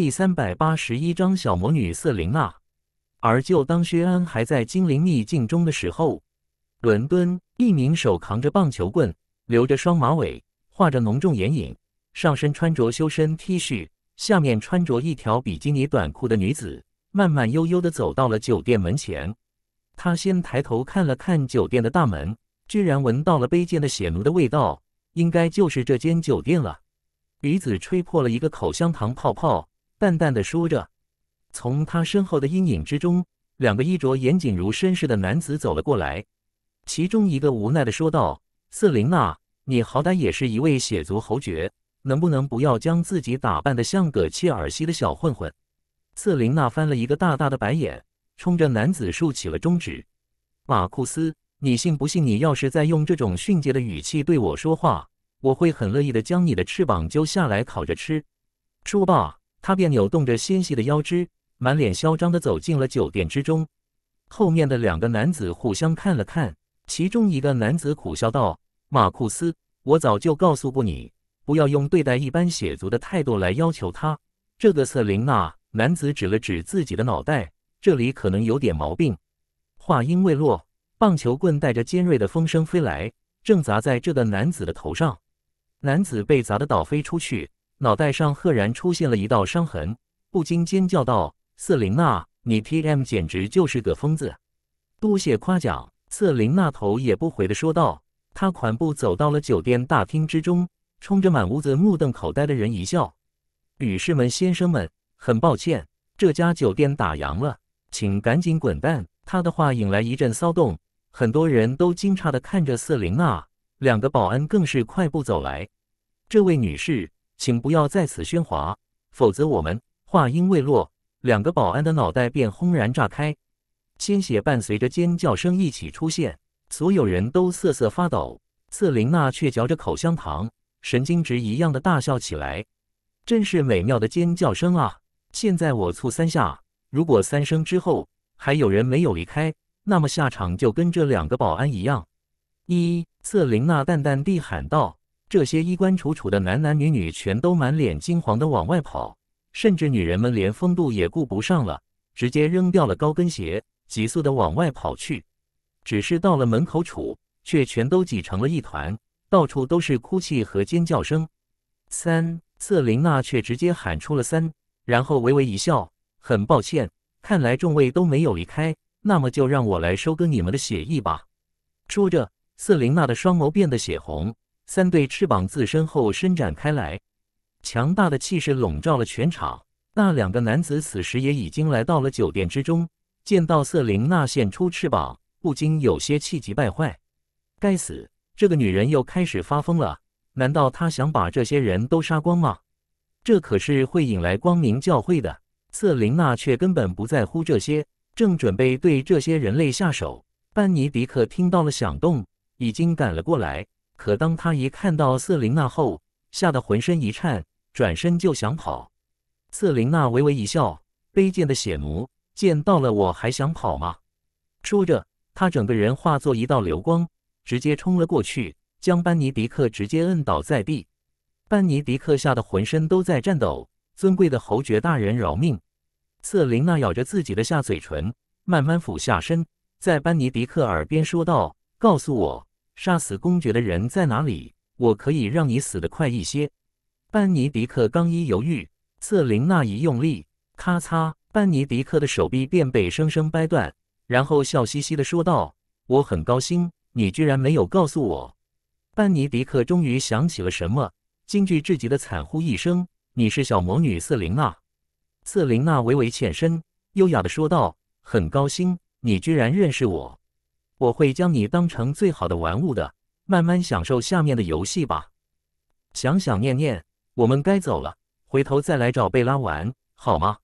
第三百八十一章小魔女瑟琳娜。而就当薛安还在精灵秘境中的时候，伦敦，一名手扛着棒球棍、留着双马尾、画着浓重眼影、上身穿着修身 T 恤、下面穿着一条比基尼短裤的女子，慢慢悠悠地走到了酒店门前。她先抬头看了看酒店的大门，居然闻到了卑贱的血奴的味道，应该就是这间酒店了。鼻子吹破了一个口香糖泡泡。淡淡的说着，从他身后的阴影之中，两个衣着严谨如绅士的男子走了过来。其中一个无奈的说道：“瑟琳娜，你好歹也是一位血族侯爵，能不能不要将自己打扮的像个切尔西的小混混？”瑟琳娜翻了一个大大的白眼，冲着男子竖起了中指：“马库斯，你信不信你要是再用这种训诫的语气对我说话，我会很乐意的将你的翅膀揪下来烤着吃。”说罢。他便扭动着纤细的腰肢，满脸嚣张地走进了酒店之中。后面的两个男子互相看了看，其中一个男子苦笑道：“马库斯，我早就告诉过你，不要用对待一般血族的态度来要求他。”这个瑟琳娜男子指了指自己的脑袋：“这里可能有点毛病。”话音未落，棒球棍带着尖锐的风声飞来，正砸在这个男子的头上。男子被砸得倒飞出去。脑袋上赫然出现了一道伤痕，不禁尖叫道：“瑟琳娜，你 t m 简直就是个疯子！”多谢夸奖，瑟琳娜头也不回地说道。她款步走到了酒店大厅之中，冲着满屋子目瞪口呆的人一笑：“女士们、先生们，很抱歉，这家酒店打烊了，请赶紧滚蛋！”她的话引来一阵骚动，很多人都惊诧地看着瑟琳娜，两个保安更是快步走来：“这位女士。”请不要在此喧哗，否则我们……话音未落，两个保安的脑袋便轰然炸开，鲜血伴随着尖叫声一起出现，所有人都瑟瑟发抖。瑟琳娜却嚼着口香糖，神经质一样的大笑起来，真是美妙的尖叫声啊！现在我猝三下，如果三声之后还有人没有离开，那么下场就跟这两个保安一样。一瑟琳娜淡淡地喊道。这些衣冠楚楚的男男女女全都满脸惊惶的往外跑，甚至女人们连风度也顾不上了，直接扔掉了高跟鞋，急速的往外跑去。只是到了门口处，却全都挤成了一团，到处都是哭泣和尖叫声。三瑟琳娜却直接喊出了三，然后微微一笑：“很抱歉，看来众位都没有离开，那么就让我来收割你们的血液吧。”说着，瑟琳娜的双眸变得血红。三对翅膀自身后伸展开来，强大的气势笼罩了全场。那两个男子此时也已经来到了酒店之中，见到瑟琳娜现出翅膀，不禁有些气急败坏。该死，这个女人又开始发疯了！难道她想把这些人都杀光吗？这可是会引来光明教会的。瑟琳娜却根本不在乎这些，正准备对这些人类下手。班尼迪克听到了响动，已经赶了过来。可当他一看到瑟琳娜后，吓得浑身一颤，转身就想跑。瑟琳娜微微一笑：“卑贱的血奴，见到了我还想跑吗？”说着，他整个人化作一道流光，直接冲了过去，将班尼迪克直接摁倒在地。班尼迪克吓得浑身都在颤抖：“尊贵的侯爵大人，饶命！”瑟琳娜咬着自己的下嘴唇，慢慢俯下身，在班尼迪克耳边说道：“告诉我。”杀死公爵的人在哪里？我可以让你死得快一些。班尼迪克刚一犹豫，瑟琳娜一用力，咔嚓，班尼迪克的手臂便被生生掰断，然后笑嘻嘻的说道：“我很高兴你居然没有告诉我。”班尼迪克终于想起了什么，惊惧至极的惨呼一声：“你是小魔女瑟琳娜！”瑟琳娜微微欠身，优雅的说道：“很高兴你居然认识我。”我会将你当成最好的玩物的，慢慢享受下面的游戏吧。想想念念，我们该走了，回头再来找贝拉玩，好吗？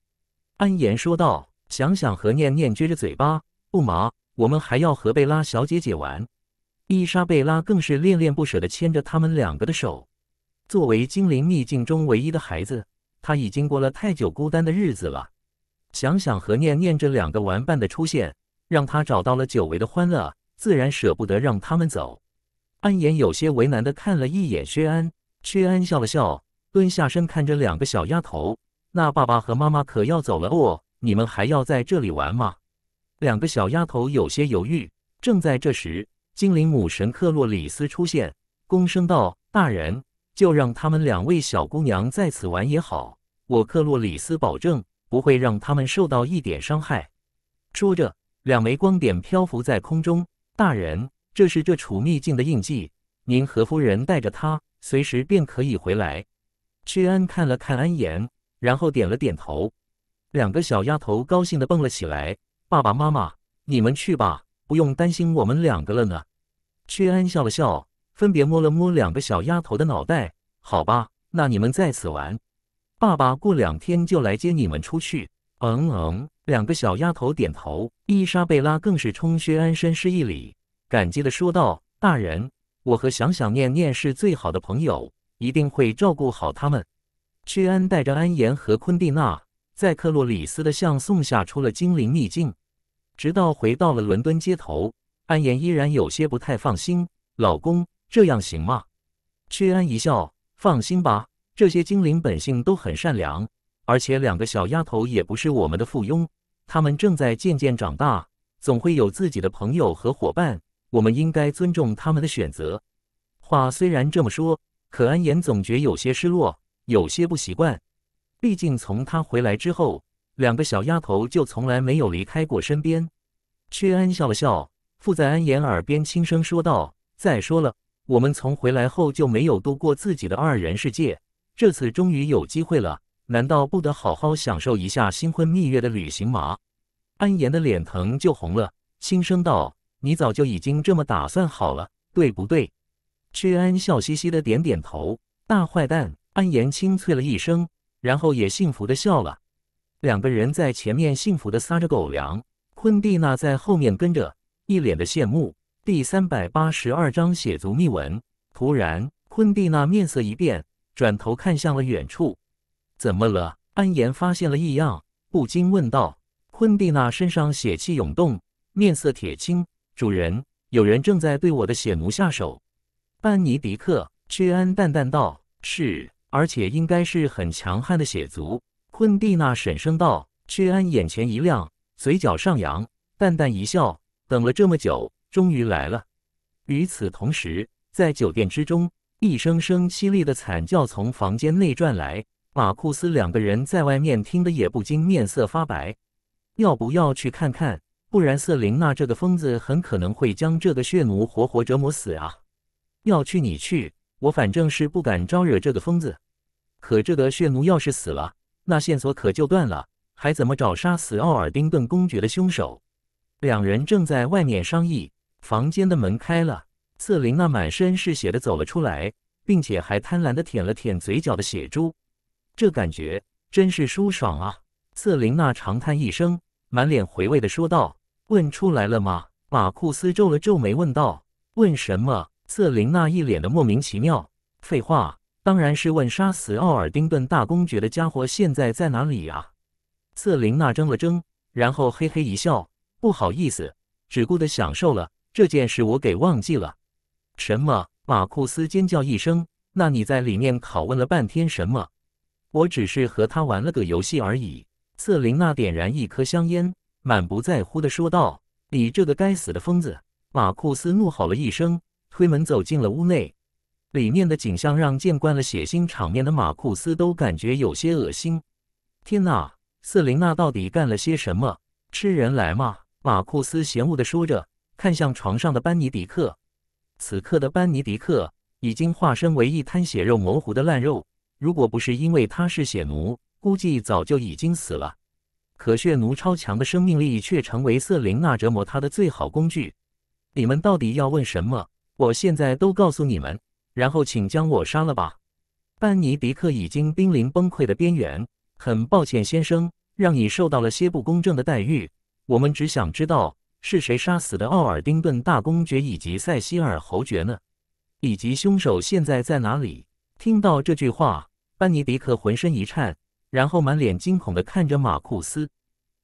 安言说道。想想和念念撅着嘴巴，不忙，我们还要和贝拉小姐姐玩。伊莎贝拉更是恋恋不舍地牵着他们两个的手。作为精灵秘境中唯一的孩子，他已经过了太久孤单的日子了。想想和念念这两个玩伴的出现。让他找到了久违的欢乐，自然舍不得让他们走。安言有些为难的看了一眼薛安，薛安笑了笑，蹲下身看着两个小丫头：“那爸爸和妈妈可要走了哦，你们还要在这里玩吗？”两个小丫头有些犹豫。正在这时，精灵母神克洛里斯出现，躬声道：“大人，就让他们两位小姑娘在此玩也好，我克洛里斯保证不会让她们受到一点伤害。”说着。两枚光点漂浮在空中，大人，这是这处秘境的印记。您和夫人带着它，随时便可以回来。屈安看了看安言，然后点了点头。两个小丫头高兴地蹦了起来：“爸爸妈妈，你们去吧，不用担心我们两个了呢。”屈安笑了笑，分别摸了摸两个小丫头的脑袋：“好吧，那你们在此玩，爸爸过两天就来接你们出去。”嗯嗯，两个小丫头点头，伊莎贝拉更是冲薛安深施一礼，感激地说道：“大人，我和想想念念是最好的朋友，一定会照顾好他们。”薛安带着安言和昆蒂娜，在克洛里斯的像送下出了精灵秘境，直到回到了伦敦街头，安言依然有些不太放心：“老公，这样行吗？”薛安一笑：“放心吧，这些精灵本性都很善良。”而且两个小丫头也不是我们的附庸，她们正在渐渐长大，总会有自己的朋友和伙伴。我们应该尊重他们的选择。话虽然这么说，可安言总觉有些失落，有些不习惯。毕竟从他回来之后，两个小丫头就从来没有离开过身边。薛安笑了笑，附在安言耳边轻声说道：“再说了，我们从回来后就没有度过自己的二人世界，这次终于有机会了。”难道不得好好享受一下新婚蜜月的旅行吗？安言的脸疼就红了，轻声道：“你早就已经这么打算好了，对不对？”屈安笑嘻嘻的点点头。大坏蛋！安言清脆了一声，然后也幸福的笑了。两个人在前面幸福的撒着狗粮，昆蒂娜在后面跟着，一脸的羡慕。第三百八十二章血族秘闻。突然，昆蒂娜面色一变，转头看向了远处。怎么了？安岩发现了异样，不禁问道。昆蒂娜身上血气涌动，面色铁青。主人，有人正在对我的血奴下手。班尼迪克·屈安淡淡道：“是，而且应该是很强悍的血族。”昆蒂娜沈声道。屈安眼前一亮，嘴角上扬，淡淡一笑：“等了这么久，终于来了。”与此同时，在酒店之中，一声声凄厉的惨叫从房间内传来。马库斯两个人在外面听得也不禁面色发白，要不要去看看？不然瑟琳娜这个疯子很可能会将这个血奴活活折磨死啊！要去你去，我反正是不敢招惹这个疯子。可这个血奴要是死了，那线索可就断了，还怎么找杀死奥尔丁顿公爵的凶手？两人正在外面商议，房间的门开了，瑟琳娜满身是血的走了出来，并且还贪婪的舔了舔嘴角的血珠。这感觉真是舒爽啊！瑟琳娜长叹一声，满脸回味的说道：“问出来了吗？”马库斯皱了皱眉，问道：“问什么？”瑟琳娜一脸的莫名其妙。废话，当然是问杀死奥尔丁顿大公爵的家伙现在在哪里啊！瑟琳娜怔了怔，然后嘿嘿一笑：“不好意思，只顾得享受了，这件事我给忘记了。”什么？马库斯尖叫一声：“那你在里面拷问了半天什么？”我只是和他玩了个游戏而已。”瑟琳娜点燃一颗香烟，满不在乎地说道。“你这个该死的疯子！”马库斯怒吼了一声，推门走进了屋内。里面的景象让见惯了血腥场面的马库斯都感觉有些恶心。“天哪，瑟琳娜到底干了些什么？吃人来吗？”马库斯嫌恶地说着，看向床上的班尼迪克。此刻的班尼迪克已经化身为一滩血肉模糊的烂肉。如果不是因为他是血奴，估计早就已经死了。可血奴超强的生命力却成为瑟琳娜折磨他的最好工具。你们到底要问什么？我现在都告诉你们。然后请将我杀了吧。班尼迪克已经濒临崩溃的边缘。很抱歉，先生，让你受到了些不公正的待遇。我们只想知道是谁杀死的奥尔丁顿大公爵以及塞西尔侯爵呢？以及凶手现在在哪里？听到这句话。班尼迪克浑身一颤，然后满脸惊恐的看着马库斯。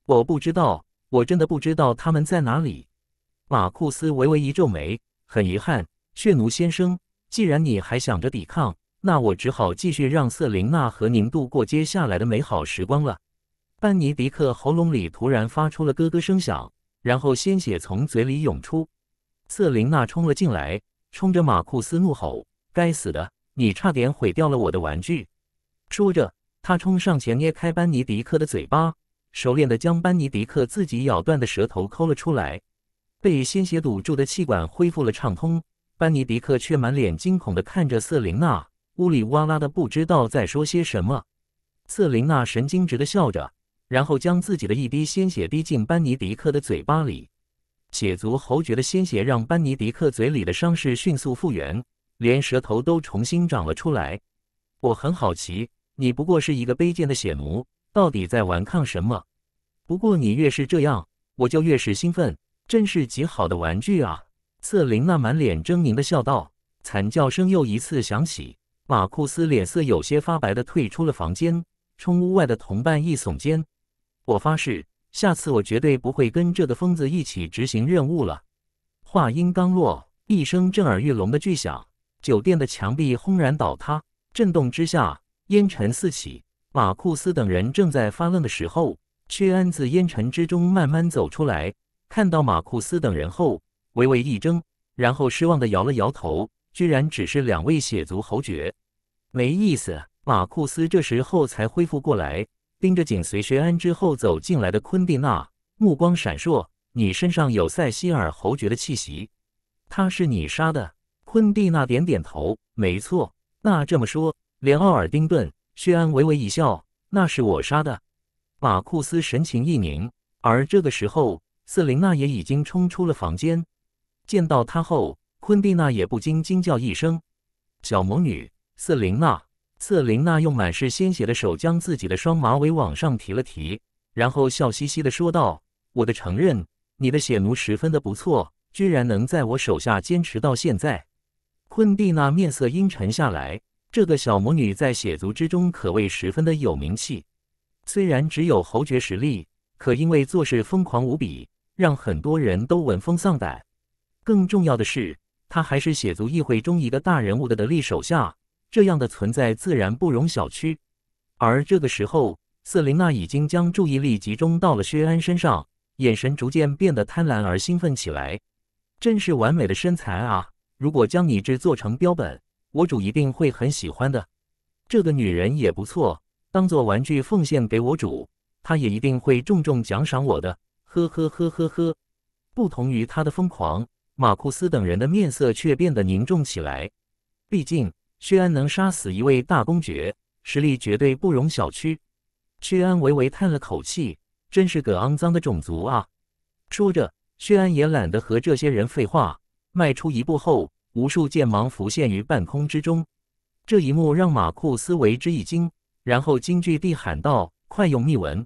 我不知道，我真的不知道他们在哪里。马库斯微微一皱眉，很遗憾，血奴先生，既然你还想着抵抗，那我只好继续让瑟琳娜和您度过接下来的美好时光了。班尼迪克喉咙里突然发出了咯咯声响，然后鲜血从嘴里涌出。瑟琳娜冲了进来，冲着马库斯怒吼：“该死的，你差点毁掉了我的玩具！”说着，他冲上前捏开班尼迪克的嘴巴，熟练的将班尼迪克自己咬断的舌头抠了出来。被鲜血堵住的气管恢复了畅通，班尼迪克却满脸惊恐的看着瑟琳娜，呜里哇啦的不知道在说些什么。瑟琳娜神经质的笑着，然后将自己的一滴鲜血滴进班尼迪克的嘴巴里。血族侯爵的鲜血让班尼迪克嘴里的伤势迅速复原，连舌头都重新长了出来。我很好奇。你不过是一个卑贱的血奴，到底在顽抗什么？不过你越是这样，我就越是兴奋，真是极好的玩具啊！瑟琳娜满脸狰狞的笑道，惨叫声又一次响起。马库斯脸色有些发白的退出了房间，冲屋外的同伴一耸肩：“我发誓，下次我绝对不会跟这个疯子一起执行任务了。”话音刚落，一声震耳欲聋的巨响，酒店的墙壁轰然倒塌，震动之下。烟尘四起，马库斯等人正在发愣的时候，屈安自烟尘之中慢慢走出来，看到马库斯等人后，微微一怔，然后失望的摇了摇头，居然只是两位血族侯爵，没意思。马库斯这时候才恢复过来，盯着紧随薛安之后走进来的昆蒂娜，目光闪烁：“你身上有塞西尔侯爵的气息，他是你杀的。”昆蒂娜点点头：“没错。”那这么说。连奥尔丁顿，薛安微微一笑：“那是我杀的。”马库斯神情一凝，而这个时候，瑟琳娜也已经冲出了房间。见到他后，昆蒂娜也不禁惊叫一声：“小魔女，瑟琳娜！”瑟琳娜用满是鲜血的手将自己的双马尾往上提了提，然后笑嘻嘻地说道：“我的承认，你的血奴十分的不错，居然能在我手下坚持到现在。”昆蒂娜面色阴沉下来。这个小魔女在血族之中可谓十分的有名气，虽然只有侯爵实力，可因为做事疯狂无比，让很多人都闻风丧胆。更重要的是，她还是血族议会中一个大人物的得力手下，这样的存在自然不容小觑。而这个时候，瑟琳娜已经将注意力集中到了薛安身上，眼神逐渐变得贪婪而兴奋起来。真是完美的身材啊！如果将你制作成标本。我主一定会很喜欢的，这个女人也不错，当做玩具奉献给我主，她也一定会重重奖赏我的。呵呵呵呵呵。不同于他的疯狂，马库斯等人的面色却变得凝重起来。毕竟薛安能杀死一位大公爵，实力绝对不容小觑。薛安微微叹了口气，真是个肮脏的种族啊！说着，薛安也懒得和这些人废话，迈出一步后。无数剑芒浮现于半空之中，这一幕让马库斯为之一惊，然后惊惧地喊道：“快用密文！”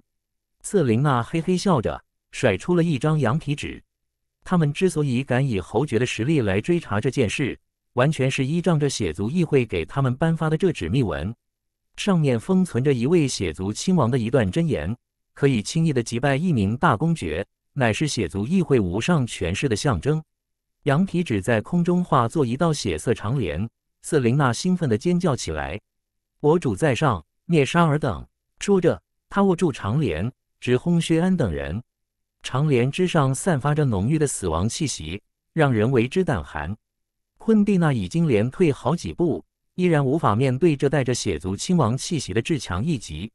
瑟琳娜嘿嘿笑着，甩出了一张羊皮纸。他们之所以敢以侯爵的实力来追查这件事，完全是依仗着血族议会给他们颁发的这纸密文，上面封存着一位血族亲王的一段真言，可以轻易的击败一名大公爵，乃是血族议会无上权势的象征。羊皮纸在空中化作一道血色长帘，瑟琳娜兴奋地尖叫起来：“我主在上，聂沙尔等！”说着，她握住长帘，直轰薛安等人。长帘之上散发着浓郁的死亡气息，让人为之胆寒。昆蒂娜已经连退好几步，依然无法面对这带着血族亲王气息的至强一击。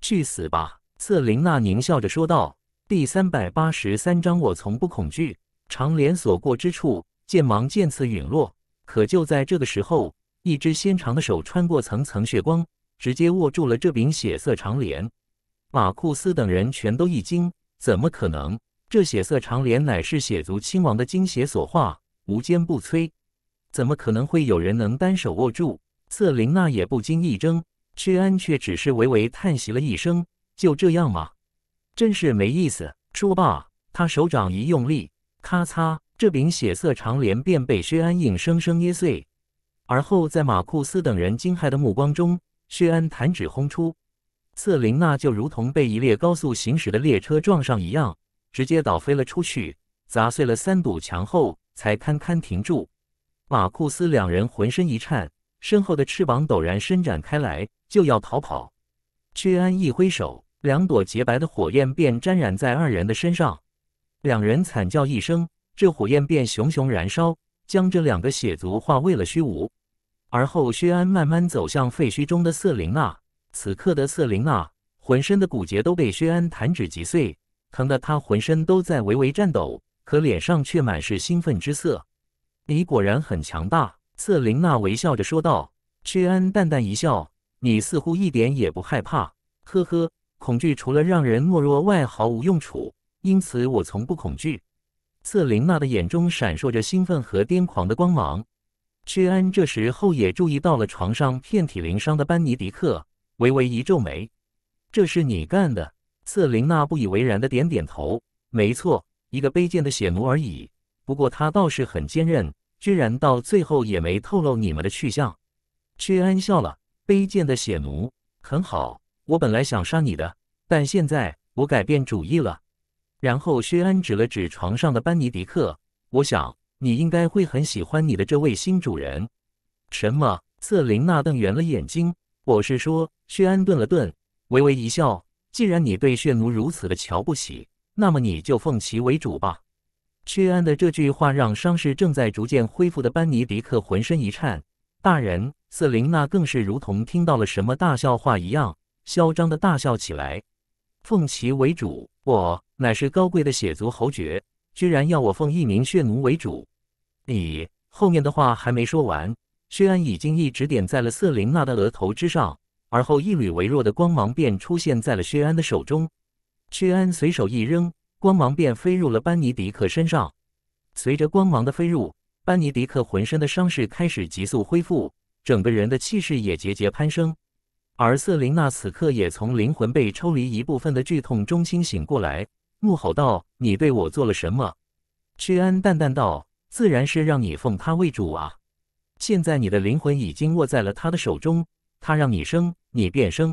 去死吧！”瑟琳娜狞笑着说道。第三百八十三章：我从不恐惧。长镰所过之处，剑芒渐次陨落。可就在这个时候，一只纤长的手穿过层层血光，直接握住了这柄血色长镰。马库斯等人全都一惊：怎么可能？这血色长镰乃是血族亲王的精血所化，无坚不摧，怎么可能会有人能单手握住？瑟琳娜也不禁一怔，屈安却只是微微叹息了一声：“就这样吗？真是没意思。”说罢，他手掌一用力。咔嚓！这柄血色长镰便被薛安硬生生捏碎。而后，在马库斯等人惊骇的目光中，薛安弹指轰出，瑟琳娜就如同被一列高速行驶的列车撞上一样，直接倒飞了出去，砸碎了三堵墙后才堪堪停住。马库斯两人浑身一颤，身后的翅膀陡然伸展开来，就要逃跑。薛安一挥手，两朵洁白的火焰便沾染在二人的身上。两人惨叫一声，这火焰便熊熊燃烧，将这两个血族化为了虚无。而后，薛安慢慢走向废墟中的瑟琳娜。此刻的瑟琳娜，浑身的骨节都被薛安弹指击碎，疼得她浑身都在微微颤抖，可脸上却满是兴奋之色。“你果然很强大。”瑟琳娜微笑着说道。薛安淡淡一笑：“你似乎一点也不害怕。”“呵呵，恐惧除了让人懦弱外，毫无用处。”因此，我从不恐惧。瑟琳娜的眼中闪烁着兴奋和癫狂的光芒。屈安这时候也注意到了床上遍体鳞伤的班尼迪克，微微一皱眉：“这是你干的？”瑟琳娜不以为然的点点头：“没错，一个卑贱的血奴而已。不过他倒是很坚韧，居然到最后也没透露你们的去向。”屈安笑了：“卑贱的血奴，很好。我本来想杀你的，但现在我改变主意了。”然后薛安指了指床上的班尼迪克，我想你应该会很喜欢你的这位新主人。什么？瑟琳娜瞪圆了眼睛。我是说，薛安顿了顿，微微一笑。既然你对血奴如此的瞧不起，那么你就奉其为主吧。薛安的这句话让伤势正在逐渐恢复的班尼迪克浑身一颤。大人，瑟琳娜更是如同听到了什么大笑话一样，嚣张的大笑起来。奉其为主，我。乃是高贵的血族侯爵，居然要我奉一名血奴为主！你后面的话还没说完，薛安已经一指点在了瑟琳娜的额头之上，而后一缕微弱的光芒便出现在了薛安的手中。薛安随手一扔，光芒便飞入了班尼迪克身上。随着光芒的飞入，班尼迪克浑身的伤势开始急速恢复，整个人的气势也节节攀升。而瑟琳娜此刻也从灵魂被抽离一部分的剧痛中清醒过来。怒吼道：“你对我做了什么？”屈安淡淡道：“自然是让你奉他为主啊。现在你的灵魂已经握在了他的手中，他让你生，你便生；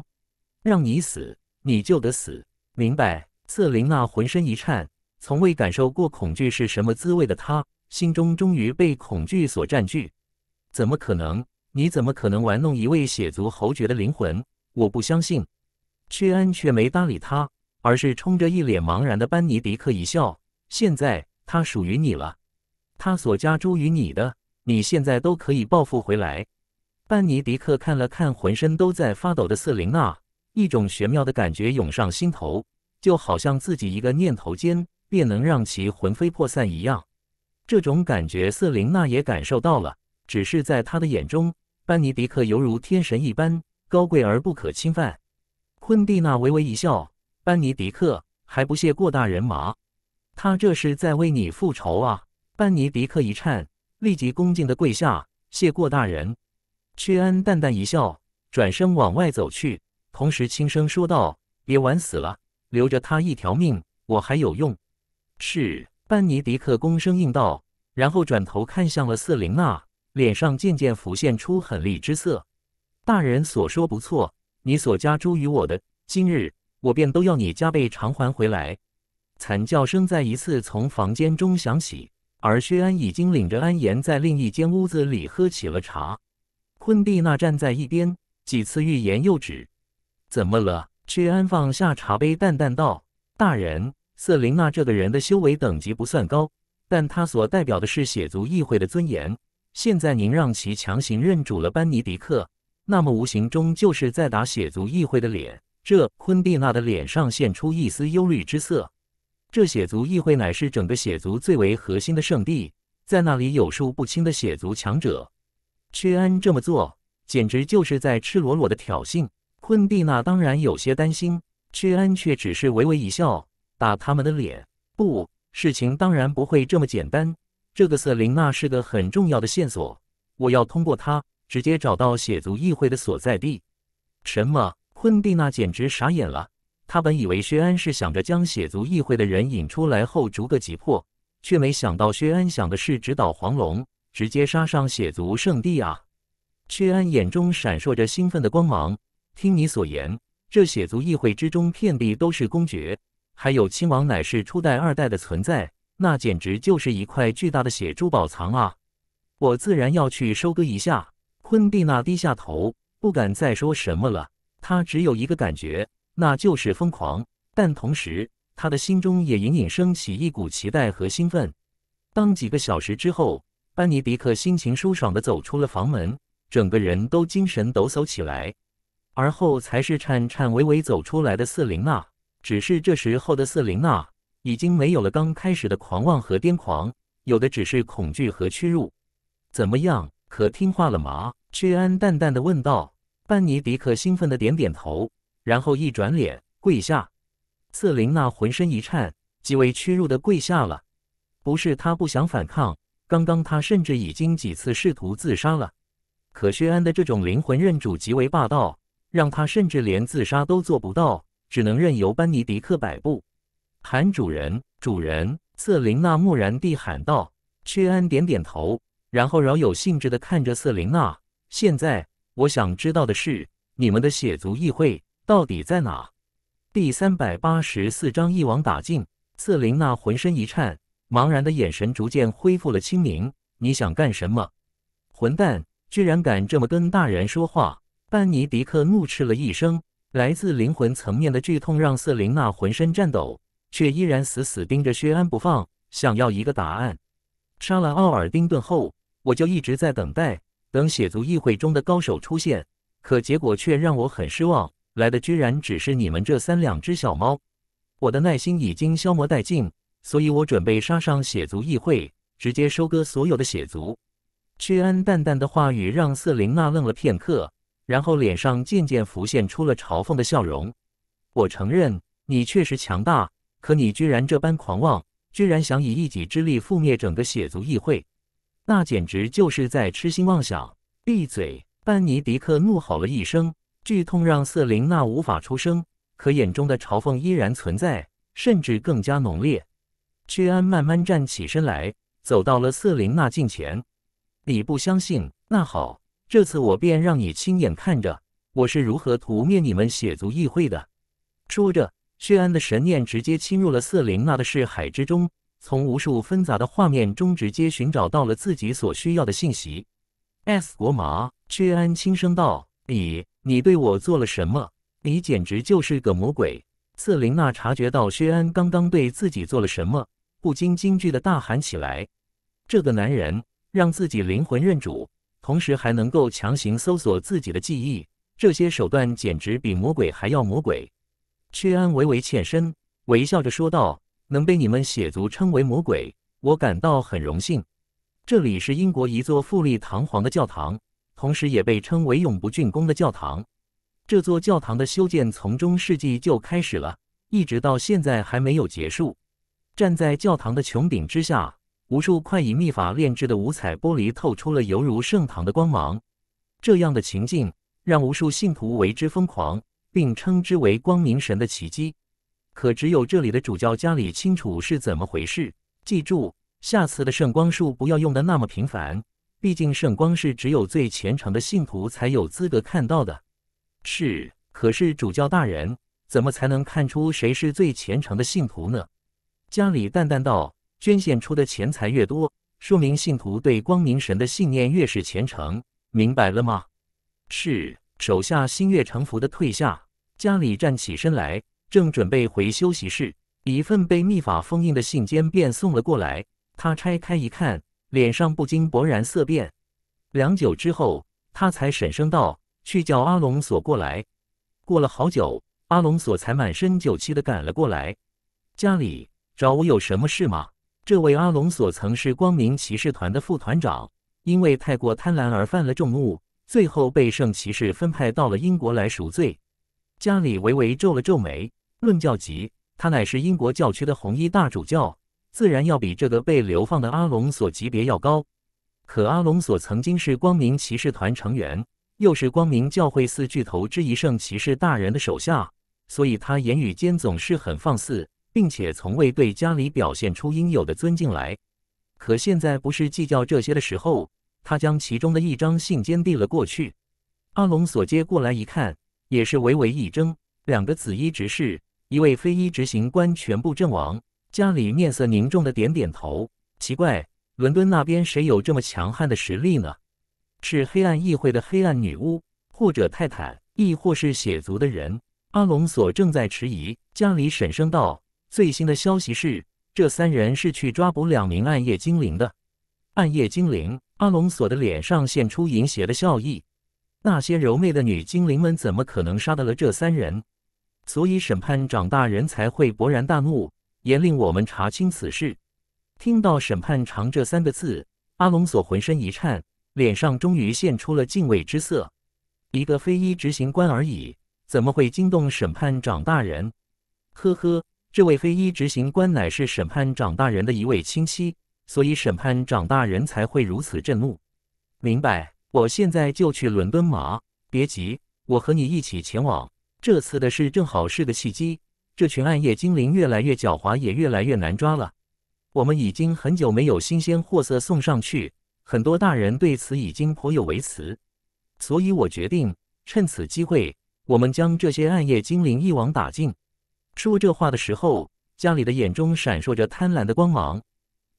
让你死，你就得死。明白？”瑟琳娜浑身一颤，从未感受过恐惧是什么滋味的她，心中终于被恐惧所占据。怎么可能？你怎么可能玩弄一位血族侯爵的灵魂？我不相信。屈安却没搭理他。而是冲着一脸茫然的班尼迪克一笑。现在他属于你了，他所加诸于你的，你现在都可以报复回来。班尼迪克看了看浑身都在发抖的瑟琳娜，一种玄妙的感觉涌上心头，就好像自己一个念头间便能让其魂飞魄散一样。这种感觉瑟琳娜也感受到了，只是在他的眼中，班尼迪克犹如天神一般高贵而不可侵犯。昆蒂娜微微一笑。班尼迪克还不谢过大人吗？他这是在为你复仇啊！班尼迪克一颤，立即恭敬的跪下，谢过大人。屈安淡淡一笑，转身往外走去，同时轻声说道：“别玩死了，留着他一条命，我还有用。”是，班尼迪克躬身应道，然后转头看向了瑟琳娜，脸上渐渐浮现出狠厉之色。大人所说不错，你所加诸于我的今日。我便都要你加倍偿还回来！惨叫声再一次从房间中响起，而薛安已经领着安言在另一间屋子里喝起了茶。昆蒂娜站在一边，几次欲言又止。怎么了？薛安放下茶杯，淡淡道：“大人，瑟琳娜这个人的修为等级不算高，但她所代表的是血族议会的尊严。现在您让其强行认主了班尼迪克，那么无形中就是在打血族议会的脸。”这昆蒂娜的脸上现出一丝忧虑之色。这血族议会乃是整个血族最为核心的圣地，在那里有数不清的血族强者。屈安这么做，简直就是在赤裸裸的挑衅。昆蒂娜当然有些担心，屈安却只是微微一笑：“打他们的脸，不，事情当然不会这么简单。这个瑟琳娜是个很重要的线索，我要通过她直接找到血族议会的所在地。”什么？昆蒂娜简直傻眼了。他本以为薛安是想着将血族议会的人引出来后逐个击破，却没想到薛安想的是直捣黄龙，直接杀上血族圣地啊！薛安眼中闪烁着兴奋的光芒。听你所言，这血族议会之中遍地都是公爵，还有亲王，乃是初代、二代的存在，那简直就是一块巨大的血珠宝藏啊！我自然要去收割一下。昆蒂娜低下头，不敢再说什么了。他只有一个感觉，那就是疯狂。但同时，他的心中也隐隐升起一股期待和兴奋。当几个小时之后，班尼迪克心情舒爽的走出了房门，整个人都精神抖擞起来。而后才是颤颤巍巍走出来的瑟琳娜。只是这时候的瑟琳娜已经没有了刚开始的狂妄和癫狂，有的只是恐惧和屈辱。怎么样，可听话了吗？屈安淡淡的问道。班尼迪克兴奋地点点头，然后一转脸跪下。瑟琳娜浑身一颤，极为屈辱地跪下了。不是他不想反抗，刚刚他甚至已经几次试图自杀了。可薛安的这种灵魂认主极为霸道，让他甚至连自杀都做不到，只能任由班尼迪克摆布。喊主人，主人！瑟琳娜木然地喊道。薛安点点头，然后饶有兴致地看着瑟琳娜。现在。我想知道的是，你们的血族议会到底在哪？第三百八十四章一网打尽。瑟琳娜浑身一颤，茫然的眼神逐渐恢复了清明。你想干什么？混蛋，居然敢这么跟大人说话！班尼迪克怒斥了一声。来自灵魂层面的剧痛让瑟琳娜浑身颤抖，却依然死死盯着薛安不放，想要一个答案。杀了奥尔丁顿后，我就一直在等待。等血族议会中的高手出现，可结果却让我很失望，来的居然只是你们这三两只小猫。我的耐心已经消磨殆尽，所以我准备杀上血族议会，直接收割所有的血族。屈安淡淡的话语让瑟琳娜愣了片刻，然后脸上渐渐浮现出了嘲讽的笑容。我承认你确实强大，可你居然这般狂妄，居然想以一己之力覆灭整个血族议会。那简直就是在痴心妄想！闭嘴！班尼迪克怒吼了一声，剧痛让瑟琳娜无法出声，可眼中的嘲讽依然存在，甚至更加浓烈。屈安慢慢站起身来，走到了瑟琳娜近前。你不相信？那好，这次我便让你亲眼看着我是如何屠灭你们血族议会的。说着，薛安的神念直接侵入了瑟琳娜的视海之中。从无数纷杂的画面中直接寻找到了自己所需要的信息。S 国麻薛安轻声道：“你，你对我做了什么？你简直就是个魔鬼！”瑟琳娜察觉到薛安刚刚对自己做了什么，不禁惊惧的大喊起来：“这个男人让自己灵魂认主，同时还能够强行搜索自己的记忆，这些手段简直比魔鬼还要魔鬼！”薛安微微欠身，微笑着说道。能被你们血族称为魔鬼，我感到很荣幸。这里是英国一座富丽堂皇的教堂，同时也被称为永不竣工的教堂。这座教堂的修建从中世纪就开始了，一直到现在还没有结束。站在教堂的穹顶之下，无数快以秘法炼制的五彩玻璃透出了犹如圣堂的光芒。这样的情境让无数信徒为之疯狂，并称之为光明神的奇迹。可只有这里的主教家里清楚是怎么回事。记住，下次的圣光术不要用的那么频繁，毕竟圣光是只有最虔诚的信徒才有资格看到的。是，可是主教大人，怎么才能看出谁是最虔诚的信徒呢？家里淡淡道：“捐献出的钱财越多，说明信徒对光明神的信念越是虔诚。明白了吗？”是，手下心悦诚服的退下。家里站起身来。正准备回休息室，一份被秘法封印的信笺便送了过来。他拆开一看，脸上不禁勃然色变。良久之后，他才沈声道：“去叫阿隆索过来。”过了好久，阿隆索才满身酒气的赶了过来。“家里找我有什么事吗？”这位阿隆索曾是光明骑士团的副团长，因为太过贪婪而犯了众怒，最后被圣骑士分派到了英国来赎罪。家里微微皱了皱眉。《论教籍，他乃是英国教区的红衣大主教，自然要比这个被流放的阿隆索级别要高。可阿隆索曾经是光明骑士团成员，又是光明教会四巨头之一圣骑士大人的手下，所以他言语间总是很放肆，并且从未对家里表现出应有的尊敬来。可现在不是计较这些的时候，他将其中的一张信笺递了过去。阿隆索接过来一看，也是微微一怔，两个紫衣执事。一位非裔执行官全部阵亡，家里面色凝重的点点头。奇怪，伦敦那边谁有这么强悍的实力呢？是黑暗议会的黑暗女巫，或者泰坦，亦或是血族的人？阿隆索正在迟疑，家里婶声道：“最新的消息是，这三人是去抓捕两名暗夜精灵的。”暗夜精灵，阿隆索的脸上现出淫邪的笑意。那些柔媚的女精灵们，怎么可能杀得了这三人？所以审判长大人才会勃然大怒，严令我们查清此事。听到“审判长”这三个字，阿隆索浑身一颤，脸上终于现出了敬畏之色。一个非一执行官而已，怎么会惊动审判长大人？呵呵，这位非一执行官乃是审判长大人的一位亲戚，所以审判长大人才会如此震怒。明白，我现在就去伦敦嘛。别急，我和你一起前往。这次的事正好是个契机。这群暗夜精灵越来越狡猾，也越来越难抓了。我们已经很久没有新鲜货色送上去，很多大人对此已经颇有微词。所以我决定趁此机会，我们将这些暗夜精灵一网打尽。说这话的时候，家里的眼中闪烁着贪婪的光芒。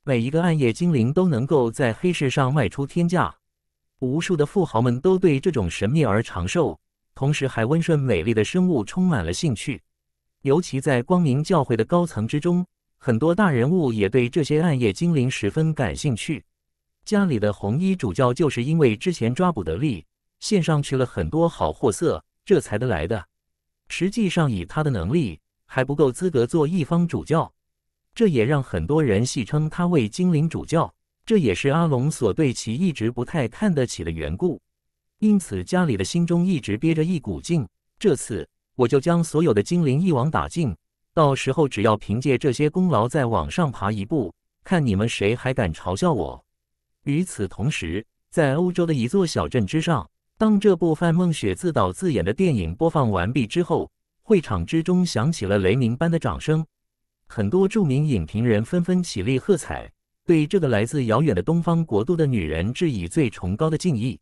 每一个暗夜精灵都能够在黑市上卖出天价，无数的富豪们都对这种神秘而长寿。同时还温顺美丽的生物充满了兴趣，尤其在光明教会的高层之中，很多大人物也对这些暗夜精灵十分感兴趣。家里的红衣主教就是因为之前抓捕得力，献上去了很多好货色，这才得来的。实际上，以他的能力还不够资格做一方主教，这也让很多人戏称他为精灵主教。这也是阿龙所对其一直不太看得起的缘故。因此，家里的心中一直憋着一股劲。这次，我就将所有的精灵一网打尽。到时候，只要凭借这些功劳再往上爬一步，看你们谁还敢嘲笑我！与此同时，在欧洲的一座小镇之上，当这部范梦雪自导自演的电影播放完毕之后，会场之中响起了雷鸣般的掌声。很多著名影评人纷纷起立喝彩，对这个来自遥远的东方国度的女人致以最崇高的敬意。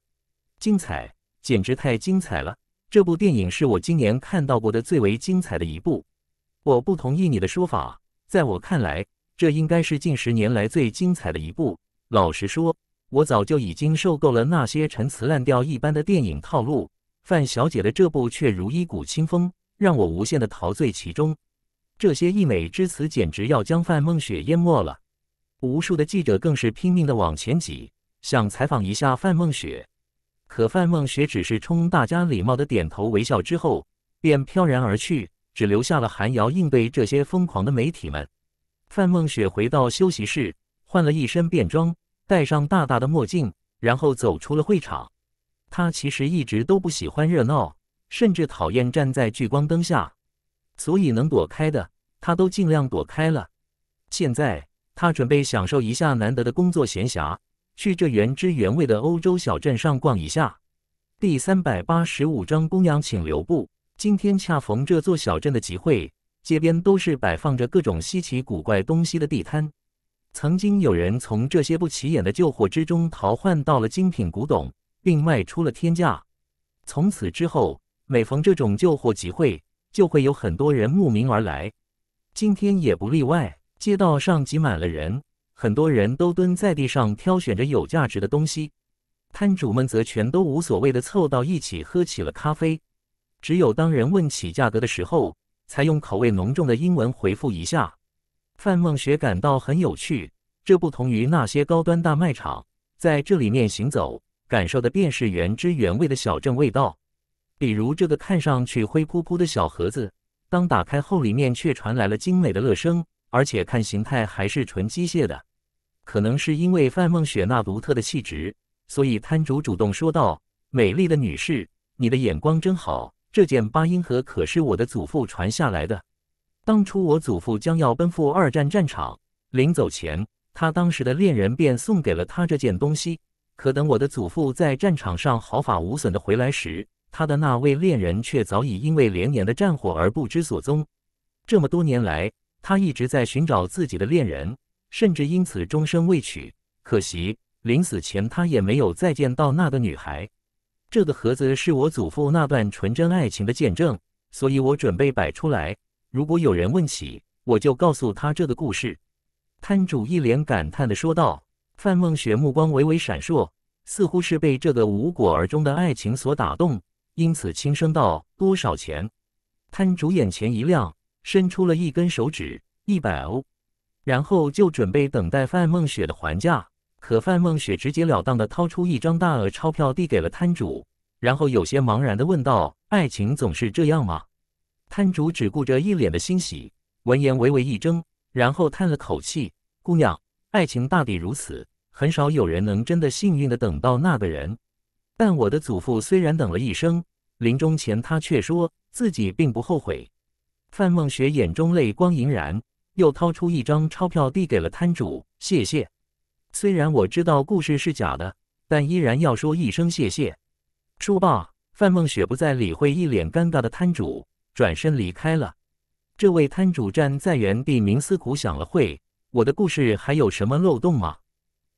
精彩，简直太精彩了！这部电影是我今年看到过的最为精彩的一部。我不同意你的说法，在我看来，这应该是近十年来最精彩的一部。老实说，我早就已经受够了那些陈词滥调一般的电影套路。范小姐的这部却如一股清风，让我无限的陶醉其中。这些溢美之词简直要将范梦雪淹没了。无数的记者更是拼命的往前挤，想采访一下范梦雪。可范梦雪只是冲大家礼貌的点头微笑之后，便飘然而去，只留下了韩瑶应对这些疯狂的媒体们。范梦雪回到休息室，换了一身便装，戴上大大的墨镜，然后走出了会场。她其实一直都不喜欢热闹，甚至讨厌站在聚光灯下，所以能躲开的，她都尽量躲开了。现在，她准备享受一下难得的工作闲暇。去这原汁原味的欧洲小镇上逛一下。第三百八十五章，公羊请留步。今天恰逢这座小镇的集会，街边都是摆放着各种稀奇古怪东西的地摊。曾经有人从这些不起眼的旧货之中淘换到了精品古董，并卖出了天价。从此之后，每逢这种旧货集会，就会有很多人慕名而来。今天也不例外，街道上挤满了人。很多人都蹲在地上挑选着有价值的东西，摊主们则全都无所谓的凑到一起喝起了咖啡。只有当人问起价格的时候，才用口味浓重的英文回复一下。范梦雪感到很有趣，这不同于那些高端大卖场，在这里面行走，感受的便是原汁原味的小镇味道。比如这个看上去灰扑扑的小盒子，当打开后，里面却传来了精美的乐声，而且看形态还是纯机械的。可能是因为范梦雪那独特的气质，所以摊主主动说道：“美丽的女士，你的眼光真好。这件八音盒可是我的祖父传下来的。当初我祖父将要奔赴二战战场，临走前，他当时的恋人便送给了他这件东西。可等我的祖父在战场上毫发无损的回来时，他的那位恋人却早已因为连年的战火而不知所踪。这么多年来，他一直在寻找自己的恋人。”甚至因此终身未娶，可惜临死前他也没有再见到那个女孩。这个盒子是我祖父那段纯真爱情的见证，所以我准备摆出来。如果有人问起，我就告诉他这个故事。”摊主一脸感叹的说道。范梦雪目光微微闪烁，似乎是被这个无果而终的爱情所打动，因此轻声道：“多少钱？”摊主眼前一亮，伸出了一根手指：“一百欧。”然后就准备等待范梦雪的还价，可范梦雪直截了当的掏出一张大额钞票递给了摊主，然后有些茫然的问道：“爱情总是这样吗？”摊主只顾着一脸的欣喜，闻言微微一怔，然后叹了口气：“姑娘，爱情大抵如此，很少有人能真的幸运的等到那个人。但我的祖父虽然等了一生，临终前他却说自己并不后悔。”范梦雪眼中泪光莹然。又掏出一张钞票递给了摊主，谢谢。虽然我知道故事是假的，但依然要说一声谢谢。说罢，范梦雪不再理会一脸尴尬的摊主，转身离开了。这位摊主站在原地冥思苦想了会，我的故事还有什么漏洞吗？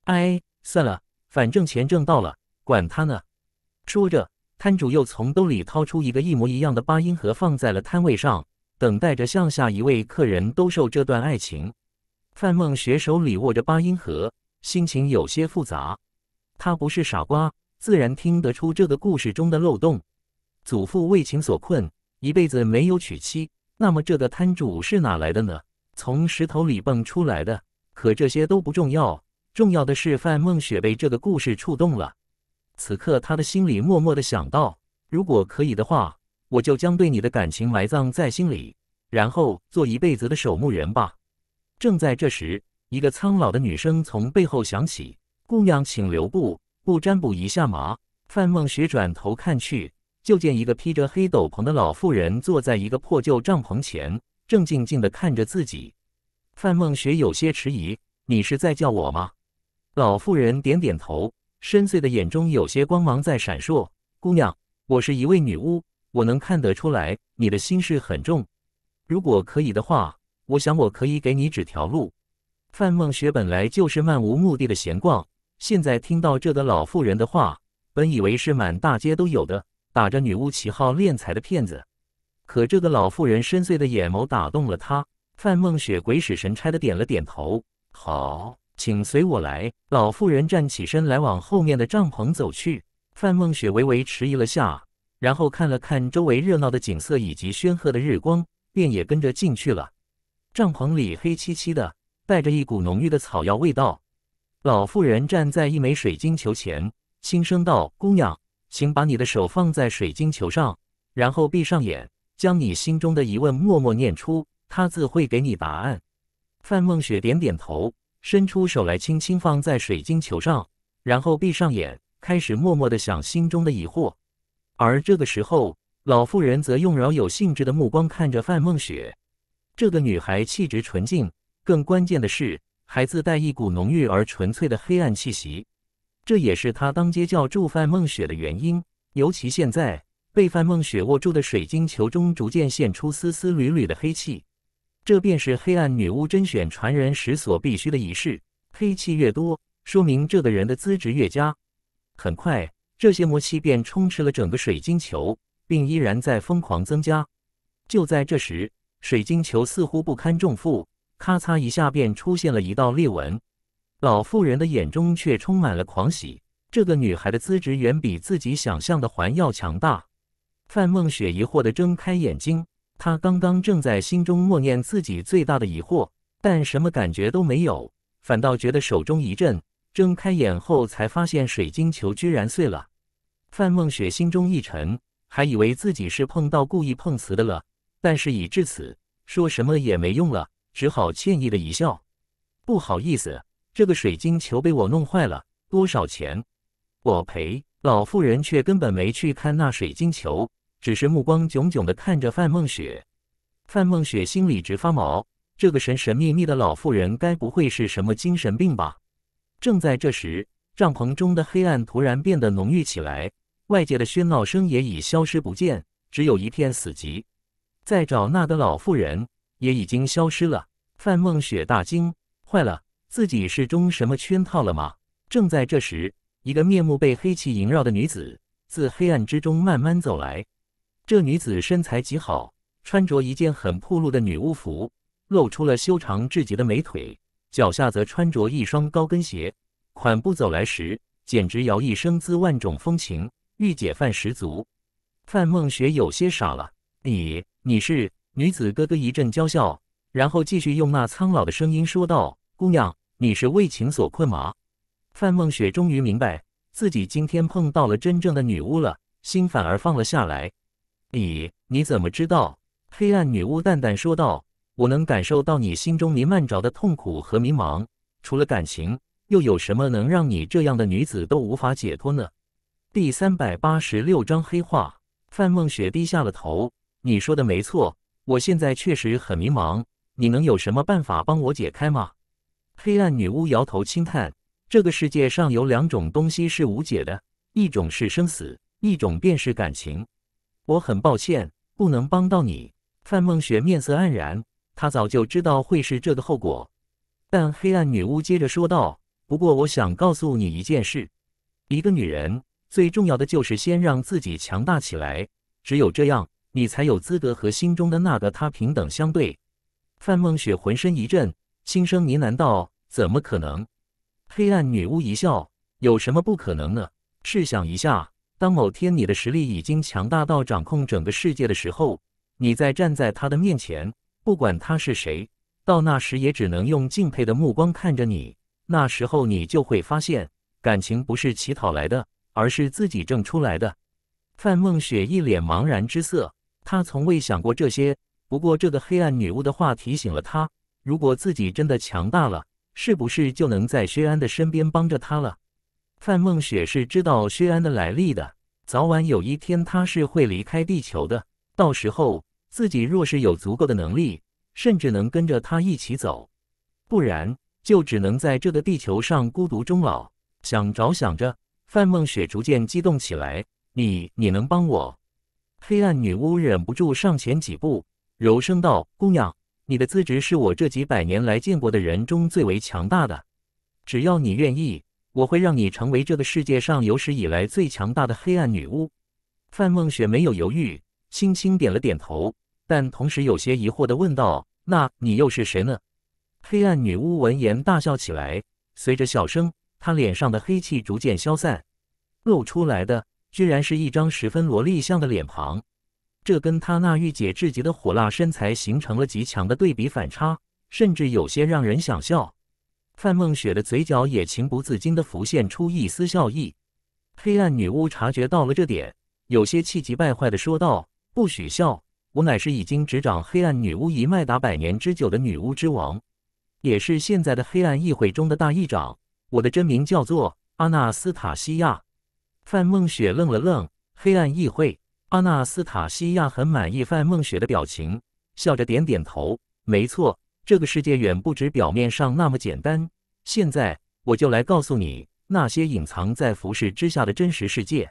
哎，算了，反正钱挣到了，管他呢。说着，摊主又从兜里掏出一个一模一样的八音盒，放在了摊位上。等待着向下一位客人兜售这段爱情。范梦雪手里握着八音盒，心情有些复杂。他不是傻瓜，自然听得出这个故事中的漏洞。祖父为情所困，一辈子没有娶妻，那么这个摊主是哪来的呢？从石头里蹦出来的？可这些都不重要，重要的是范梦雪被这个故事触动了。此刻，他的心里默默的想到：如果可以的话。我就将对你的感情埋葬在心里，然后做一辈子的守墓人吧。正在这时，一个苍老的女声从背后响起：“姑娘，请留步，不占卜一下吗？”范梦雪转头看去，就见一个披着黑斗篷的老妇人坐在一个破旧帐篷前，正静静地看着自己。范梦雪有些迟疑：“你是在叫我吗？”老妇人点点头，深邃的眼中有些光芒在闪烁。“姑娘，我是一位女巫。”我能看得出来，你的心事很重。如果可以的话，我想我可以给你指条路。范梦雪本来就是漫无目的的闲逛，现在听到这个老妇人的话，本以为是满大街都有的打着女巫旗号敛财的骗子，可这个老妇人深邃的眼眸打动了她。范梦雪鬼使神差的点了点头。好，请随我来。老妇人站起身来，往后面的帐篷走去。范梦雪微微迟疑了下。然后看了看周围热闹的景色以及煊赫的日光，便也跟着进去了。帐篷里黑漆漆的，带着一股浓郁的草药味道。老妇人站在一枚水晶球前，轻声道：“姑娘，请把你的手放在水晶球上，然后闭上眼，将你心中的疑问默默念出，她自会给你答案。”范梦雪点点头，伸出手来，轻轻放在水晶球上，然后闭上眼，开始默默的想心中的疑惑。而这个时候，老妇人则用饶有兴致的目光看着范梦雪。这个女孩气质纯净，更关键的是，还自带一股浓郁而纯粹的黑暗气息。这也是她当街叫住范梦雪的原因。尤其现在，被范梦雪握住的水晶球中逐渐现出丝丝缕缕的黑气，这便是黑暗女巫甄选传人时所必须的仪式。黑气越多，说明这个人的资质越佳。很快。这些魔气便充斥了整个水晶球，并依然在疯狂增加。就在这时，水晶球似乎不堪重负，咔嚓一下便出现了一道裂纹。老妇人的眼中却充满了狂喜。这个女孩的资质远比自己想象的还要强大。范梦雪疑惑地睁开眼睛，她刚刚正在心中默念自己最大的疑惑，但什么感觉都没有，反倒觉得手中一震。睁开眼后才发现，水晶球居然碎了。范梦雪心中一沉，还以为自己是碰到故意碰瓷的了，但事已至此，说什么也没用了，只好歉意的一笑：“不好意思，这个水晶球被我弄坏了，多少钱？我赔。”老妇人却根本没去看那水晶球，只是目光炯炯的看着范梦雪。范梦雪心里直发毛，这个神神秘秘的老妇人该不会是什么精神病吧？正在这时，帐篷中的黑暗突然变得浓郁起来。外界的喧闹声也已消失不见，只有一片死寂。再找那个老妇人也已经消失了。范梦雪大惊：坏了，自己是中什么圈套了吗？正在这时，一个面目被黑气萦绕的女子自黑暗之中慢慢走来。这女子身材极好，穿着一件很暴露的女巫服，露出了修长至极的美腿，脚下则穿着一双高跟鞋，款步走来时，简直摇曳生姿，万种风情。御姐范十足，范梦雪有些傻了。你你是女子，咯咯一阵娇笑，然后继续用那苍老的声音说道：“姑娘，你是为情所困吗？”范梦雪终于明白自己今天碰到了真正的女巫了，心反而放了下来。你你怎么知道？黑暗女巫淡淡说道：“我能感受到你心中弥漫着的痛苦和迷茫。除了感情，又有什么能让你这样的女子都无法解脱呢？”第三百八十六章黑化。范梦雪低下了头。你说的没错，我现在确实很迷茫。你能有什么办法帮我解开吗？黑暗女巫摇头轻叹：“这个世界上有两种东西是无解的，一种是生死，一种便是感情。”我很抱歉，不能帮到你。范梦雪面色黯然，她早就知道会是这个后果。但黑暗女巫接着说道：“不过我想告诉你一件事，一个女人。”最重要的就是先让自己强大起来，只有这样，你才有资格和心中的那个他平等相对。范梦雪浑身一震，轻声呢喃道：“怎么可能？”黑暗女巫一笑：“有什么不可能呢？试想一下，当某天你的实力已经强大到掌控整个世界的时候，你再站在他的面前，不管他是谁，到那时也只能用敬佩的目光看着你。那时候，你就会发现，感情不是乞讨来的。”而是自己挣出来的。范梦雪一脸茫然之色，她从未想过这些。不过，这个黑暗女巫的话提醒了她：如果自己真的强大了，是不是就能在薛安的身边帮着他了？范梦雪是知道薛安的来历的，早晚有一天他是会离开地球的。到时候，自己若是有足够的能力，甚至能跟着他一起走；不然，就只能在这个地球上孤独终老。想着想着。范梦雪逐渐激动起来：“你，你能帮我？”黑暗女巫忍不住上前几步，柔声道：“姑娘，你的资质是我这几百年来见过的人中最为强大的。只要你愿意，我会让你成为这个世界上有史以来最强大的黑暗女巫。”范梦雪没有犹豫，轻轻点了点头，但同时有些疑惑地问道：“那你又是谁呢？”黑暗女巫闻言大笑起来，随着笑声。他脸上的黑气逐渐消散，露出来的居然是一张十分萝莉相的脸庞，这跟他那御姐至极的火辣身材形成了极强的对比反差，甚至有些让人想笑。范梦雪的嘴角也情不自禁地浮现出一丝笑意。黑暗女巫察觉到了这点，有些气急败坏地说道：“不许笑！我乃是已经执掌黑暗女巫一脉达百年之久的女巫之王，也是现在的黑暗议会中的大议长。”我的真名叫做阿纳斯塔西亚。范梦雪愣了愣，黑暗议会。阿纳斯塔西亚很满意范梦雪的表情，笑着点点头。没错，这个世界远不止表面上那么简单。现在我就来告诉你那些隐藏在服饰之下的真实世界。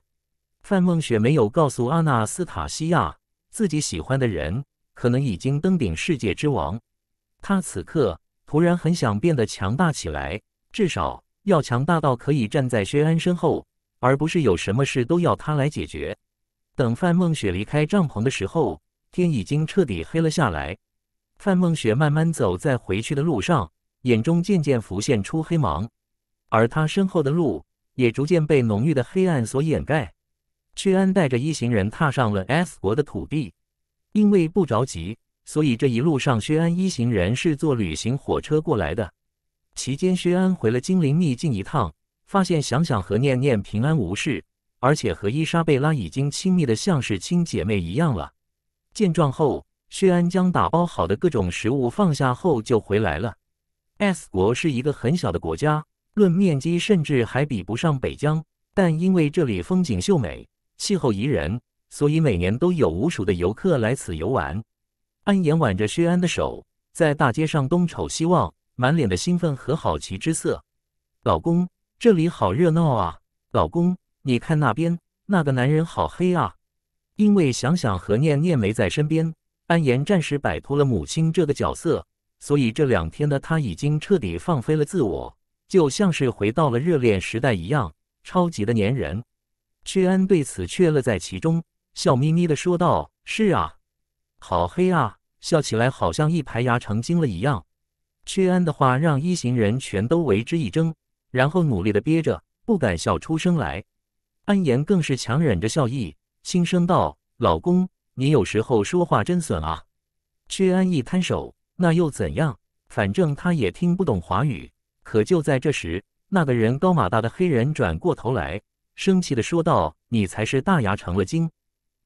范梦雪没有告诉阿纳斯塔西亚自己喜欢的人可能已经登顶世界之王。他此刻突然很想变得强大起来，至少。要强大到可以站在薛安身后，而不是有什么事都要他来解决。等范梦雪离开帐篷的时候，天已经彻底黑了下来。范梦雪慢慢走在回去的路上，眼中渐渐浮现出黑芒，而他身后的路也逐渐被浓郁的黑暗所掩盖。薛安带着一行人踏上了 S 国的土地，因为不着急，所以这一路上，薛安一行人是坐旅行火车过来的。期间，薛安回了精灵秘境一趟，发现想想和念念平安无事，而且和伊莎贝拉已经亲密的像是亲姐妹一样了。见状后，薛安将打包好的各种食物放下后就回来了。S 国是一个很小的国家，论面积甚至还比不上北疆，但因为这里风景秀美，气候宜人，所以每年都有无数的游客来此游玩。安言挽着薛安的手，在大街上东瞅西望。满脸的兴奋和好奇之色，老公这里好热闹啊！老公，你看那边那个男人好黑啊！因为想想和念念没在身边，安言暂时摆脱了母亲这个角色，所以这两天的他已经彻底放飞了自我，就像是回到了热恋时代一样，超级的粘人。屈安对此却乐在其中，笑眯眯的说道：“是啊，好黑啊，笑起来好像一排牙成精了一样。”屈安的话让一行人全都为之一怔，然后努力的憋着，不敢笑出声来。安言更是强忍着笑意，轻声道：“老公，你有时候说话真损啊。”屈安一摊手：“那又怎样？反正他也听不懂华语。”可就在这时，那个人高马大的黑人转过头来，生气的说道：“你才是大牙成了精，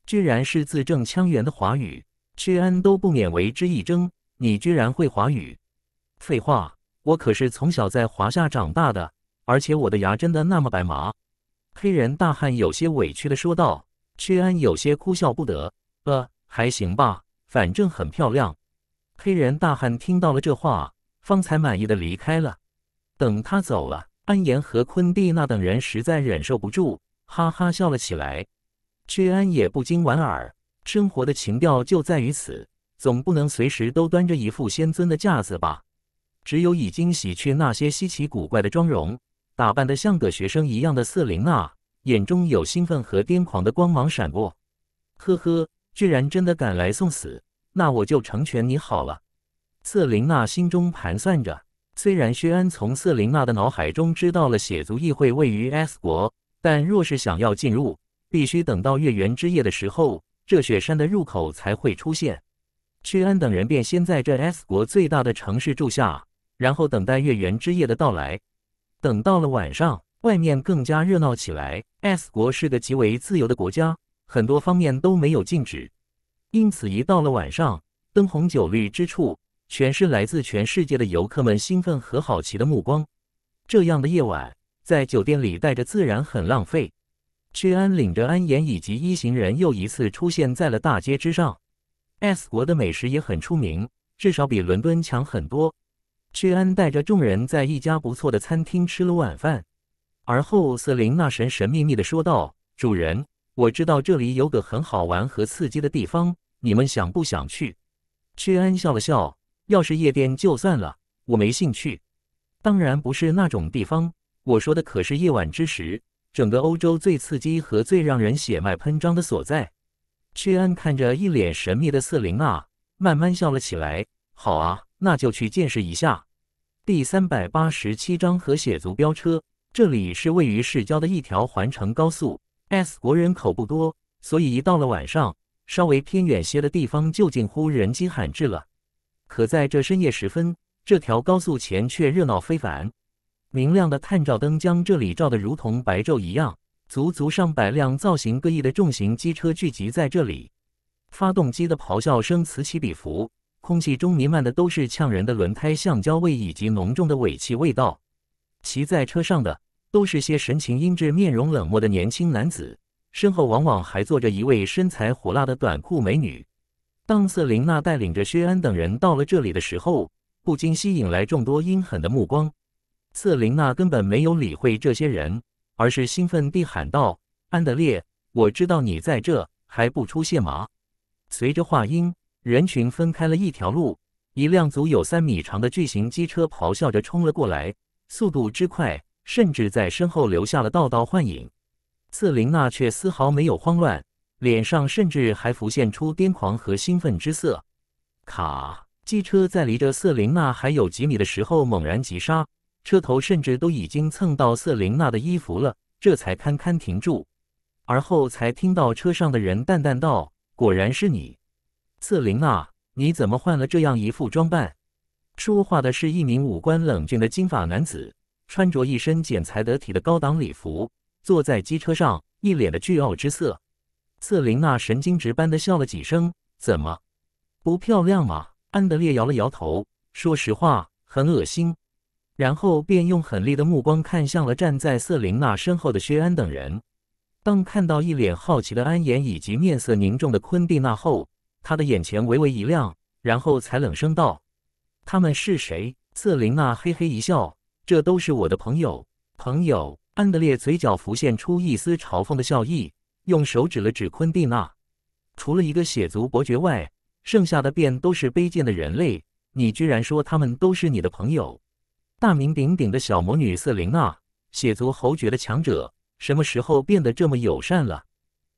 居然是字正腔圆的华语。”屈安都不免为之一怔：“你居然会华语？”废话，我可是从小在华夏长大的，而且我的牙真的那么白吗？黑人大汉有些委屈的说道。薛安有些哭笑不得。呃，还行吧，反正很漂亮。黑人大汉听到了这话，方才满意的离开了。等他走了，安言和昆蒂娜等人实在忍受不住，哈哈笑了起来。薛安也不禁莞尔，生活的情调就在于此，总不能随时都端着一副仙尊的架子吧。只有已经洗去那些稀奇古怪的妆容，打扮得像个学生一样的瑟琳娜，眼中有兴奋和癫狂的光芒闪过。呵呵，居然真的敢来送死，那我就成全你好了。瑟琳娜心中盘算着，虽然薛安从瑟琳娜的脑海中知道了血族议会位于 S 国，但若是想要进入，必须等到月圆之夜的时候，这雪山的入口才会出现。薛安等人便先在这 S 国最大的城市住下。然后等待月圆之夜的到来。等到了晚上，外面更加热闹起来。S 国是个极为自由的国家，很多方面都没有禁止，因此一到了晚上，灯红酒绿之处，全是来自全世界的游客们兴奋和好奇的目光。这样的夜晚，在酒店里待着自然很浪费。薛安领着安颜以及一行人又一次出现在了大街之上。S 国的美食也很出名，至少比伦敦强很多。薛安带着众人在一家不错的餐厅吃了晚饭，而后瑟琳娜神神秘秘地说道：“主人，我知道这里有个很好玩和刺激的地方，你们想不想去？”薛安笑了笑：“要是夜店就算了，我没兴趣。当然不是那种地方，我说的可是夜晚之时，整个欧洲最刺激和最让人血脉喷张的所在。”薛安看着一脸神秘的瑟琳娜，慢慢笑了起来：“好啊。”那就去见识一下。第三百八十七章和血族飙车。这里是位于市郊的一条环城高速。S 国人口不多，所以一到了晚上，稍微偏远些的地方就近乎人迹罕至了。可在这深夜时分，这条高速前却热闹非凡。明亮的探照灯将这里照得如同白昼一样。足足上百辆造型各异的重型机车聚集在这里，发动机的咆哮声此起彼伏。空气中弥漫的都是呛人的轮胎橡胶味以及浓重的尾气味道，骑在车上的都是些神情阴鸷、面容冷漠的年轻男子，身后往往还坐着一位身材火辣的短裤美女。当瑟琳娜带领着薛安等人到了这里的时候，不禁吸引来众多阴狠的目光。瑟琳娜根本没有理会这些人，而是兴奋地喊道：“安德烈，我知道你在这，还不出现吗？”随着话音。人群分开了一条路，一辆足有三米长的巨型机车咆哮着冲了过来，速度之快，甚至在身后留下了道道幻影。瑟琳娜却丝毫没有慌乱，脸上甚至还浮现出癫狂和兴奋之色。卡！机车在离着瑟琳娜还有几米的时候猛然急刹，车头甚至都已经蹭到瑟琳娜的衣服了，这才堪堪停住。而后才听到车上的人淡淡道：“果然是你。”瑟琳娜，你怎么换了这样一副装扮？说话的是一名五官冷峻的金发男子，穿着一身剪裁得体的高档礼服，坐在机车上，一脸的倨傲之色。瑟琳娜神经质般的笑了几声：“怎么，不漂亮吗？”安德烈摇了摇头，说实话，很恶心。然后便用狠厉的目光看向了站在瑟琳娜身后的薛安等人。当看到一脸好奇的安颜以及面色凝重的昆蒂娜后，他的眼前微微一亮，然后才冷声道：“他们是谁？”瑟琳娜嘿嘿一笑：“这都是我的朋友。”朋友安德烈嘴角浮现出一丝嘲讽的笑意，用手指了指昆蒂娜：“除了一个血族伯爵外，剩下的便都是卑贱的人类。你居然说他们都是你的朋友？”大名鼎鼎的小魔女瑟琳娜，血族侯爵的强者，什么时候变得这么友善了？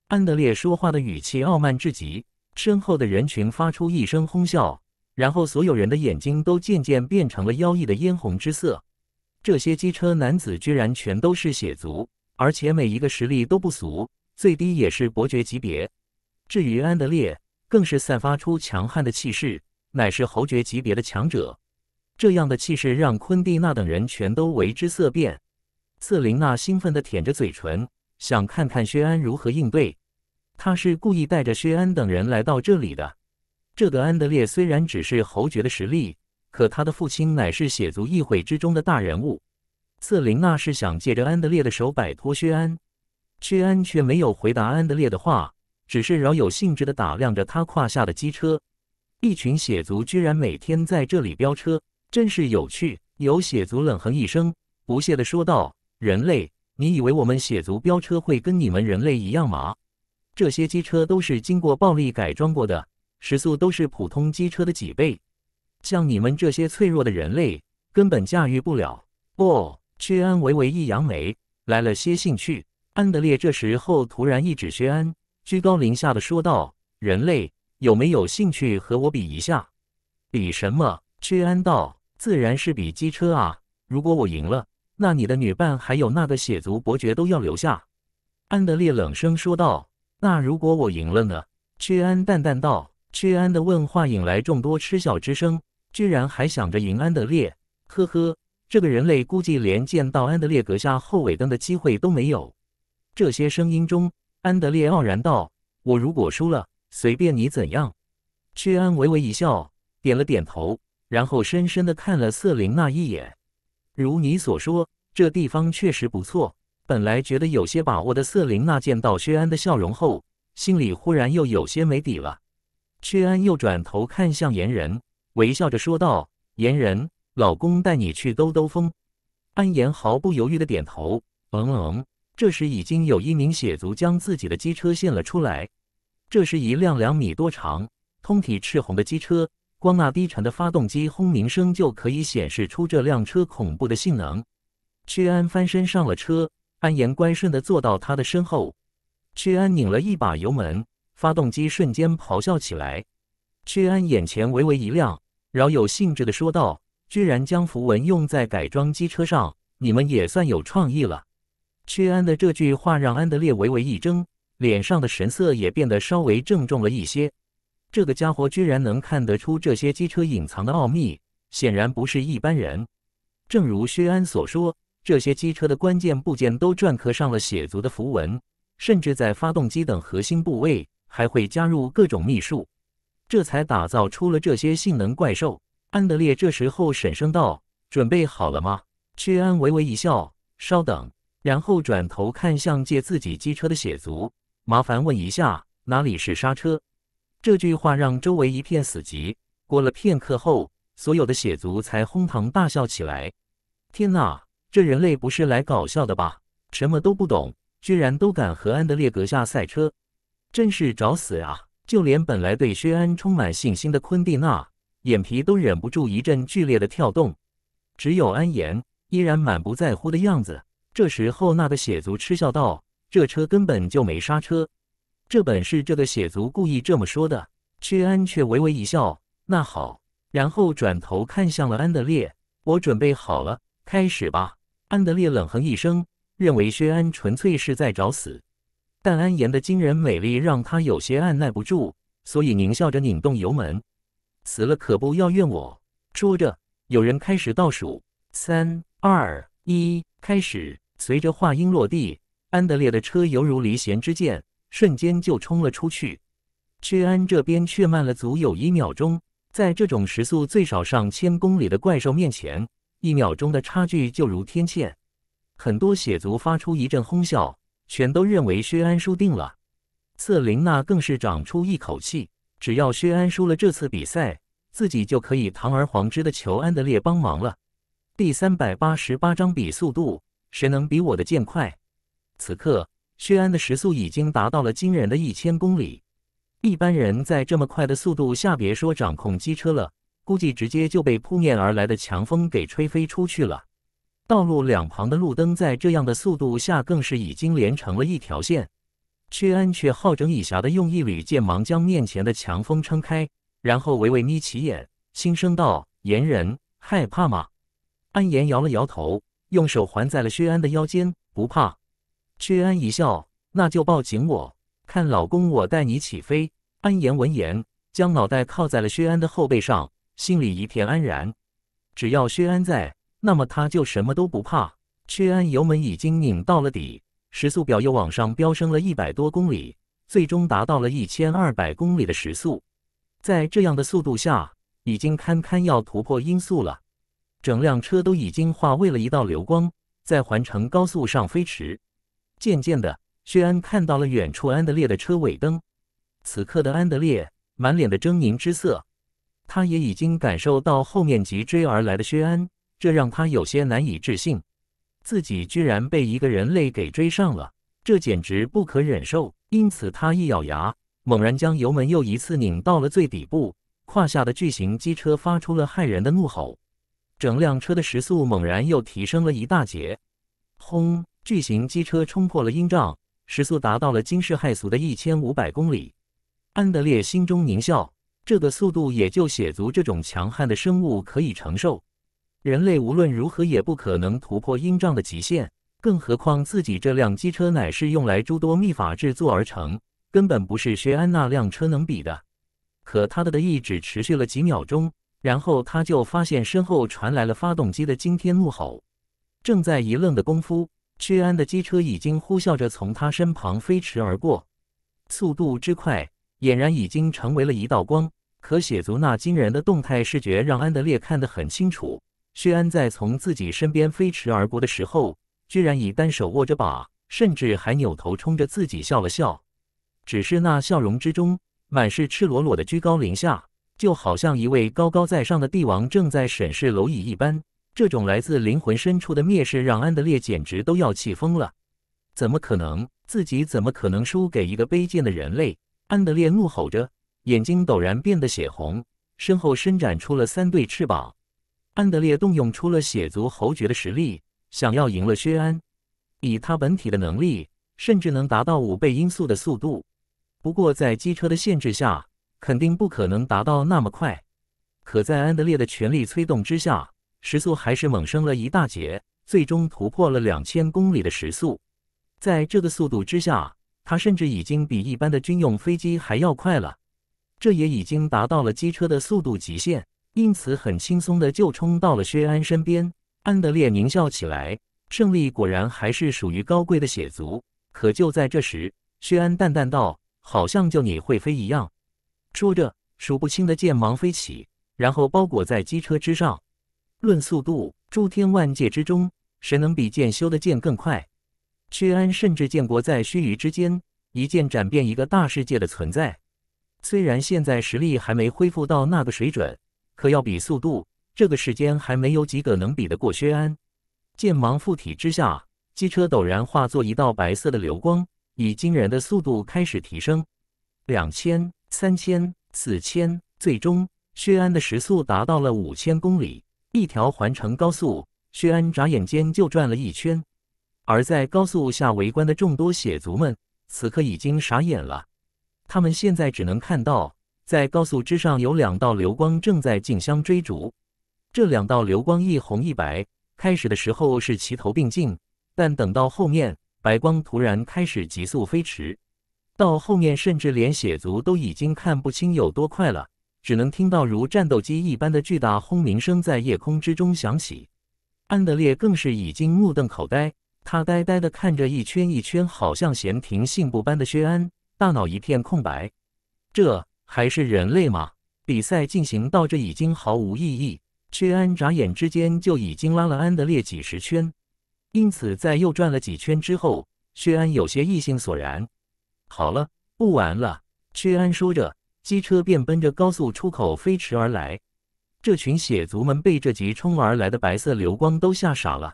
安德烈说话的语气傲慢至极。身后的人群发出一声哄笑，然后所有人的眼睛都渐渐变成了妖异的嫣红之色。这些机车男子居然全都是血族，而且每一个实力都不俗，最低也是伯爵级别。至于安德烈，更是散发出强悍的气势，乃是侯爵级别的强者。这样的气势让昆蒂娜等人全都为之色变。瑟琳娜兴奋地舔着嘴唇，想看看薛安如何应对。他是故意带着薛安等人来到这里的。这个安德烈虽然只是侯爵的实力，可他的父亲乃是血族议会之中的大人物。瑟琳娜是想借着安德烈的手摆脱薛安，薛安却没有回答安德烈的话，只是饶有兴致地打量着他胯下的机车。一群血族居然每天在这里飙车，真是有趣。有血族冷哼一声，不屑的说道：“人类，你以为我们血族飙车会跟你们人类一样吗？”这些机车都是经过暴力改装过的，时速都是普通机车的几倍，像你们这些脆弱的人类根本驾驭不了。哦，薛安微微一扬眉，来了些兴趣。安德烈这时候突然一指薛安，居高临下的说道：“人类有没有兴趣和我比一下？比什么？”薛安道：“自然是比机车啊。如果我赢了，那你的女伴还有那个血族伯爵都要留下。”安德烈冷声说道。那如果我赢了呢？屈安淡淡道。屈安的问话引来众多嗤笑之声，居然还想着赢安德烈，呵呵，这个人类估计连见到安德烈阁下后尾灯的机会都没有。这些声音中，安德烈傲然道：“我如果输了，随便你怎样。”屈安微微一笑，点了点头，然后深深的看了瑟琳娜一眼。如你所说，这地方确实不错。本来觉得有些把握的瑟琳娜见到薛安的笑容后，心里忽然又有些没底了。薛安又转头看向颜人，微笑着说道：“颜人，老公带你去兜兜风。”安言毫不犹豫的点头：“嗯嗯。”这时，已经有一名血族将自己的机车献了出来。这是一辆两米多长、通体赤红的机车，光那低沉的发动机轰鸣声就可以显示出这辆车恐怖的性能。薛安翻身上了车。安言乖顺的坐到他的身后，屈安拧了一把油门，发动机瞬间咆哮起来。屈安眼前微微一亮，饶有兴致的说道：“居然将符文用在改装机车上，你们也算有创意了。”屈安的这句话让安德烈微微一怔，脸上的神色也变得稍微郑重了一些。这个家伙居然能看得出这些机车隐藏的奥秘，显然不是一般人。正如薛安所说。这些机车的关键部件都篆刻上了血族的符文，甚至在发动机等核心部位还会加入各种秘术，这才打造出了这些性能怪兽。安德烈这时候沈声道：“准备好了吗？”屈安微微一笑，稍等，然后转头看向借自己机车的血族，麻烦问一下哪里是刹车？这句话让周围一片死寂。过了片刻后，所有的血族才哄堂大笑起来。天哪！这人类不是来搞笑的吧？什么都不懂，居然都敢和安德烈阁下赛车，真是找死啊！就连本来对薛安充满信心的昆蒂娜，眼皮都忍不住一阵剧烈的跳动。只有安言依然满不在乎的样子。这时，候，那个血族嗤笑道：“这车根本就没刹车，这本是这个血族故意这么说的。”薛安却微微一笑：“那好。”然后转头看向了安德烈：“我准备好了，开始吧。”安德烈冷哼一声，认为薛安纯粹是在找死。但安颜的惊人美丽让他有些按耐不住，所以狞笑着拧动油门。死了可不要怨我！说着，有人开始倒数：三、二、一，开始。随着话音落地，安德烈的车犹如离弦之箭，瞬间就冲了出去。薛安这边却慢了足有一秒钟，在这种时速最少上千公里的怪兽面前。一秒钟的差距就如天堑，很多血族发出一阵哄笑，全都认为薛安输定了。瑟琳娜更是长出一口气，只要薛安输了这次比赛，自己就可以堂而皇之的求安德烈帮忙了。第三百八十八章比速度，谁能比我的剑快？此刻，薛安的时速已经达到了惊人的一千公里，一般人在这么快的速度下，别说掌控机车了。估计直接就被扑面而来的强风给吹飞出去了。道路两旁的路灯在这样的速度下，更是已经连成了一条线。薛安却好整以暇的用一缕剑芒将面前的强风撑开，然后微微眯起眼，轻声道：“言人害怕吗？”安言摇了摇头，用手环在了薛安的腰间：“不怕。”薛安一笑：“那就抱紧我，看老公我带你起飞。”安言闻言，将脑袋靠在了薛安的后背上。心里一片安然，只要薛安在，那么他就什么都不怕。薛安油门已经拧到了底，时速表又往上飙升了一百多公里，最终达到了一千二百公里的时速。在这样的速度下，已经堪堪要突破音速了。整辆车都已经化为了一道流光，在环城高速上飞驰。渐渐的，薛安看到了远处安德烈的车尾灯。此刻的安德烈满脸的狰狞之色。他也已经感受到后面急追而来的薛安，这让他有些难以置信，自己居然被一个人类给追上了，这简直不可忍受。因此，他一咬牙，猛然将油门又一次拧到了最底部，胯下的巨型机车发出了骇人的怒吼，整辆车的时速猛然又提升了一大截。轰！巨型机车冲破了音障，时速达到了惊世骇俗的一千五百公里。安德烈心中狞笑。这个速度也就血足这种强悍的生物可以承受，人类无论如何也不可能突破音障的极限，更何况自己这辆机车乃是用来诸多秘法制作而成，根本不是薛安那辆车能比的。可他的的意志持续了几秒钟，然后他就发现身后传来了发动机的惊天怒吼。正在一愣的功夫，薛安的机车已经呼啸着从他身旁飞驰而过，速度之快，俨然已经成为了一道光。可血族那惊人的动态视觉让安德烈看得很清楚，薛安在从自己身边飞驰而过的时候，居然以单手握着把，甚至还扭头冲着自己笑了笑。只是那笑容之中满是赤裸裸的居高临下，就好像一位高高在上的帝王正在审视蝼蚁一般。这种来自灵魂深处的蔑视让安德烈简直都要气疯了！怎么可能？自己怎么可能输给一个卑贱的人类？安德烈怒吼着。眼睛陡然变得血红，身后伸展出了三对翅膀。安德烈动用出了血族侯爵的实力，想要赢了薛安。以他本体的能力，甚至能达到五倍音速的速度。不过，在机车的限制下，肯定不可能达到那么快。可在安德烈的全力催动之下，时速还是猛升了一大截，最终突破了两千公里的时速。在这个速度之下，他甚至已经比一般的军用飞机还要快了。这也已经达到了机车的速度极限，因此很轻松的就冲到了薛安身边。安德烈狞笑起来：“胜利果然还是属于高贵的血族。”可就在这时，薛安淡淡道：“好像就你会飞一样。”说着，数不清的剑芒飞起，然后包裹在机车之上。论速度，诸天万界之中，谁能比剑修的剑更快？薛安甚至见过在须臾之间，一剑斩遍一个大世界的存在。虽然现在实力还没恢复到那个水准，可要比速度，这个时间还没有几个能比得过薛安。剑芒附体之下，机车陡然化作一道白色的流光，以惊人的速度开始提升。两千、三千、四千，最终薛安的时速达到了五千公里。一条环城高速，薛安眨眼间就转了一圈。而在高速下围观的众多血族们，此刻已经傻眼了。他们现在只能看到，在高速之上有两道流光正在竞相追逐。这两道流光一红一白，开始的时候是齐头并进，但等到后面，白光突然开始急速飞驰。到后面，甚至连血族都已经看不清有多快了，只能听到如战斗机一般的巨大轰鸣声在夜空之中响起。安德烈更是已经目瞪口呆，他呆呆地看着一圈一圈，好像闲庭信步般的薛安。大脑一片空白，这还是人类吗？比赛进行到这已经毫无意义。屈安眨眼之间就已经拉了安德烈几十圈，因此在又转了几圈之后，薛安有些意兴索然。好了，不玩了。屈安说着，机车便奔着高速出口飞驰而来。这群血族们被这急冲而来的白色流光都吓傻了。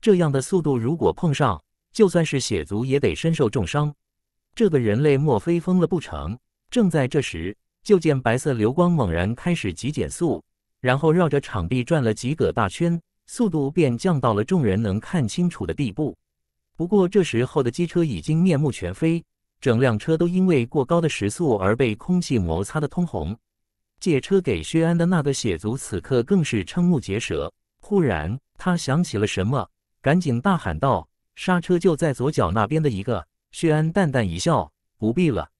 这样的速度，如果碰上，就算是血族也得身受重伤。这个人类莫非疯了不成？正在这时，就见白色流光猛然开始急减速，然后绕着场地转了几个大圈，速度便降到了众人能看清楚的地步。不过这时候的机车已经面目全非，整辆车都因为过高的时速而被空气摩擦的通红。借车给薛安的那个血族此刻更是瞠目结舌。忽然，他想起了什么，赶紧大喊道：“刹车就在左脚那边的一个！”薛安淡淡一笑：“不必了。”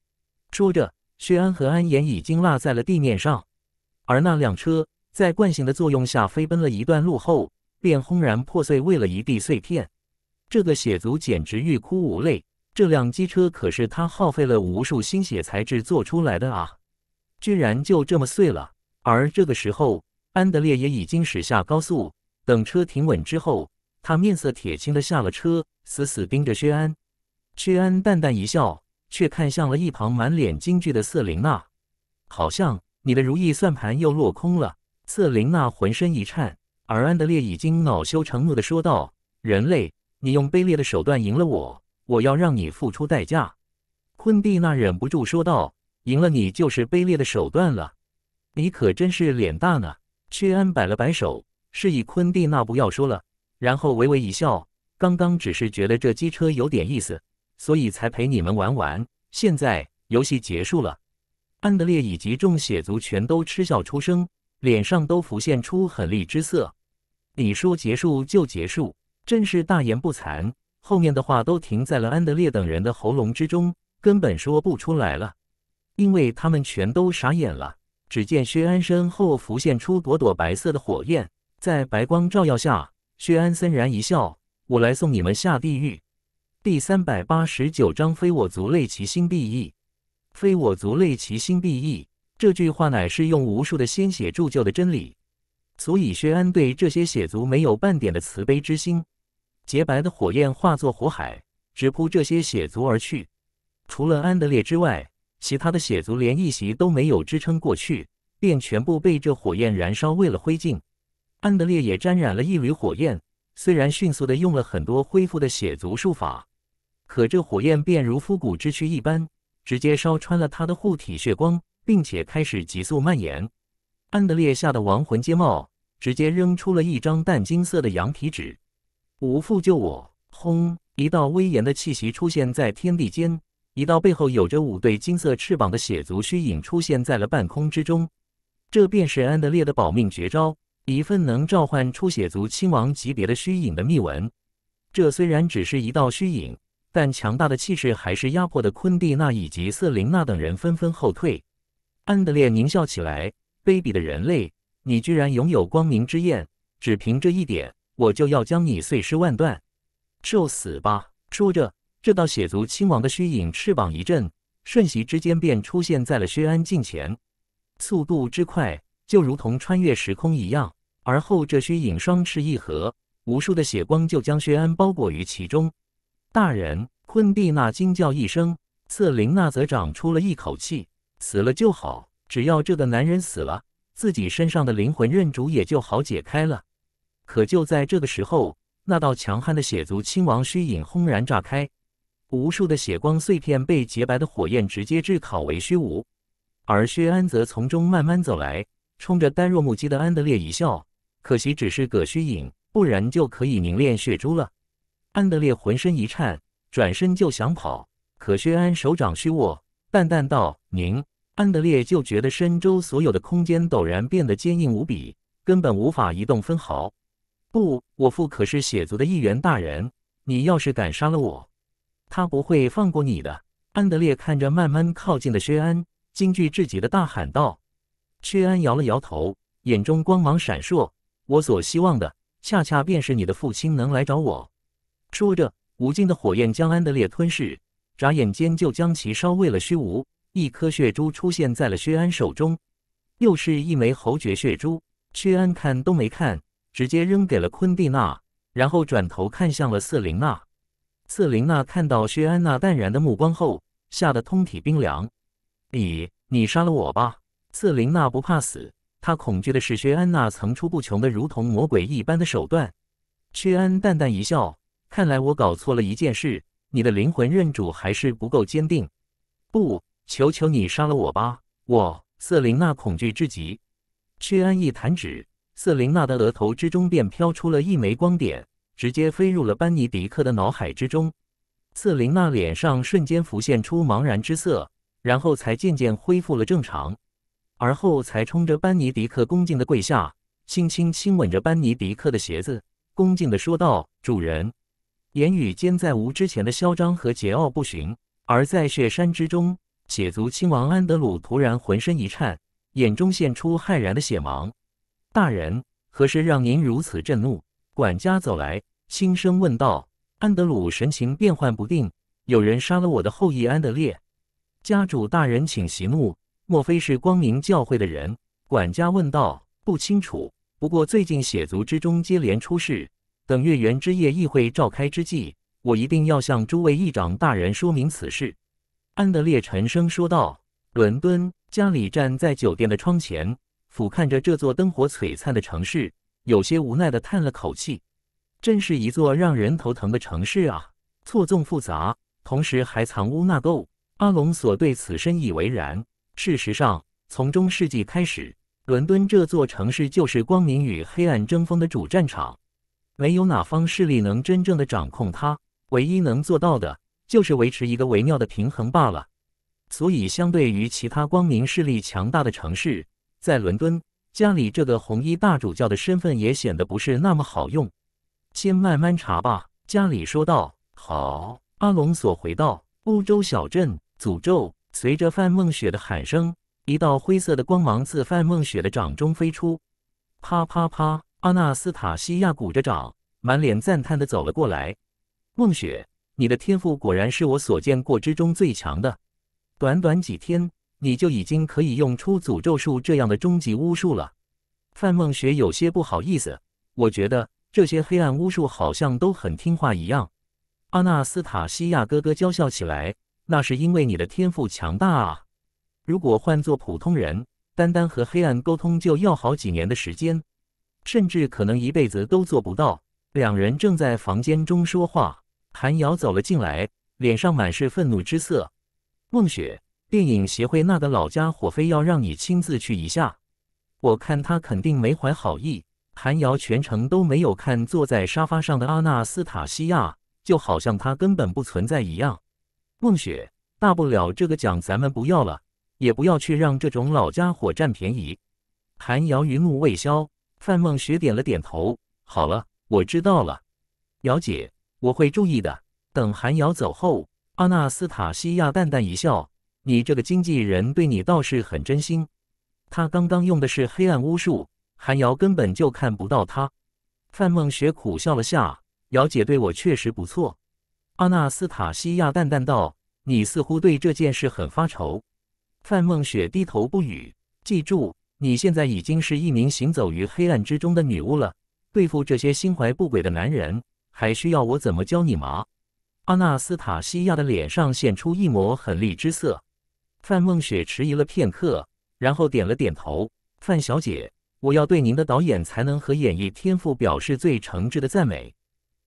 说着，薛安和安言已经落在了地面上，而那辆车在惯性的作用下飞奔了一段路后，便轰然破碎，为了一地碎片。这个血族简直欲哭无泪，这辆机车可是他耗费了无数心血才制作出来的啊，居然就这么碎了！而这个时候，安德烈也已经驶下高速，等车停稳之后，他面色铁青的下了车，死死盯着薛安。屈安淡淡一笑，却看向了一旁满脸惊惧的瑟琳娜，好像你的如意算盘又落空了。瑟琳娜浑身一颤，而安德烈已经恼羞成怒地说道：“人类，你用卑劣的手段赢了我，我要让你付出代价。”昆蒂娜忍不住说道：“赢了你就是卑劣的手段了，你可真是脸大呢。”屈安摆了摆手，示意昆蒂娜不要说了，然后微微一笑：“刚刚只是觉得这机车有点意思。”所以才陪你们玩玩。现在游戏结束了，安德烈以及众血族全都嗤笑出声，脸上都浮现出狠厉之色。你说结束就结束，真是大言不惭。后面的话都停在了安德烈等人的喉咙之中，根本说不出来了，因为他们全都傻眼了。只见薛安身后浮现出朵朵白色的火焰，在白光照耀下，薛安森然一笑：“我来送你们下地狱。”第三百八十九章，非我族类，其心必异。非我族类，其心必异。这句话乃是用无数的鲜血铸就的真理，所以薛安对这些血族没有半点的慈悲之心。洁白的火焰化作火海，直扑这些血族而去。除了安德烈之外，其他的血族连一席都没有支撑过去，便全部被这火焰燃烧为了灰烬。安德烈也沾染了一缕火焰，虽然迅速的用了很多恢复的血族术法。可这火焰便如枯骨之躯一般，直接烧穿了他的护体血光，并且开始急速蔓延。安德烈吓得亡魂皆冒，直接扔出了一张淡金色的羊皮纸：“无父救我！”轰，一道威严的气息出现在天地间，一道背后有着五对金色翅膀的血族虚影出现在了半空之中。这便是安德烈的保命绝招，一份能召唤出血族亲王级别的虚影的秘文。这虽然只是一道虚影。但强大的气势还是压迫的，昆蒂娜以及瑟琳娜等人纷纷后退。安德烈狞笑起来：“卑鄙的人类，你居然拥有光明之焰！只凭这一点，我就要将你碎尸万段！受死吧！”说着，这道血族亲王的虚影翅膀一震，瞬息之间便出现在了薛安近前，速度之快就如同穿越时空一样。而后，这虚影双翅一合，无数的血光就将薛安包裹于其中。大人，昆蒂娜惊叫一声，瑟琳娜则长出了一口气：“死了就好，只要这个男人死了，自己身上的灵魂认主也就好解开了。”可就在这个时候，那道强悍的血族亲王虚影轰然炸开，无数的血光碎片被洁白的火焰直接炙烤为虚无。而薛安则从中慢慢走来，冲着呆若木鸡的安德烈一笑：“可惜只是个虚影，不然就可以凝练血珠了。”安德烈浑身一颤，转身就想跑，可薛安手掌虚握，淡淡道：“您。”安德烈就觉得身周所有的空间陡然变得坚硬无比，根本无法移动分毫。不，我父可是血族的一员大人，你要是敢杀了我，他不会放过你的。安德烈看着慢慢靠近的薛安，惊惧至极的大喊道：“薛安！”摇了摇头，眼中光芒闪烁。我所希望的，恰恰便是你的父亲能来找我。说着，无尽的火焰将安德烈吞噬，眨眼间就将其烧为了虚无。一颗血珠出现在了薛安手中，又是一枚侯爵血珠。薛安看都没看，直接扔给了昆蒂娜，然后转头看向了瑟琳娜。瑟琳娜看到薛安那淡然的目光后，吓得通体冰凉。你，你杀了我吧！瑟琳娜不怕死，她恐惧的是薛安那层出不穷的如同魔鬼一般的手段。薛安淡淡一笑。看来我搞错了一件事，你的灵魂认主还是不够坚定。不，求求你杀了我吧！我瑟琳娜恐惧之极。屈安一弹指，瑟琳娜的额头之中便飘出了一枚光点，直接飞入了班尼迪克的脑海之中。瑟琳娜脸上瞬间浮现出茫然之色，然后才渐渐恢复了正常，而后才冲着班尼迪克恭敬的跪下，轻轻亲吻着班尼迪克的鞋子，恭敬的说道：“主人。”言语间，在无之前的嚣张和桀骜不驯，而在雪山之中，血族亲王安德鲁突然浑身一颤，眼中现出骇然的血芒。大人，何事让您如此震怒？管家走来，轻声问道。安德鲁神情变幻不定，有人杀了我的后裔安德烈。家主大人，请息怒。莫非是光明教会的人？管家问道。不清楚，不过最近血族之中接连出事。等月圆之夜议会召开之际，我一定要向诸位议长大人说明此事。”安德烈沉声说道。伦敦，家里站在酒店的窗前，俯瞰着这座灯火璀璨的城市，有些无奈地叹了口气：“真是一座让人头疼的城市啊，错综复杂，同时还藏污纳垢。”阿隆索对此深以为然。事实上，从中世纪开始，伦敦这座城市就是光明与黑暗争锋的主战场。没有哪方势力能真正的掌控它，唯一能做到的，就是维持一个微妙的平衡罢了。所以，相对于其他光明势力强大的城市，在伦敦，家里这个红衣大主教的身份也显得不是那么好用。先慢慢查吧，家里说道。好，阿隆索回到欧洲小镇，诅咒。随着范梦雪的喊声，一道灰色的光芒自范梦雪的掌中飞出，啪啪啪。阿纳斯塔西亚鼓着掌，满脸赞叹的走了过来。梦雪，你的天赋果然是我所见过之中最强的。短短几天，你就已经可以用出诅咒术这样的终极巫术了。范梦雪有些不好意思，我觉得这些黑暗巫术好像都很听话一样。阿纳斯塔西亚咯咯娇笑起来，那是因为你的天赋强大啊。如果换做普通人，单单和黑暗沟通就要好几年的时间。甚至可能一辈子都做不到。两人正在房间中说话，韩瑶走了进来，脸上满是愤怒之色。孟雪，电影协会那个老家伙非要让你亲自去一下，我看他肯定没怀好意。韩瑶全程都没有看坐在沙发上的阿纳斯塔西亚，就好像她根本不存在一样。孟雪，大不了这个奖咱们不要了，也不要去让这种老家伙占便宜。韩瑶余怒未消。范梦雪点了点头。好了，我知道了，姚姐，我会注意的。等韩瑶走后，阿纳斯塔西娅淡淡一笑：“你这个经纪人对你倒是很真心。”他刚刚用的是黑暗巫术，韩瑶根本就看不到他。范梦雪苦笑了下：“姚姐对我确实不错。”阿纳斯塔西娅淡淡道：“你似乎对这件事很发愁。”范梦雪低头不语。记住。你现在已经是一名行走于黑暗之中的女巫了，对付这些心怀不轨的男人，还需要我怎么教你吗？阿纳斯塔西亚的脸上现出一抹狠厉之色。范梦雪迟疑了片刻，然后点了点头。范小姐，我要对您的导演才能和演绎天赋表示最诚挚的赞美。”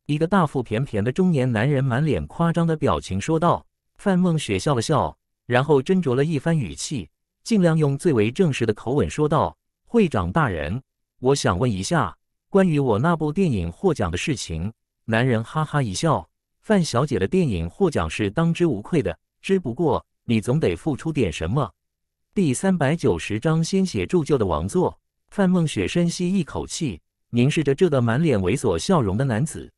一个大腹便便的中年男人满脸夸张的表情说道。范梦雪笑了笑，然后斟酌了一番语气。尽量用最为正式的口吻说道：“会长大人，我想问一下关于我那部电影获奖的事情。”男人哈哈一笑：“范小姐的电影获奖是当之无愧的，只不过你总得付出点什么。”第三百九十章鲜血铸就的王座。范梦雪深吸一口气，凝视着这个满脸猥琐笑容的男子：“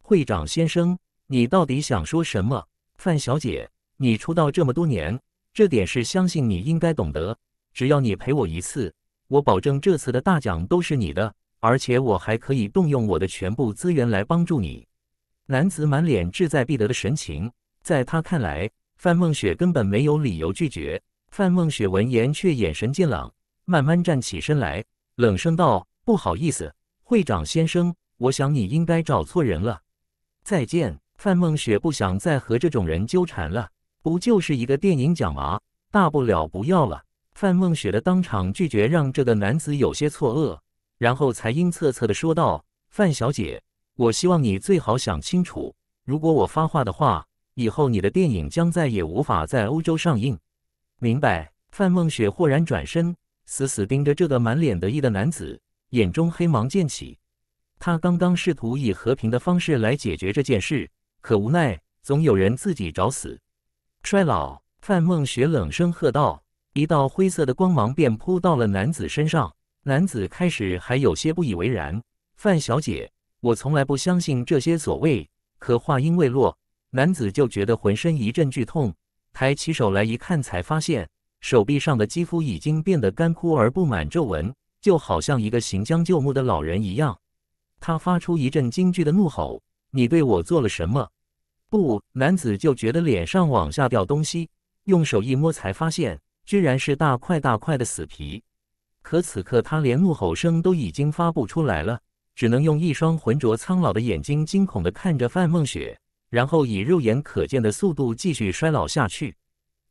会长先生，你到底想说什么？”范小姐，你出道这么多年。这点是相信你应该懂得，只要你陪我一次，我保证这次的大奖都是你的，而且我还可以动用我的全部资源来帮助你。男子满脸志在必得的神情，在他看来，范梦雪根本没有理由拒绝。范梦雪闻言却眼神渐冷，慢慢站起身来，冷声道：“不好意思，会长先生，我想你应该找错人了。再见。”范梦雪不想再和这种人纠缠了。不就是一个电影奖吗？大不了不要了。范梦雪的当场拒绝让这个男子有些错愕，然后才阴恻恻的说道：“范小姐，我希望你最好想清楚，如果我发话的话，以后你的电影将再也无法在欧洲上映。”明白？范梦雪豁然转身，死死盯着这个满脸得意的男子，眼中黑芒渐起。他刚刚试图以和平的方式来解决这件事，可无奈总有人自己找死。衰老，范梦雪冷声喝道：“一道灰色的光芒便扑到了男子身上。”男子开始还有些不以为然：“范小姐，我从来不相信这些所谓。”可话音未落，男子就觉得浑身一阵剧痛，抬起手来一看，才发现手臂上的肌肤已经变得干枯而布满皱纹，就好像一个行将就木的老人一样。他发出一阵惊惧的怒吼：“你对我做了什么？”不，男子就觉得脸上往下掉东西，用手一摸才发现，居然是大块大块的死皮。可此刻他连怒吼声都已经发不出来了，只能用一双浑浊苍老的眼睛惊恐的看着范梦雪，然后以肉眼可见的速度继续衰老下去。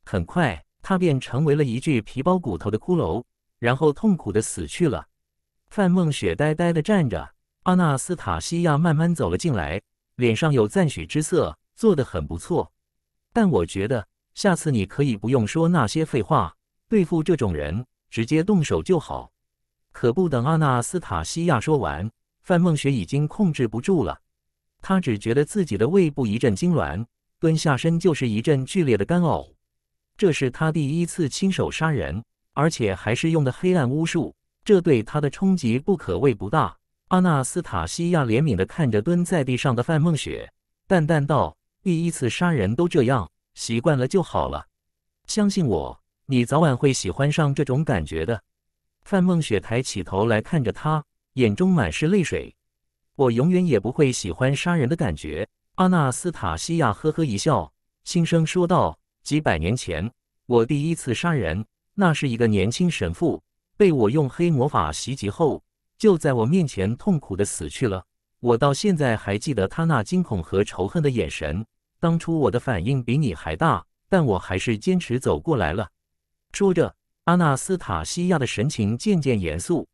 很快，他便成为了一具皮包骨头的骷髅，然后痛苦的死去了。范梦雪呆呆的站着，阿纳斯塔西亚慢慢走了进来，脸上有赞许之色。做的很不错，但我觉得下次你可以不用说那些废话，对付这种人直接动手就好。可不等阿纳斯塔西亚说完，范梦雪已经控制不住了，她只觉得自己的胃部一阵痉挛，蹲下身就是一阵剧烈的干呕。这是他第一次亲手杀人，而且还是用的黑暗巫术，这对他的冲击不可谓不大。阿纳斯塔西亚怜悯地看着蹲在地上的范梦雪，淡淡道。第一次杀人都这样，习惯了就好了。相信我，你早晚会喜欢上这种感觉的。范梦雪抬起头来看着他，眼中满是泪水。我永远也不会喜欢杀人的感觉。阿纳斯塔西亚呵呵一笑，轻声说道：“几百年前，我第一次杀人，那是一个年轻神父，被我用黑魔法袭击后，就在我面前痛苦的死去了。”我到现在还记得他那惊恐和仇恨的眼神。当初我的反应比你还大，但我还是坚持走过来了。说着，阿纳斯塔西亚的神情渐渐严肃。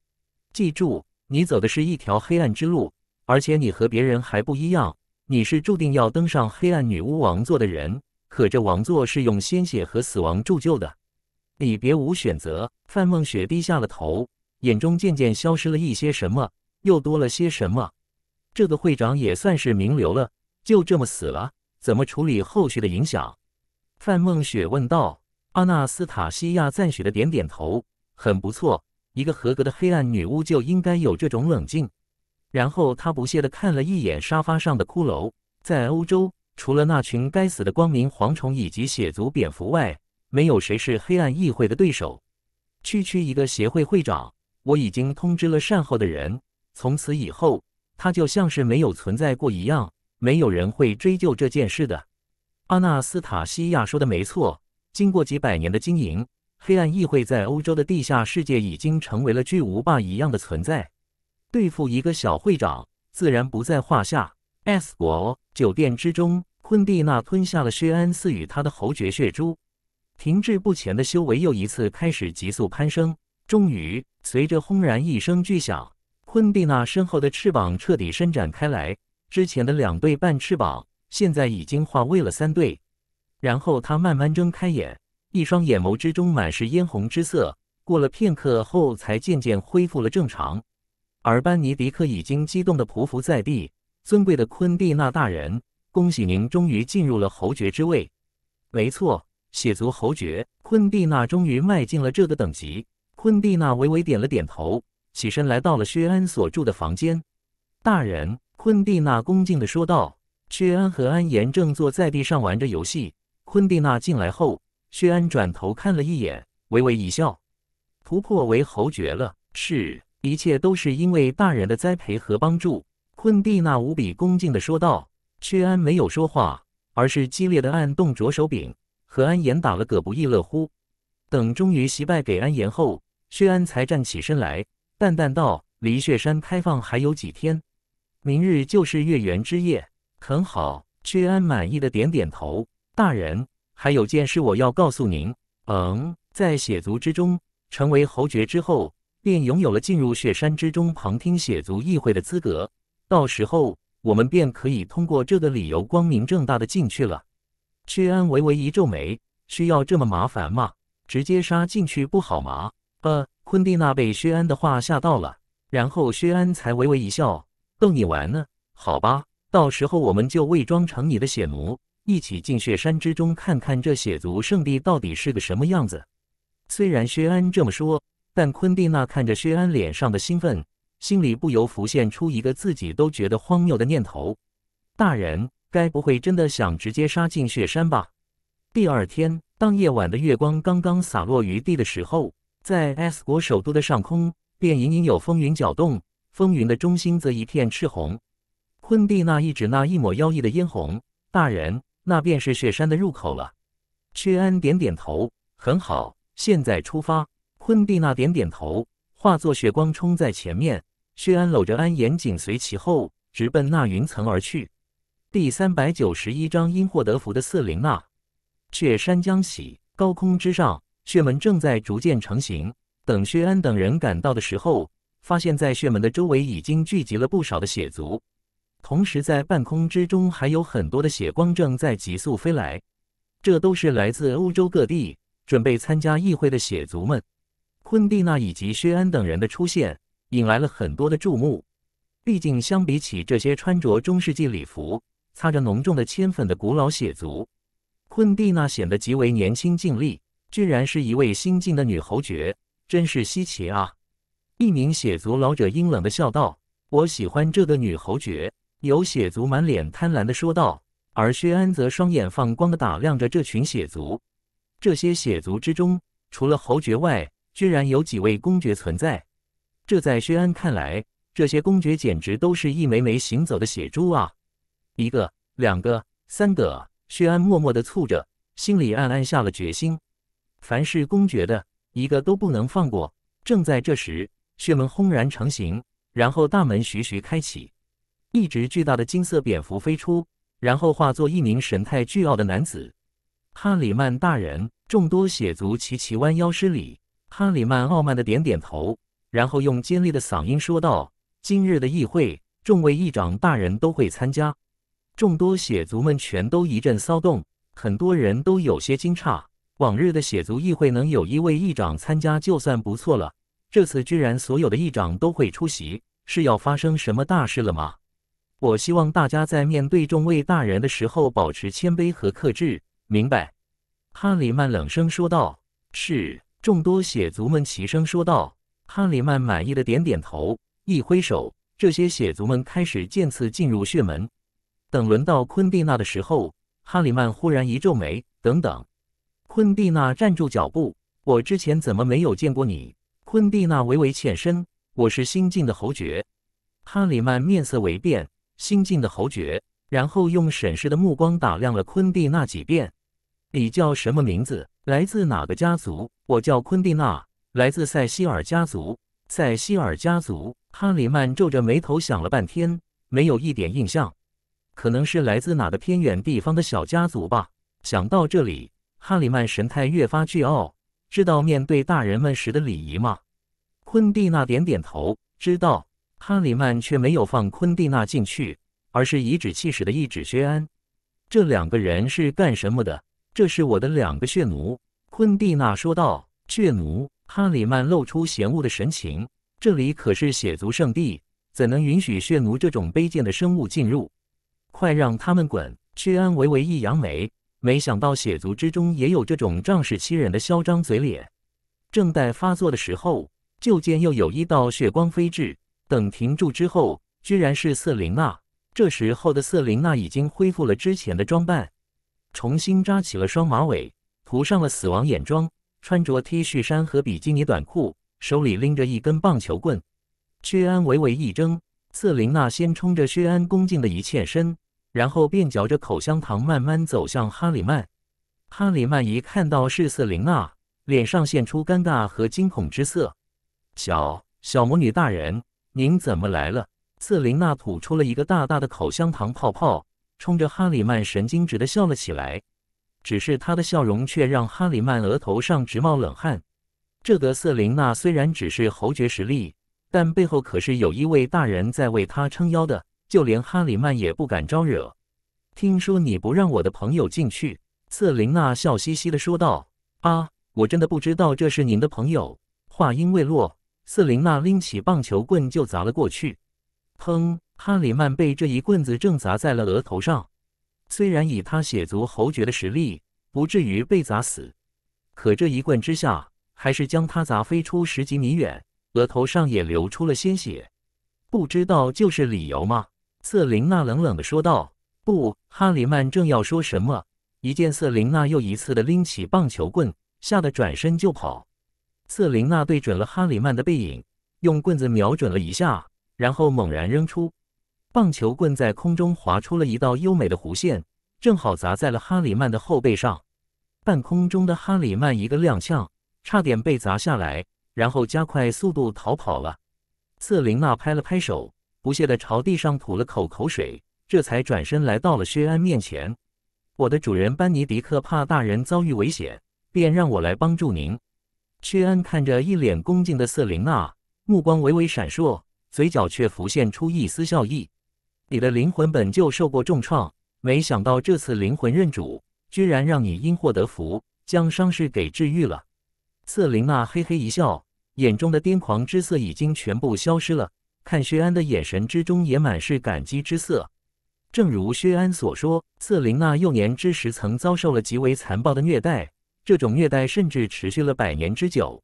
记住，你走的是一条黑暗之路，而且你和别人还不一样。你是注定要登上黑暗女巫王座的人，可这王座是用鲜血和死亡铸就的。你别无选择。范梦雪低下了头，眼中渐渐消失了一些什么，又多了些什么。这个会长也算是名流了，就这么死了，怎么处理后续的影响？范梦雪问道。阿纳斯塔西娅赞许的点点头，很不错，一个合格的黑暗女巫就应该有这种冷静。然后他不屑的看了一眼沙发上的骷髅，在欧洲，除了那群该死的光明蝗虫以及血族蝙蝠外，没有谁是黑暗议会的对手。区区一个协会会长，我已经通知了善后的人，从此以后。他就像是没有存在过一样，没有人会追究这件事的。阿纳斯塔西亚说的没错，经过几百年的经营，黑暗议会，在欧洲的地下世界已经成为了巨无霸一样的存在。对付一个小会长，自然不在话下。S 国酒店之中，昆蒂娜吞下了薛安赐予他的侯爵血珠，停滞不前的修为又一次开始急速攀升。终于，随着轰然一声巨响。昆蒂娜身后的翅膀彻底伸展开来，之前的两对半翅膀现在已经化为了三对。然后他慢慢睁开眼，一双眼眸之中满是嫣红之色。过了片刻后，才渐渐恢复了正常。而班尼迪克已经激动地匍匐在地：“尊贵的昆蒂娜大人，恭喜您终于进入了侯爵之位。”“没错，血族侯爵昆蒂娜终于迈进了这个等级。”昆蒂娜微微点了点头。起身来到了薛安所住的房间，大人，昆蒂娜恭敬地说道。薛安和安言正坐在地上玩着游戏，昆蒂娜进来后，薛安转头看了一眼，微微一笑。突破为侯爵了，是，一切都是因为大人的栽培和帮助。昆蒂娜无比恭敬地说道。薛安没有说话，而是激烈地按动着手柄，和安言打了个不亦乐乎。等终于惜败给安言后，薛安才站起身来。淡淡道：“离雪山开放还有几天，明日就是月圆之夜。很好。”薛安满意的点点头。大人，还有件事我要告诉您。嗯，在血族之中，成为侯爵之后，便拥有了进入雪山之中旁听血族议会的资格。到时候，我们便可以通过这个理由光明正大的进去了。薛安微微一皱眉：“需要这么麻烦吗？直接杀进去不好吗？”呃。昆蒂娜被薛安的话吓到了，然后薛安才微微一笑，逗你玩呢，好吧，到时候我们就伪装成你的血奴，一起进雪山之中，看看这血族圣地到底是个什么样子。虽然薛安这么说，但昆蒂娜看着薛安脸上的兴奋，心里不由浮现出一个自己都觉得荒谬的念头：大人该不会真的想直接杀进雪山吧？第二天，当夜晚的月光刚刚洒落于地的时候。在 S 国首都的上空，便隐隐有风云搅动，风云的中心则一片赤红。昆蒂娜一指那一抹妖异的嫣红，大人，那便是雪山的入口了。薛安点点头，很好，现在出发。昆蒂娜点点头，化作雪光冲在前面。薛安搂着安颜紧随其后，直奔那云层而去。第三百九十一章因祸得福的瑟琳娜。雪山将起，高空之上。血门正在逐渐成型。等薛安等人赶到的时候，发现，在血门的周围已经聚集了不少的血族，同时在半空之中还有很多的血光正在急速飞来。这都是来自欧洲各地准备参加议会的血族们。昆蒂娜以及薛安等人的出现，引来了很多的注目。毕竟，相比起这些穿着中世纪礼服、擦着浓重的铅粉的古老血族，昆蒂娜显得极为年轻劲丽。居然是一位新晋的女侯爵，真是稀奇啊！一名血族老者阴冷的笑道：“我喜欢这个女侯爵。”有血族满脸贪婪的说道。而薛安则双眼放光的打量着这群血族。这些血族之中，除了侯爵外，居然有几位公爵存在。这在薛安看来，这些公爵简直都是一枚枚行走的血珠啊！一个，两个，三个，薛安默默的蹙着，心里暗暗下了决心。凡是公爵的一个都不能放过。正在这时，血门轰然成型，然后大门徐徐开启，一只巨大的金色蝙蝠飞出，然后化作一名神态倨傲的男子——哈里曼大人。众多血族齐齐弯腰施礼。哈里曼傲慢的点点头，然后用尖利的嗓音说道：“今日的议会，众位议长大人都会参加。”众多血族们全都一阵骚动，很多人都有些惊诧。往日的血族议会能有一位议长参加就算不错了，这次居然所有的议长都会出席，是要发生什么大事了吗？我希望大家在面对众位大人的时候保持谦卑和克制，明白？”哈里曼冷声说道。“是。”众多血族们齐声说道。哈里曼满意的点点头，一挥手，这些血族们开始渐次进入血门。等轮到昆蒂娜的时候，哈里曼忽然一皱眉：“等等。”昆蒂娜站住脚步，我之前怎么没有见过你？昆蒂娜微微欠身，我是新晋的侯爵。哈里曼面色微变，新晋的侯爵，然后用审视的目光打量了昆蒂娜几遍。你叫什么名字？来自哪个家族？我叫昆蒂娜，来自塞西尔家族。塞西尔家族。哈里曼皱着眉头想了半天，没有一点印象，可能是来自哪个偏远地方的小家族吧。想到这里。哈里曼神态越发倨傲，知道面对大人们时的礼仪吗？昆蒂娜点点头，知道。哈里曼却没有放昆蒂娜进去，而是颐指气使的一指薛安：“这两个人是干什么的？这是我的两个血奴。”昆蒂娜说道。血奴？哈里曼露出嫌恶的神情：“这里可是血族圣地，怎能允许血奴这种卑贱的生物进入？快让他们滚！”薛安微微一扬眉。没想到血族之中也有这种仗势欺人的嚣张嘴脸，正待发作的时候，就见又有一道血光飞至。等停住之后，居然是瑟琳娜。这时候的瑟琳娜已经恢复了之前的装扮，重新扎起了双马尾，涂上了死亡眼妆，穿着 T 恤衫和比基尼短裤，手里拎着一根棒球棍。薛安微微一怔，瑟琳娜先冲着薛安恭敬的一欠身。然后便嚼着口香糖，慢慢走向哈里曼。哈里曼一看到是瑟琳娜，脸上现出尴尬和惊恐之色：“小小魔女大人，您怎么来了？”瑟琳娜吐出了一个大大的口香糖泡泡，冲着哈里曼神经质的笑了起来。只是她的笑容却让哈里曼额头上直冒冷汗。这个瑟琳娜虽然只是侯爵实力，但背后可是有一位大人在为她撑腰的。就连哈里曼也不敢招惹。听说你不让我的朋友进去，瑟琳娜笑嘻嘻的说道：“啊，我真的不知道这是您的朋友。”话音未落，瑟琳娜拎起棒球棍就砸了过去。砰！哈里曼被这一棍子正砸在了额头上。虽然以他血族侯爵的实力不至于被砸死，可这一棍之下还是将他砸飞出十几米远，额头上也流出了鲜血。不知道就是理由吗？瑟琳娜冷冷地说道：“不！”哈里曼正要说什么，一见瑟琳娜又一次的拎起棒球棍，吓得转身就跑。瑟琳娜对准了哈里曼的背影，用棍子瞄准了一下，然后猛然扔出。棒球棍在空中划出了一道优美的弧线，正好砸在了哈里曼的后背上。半空中的哈里曼一个踉跄，差点被砸下来，然后加快速度逃跑了。瑟琳娜拍了拍手。不屑地朝地上吐了口口水，这才转身来到了薛安面前。我的主人班尼迪克怕大人遭遇危险，便让我来帮助您。薛安看着一脸恭敬的瑟琳娜，目光微微闪烁，嘴角却浮现出一丝笑意。你的灵魂本就受过重创，没想到这次灵魂认主，居然让你因祸得福，将伤势给治愈了。瑟琳娜嘿嘿一笑，眼中的癫狂之色已经全部消失了。看薛安的眼神之中也满是感激之色。正如薛安所说，瑟琳娜幼年之时曾遭受了极为残暴的虐待，这种虐待甚至持续了百年之久，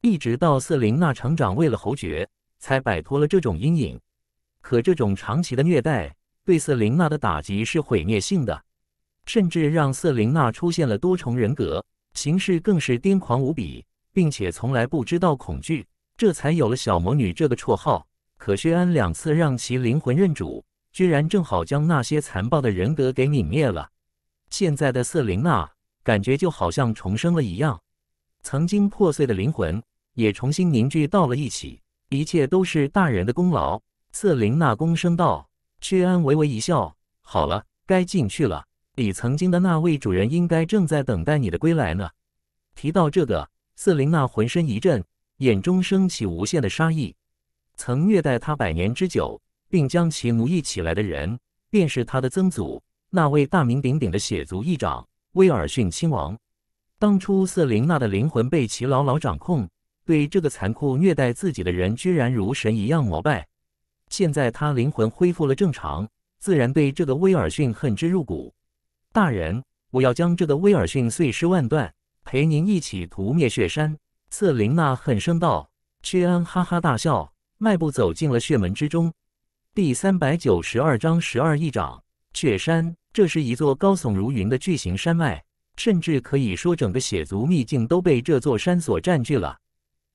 一直到瑟琳娜成长为了侯爵，才摆脱了这种阴影。可这种长期的虐待对瑟琳娜的打击是毁灭性的，甚至让瑟琳娜出现了多重人格，行事更是癫狂无比，并且从来不知道恐惧，这才有了“小魔女”这个绰号。可薛安两次让其灵魂认主，居然正好将那些残暴的人格给泯灭了。现在的瑟琳娜感觉就好像重生了一样，曾经破碎的灵魂也重新凝聚到了一起。一切都是大人的功劳。瑟琳娜躬身道：“薛安微微一笑，好了，该进去了。你曾经的那位主人应该正在等待你的归来呢。”提到这个，瑟琳娜浑身一震，眼中升起无限的杀意。曾虐待他百年之久，并将其奴役起来的人，便是他的曾祖，那位大名鼎鼎的血族议长威尔逊亲王。当初瑟琳娜的灵魂被其牢牢掌控，对这个残酷虐待自己的人，居然如神一样膜拜。现在他灵魂恢复了正常，自然对这个威尔逊恨之入骨。大人，我要将这个威尔逊碎尸万段，陪您一起屠灭血山。”瑟琳娜恨声道。屈安哈哈大笑。迈步走进了血门之中，第三百九十二章十二议长。雪山，这是一座高耸如云的巨型山脉，甚至可以说整个血族秘境都被这座山所占据了。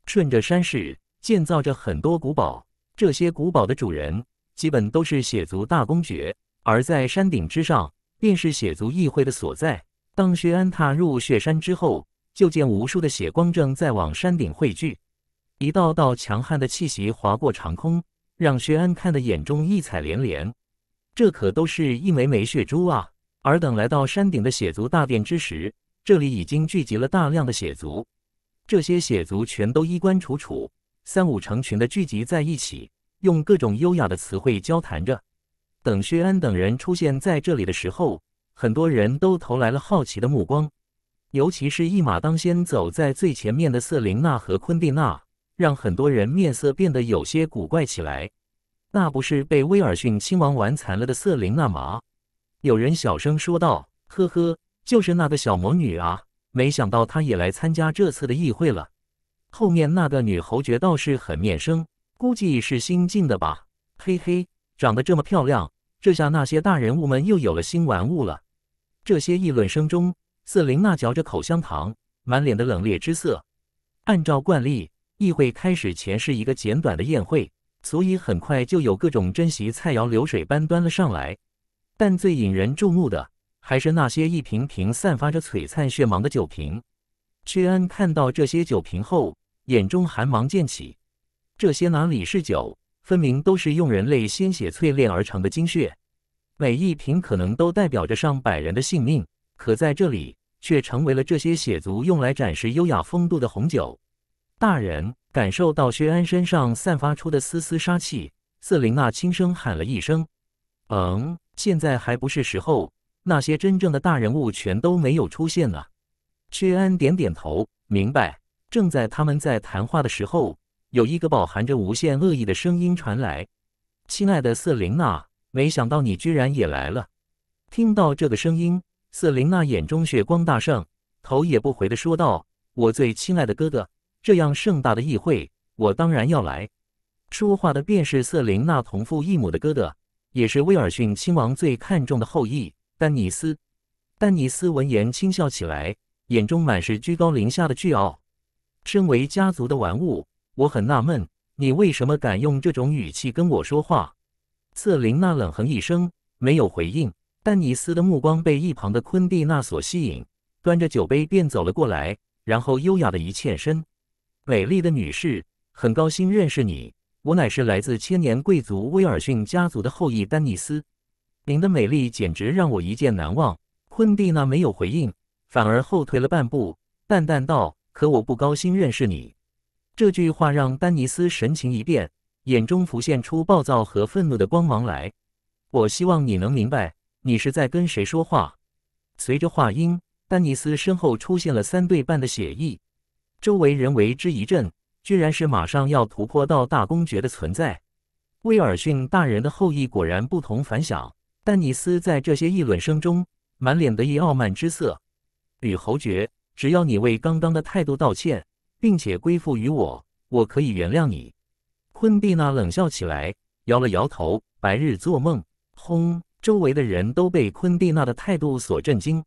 顺着山势建造着很多古堡，这些古堡的主人基本都是血族大公爵。而在山顶之上，便是血族议会的所在。当薛安踏入雪山之后，就见无数的血光正在往山顶汇聚。一道道强悍的气息划过长空，让薛安看的眼中异彩连连。这可都是一枚枚血珠啊！而等来到山顶的血族大殿之时，这里已经聚集了大量的血族。这些血族全都衣冠楚楚，三五成群的聚集在一起，用各种优雅的词汇交谈着。等薛安等人出现在这里的时候，很多人都投来了好奇的目光，尤其是一马当先走在最前面的瑟琳娜和昆蒂娜。让很多人面色变得有些古怪起来。那不是被威尔逊亲王玩残了的瑟琳娜吗？有人小声说道：“呵呵，就是那个小魔女啊！没想到她也来参加这次的议会了。”后面那个女侯爵倒是很面生，估计是新进的吧。嘿嘿，长得这么漂亮，这下那些大人物们又有了新玩物了。这些议论声中，瑟琳娜嚼着口香糖，满脸的冷冽之色。按照惯例。议会开始前是一个简短的宴会，所以很快就有各种珍稀菜肴流水般端了上来。但最引人注目的还是那些一瓶瓶散发着璀璨血芒的酒瓶。屈安看到这些酒瓶后，眼中寒芒渐起。这些哪里是酒，分明都是用人类鲜血淬炼而成的精血。每一瓶可能都代表着上百人的性命，可在这里却成为了这些血族用来展示优雅风度的红酒。大人感受到薛安身上散发出的丝丝杀气，瑟琳娜轻声喊了一声：“嗯，现在还不是时候。”那些真正的大人物全都没有出现呢。”薛安点点头，明白。正在他们在谈话的时候，有一个饱含着无限恶意的声音传来：“亲爱的瑟琳娜，没想到你居然也来了。”听到这个声音，瑟琳娜眼中血光大盛，头也不回的说道：“我最亲爱的哥哥。”这样盛大的议会，我当然要来。说话的便是瑟琳娜同父异母的哥哥，也是威尔逊亲王最看重的后裔丹尼斯。丹尼斯闻言轻笑起来，眼中满是居高临下的倨傲。身为家族的玩物，我很纳闷，你为什么敢用这种语气跟我说话？瑟琳娜冷哼一声，没有回应。丹尼斯的目光被一旁的昆蒂娜所吸引，端着酒杯便走了过来，然后优雅的一欠身。美丽的女士，很高兴认识你。我乃是来自千年贵族威尔逊家族的后裔丹尼斯。您的美丽简直让我一见难忘。昆蒂娜没有回应，反而后退了半步，淡淡道：“可我不高兴认识你。”这句话让丹尼斯神情一变，眼中浮现出暴躁和愤怒的光芒来。我希望你能明白，你是在跟谁说话。随着话音，丹尼斯身后出现了三对半的血翼。周围人为之一振，居然是马上要突破到大公爵的存在。威尔逊大人的后裔果然不同凡响。丹尼斯在这些议论声中，满脸得意傲慢之色。吕侯爵，只要你为刚刚的态度道歉，并且归附于我，我可以原谅你。昆蒂娜冷笑起来，摇了摇头：“白日做梦！”轰！周围的人都被昆蒂娜的态度所震惊，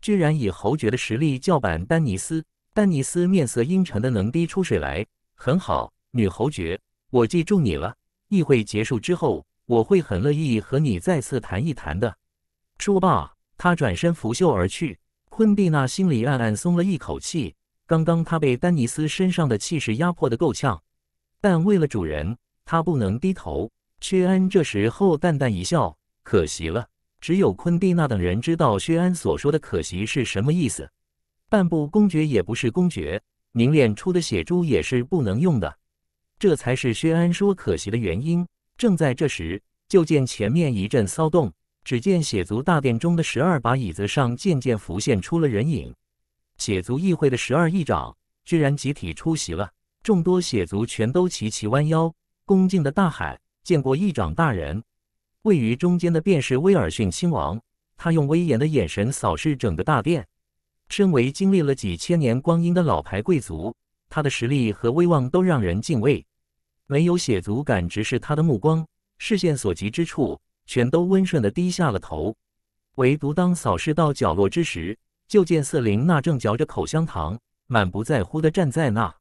居然以侯爵的实力叫板丹尼斯。丹尼斯面色阴沉的能滴出水来。很好，女侯爵，我记住你了。议会结束之后，我会很乐意和你再次谈一谈的。说罢，他转身拂袖而去。昆蒂娜心里暗暗松了一口气。刚刚她被丹尼斯身上的气势压迫的够呛，但为了主人，她不能低头。薛安这时候淡淡一笑：“可惜了。”只有昆蒂娜等人知道薛安所说的“可惜”是什么意思。半部公爵也不是公爵，凝练出的血珠也是不能用的，这才是薛安说可惜的原因。正在这时，就见前面一阵骚动，只见血族大殿中的十二把椅子上渐渐浮现出了人影，血族议会的十二议长居然集体出席了。众多血族全都齐齐弯腰，恭敬的大喊：“见过议长大人！”位于中间的便是威尔逊亲王，他用威严的眼神扫视整个大殿。身为经历了几千年光阴的老牌贵族，他的实力和威望都让人敬畏。没有血族敢直视他的目光，视线所及之处，全都温顺的低下了头。唯独当扫视到角落之时，就见瑟琳娜正嚼着口香糖，满不在乎的站在那，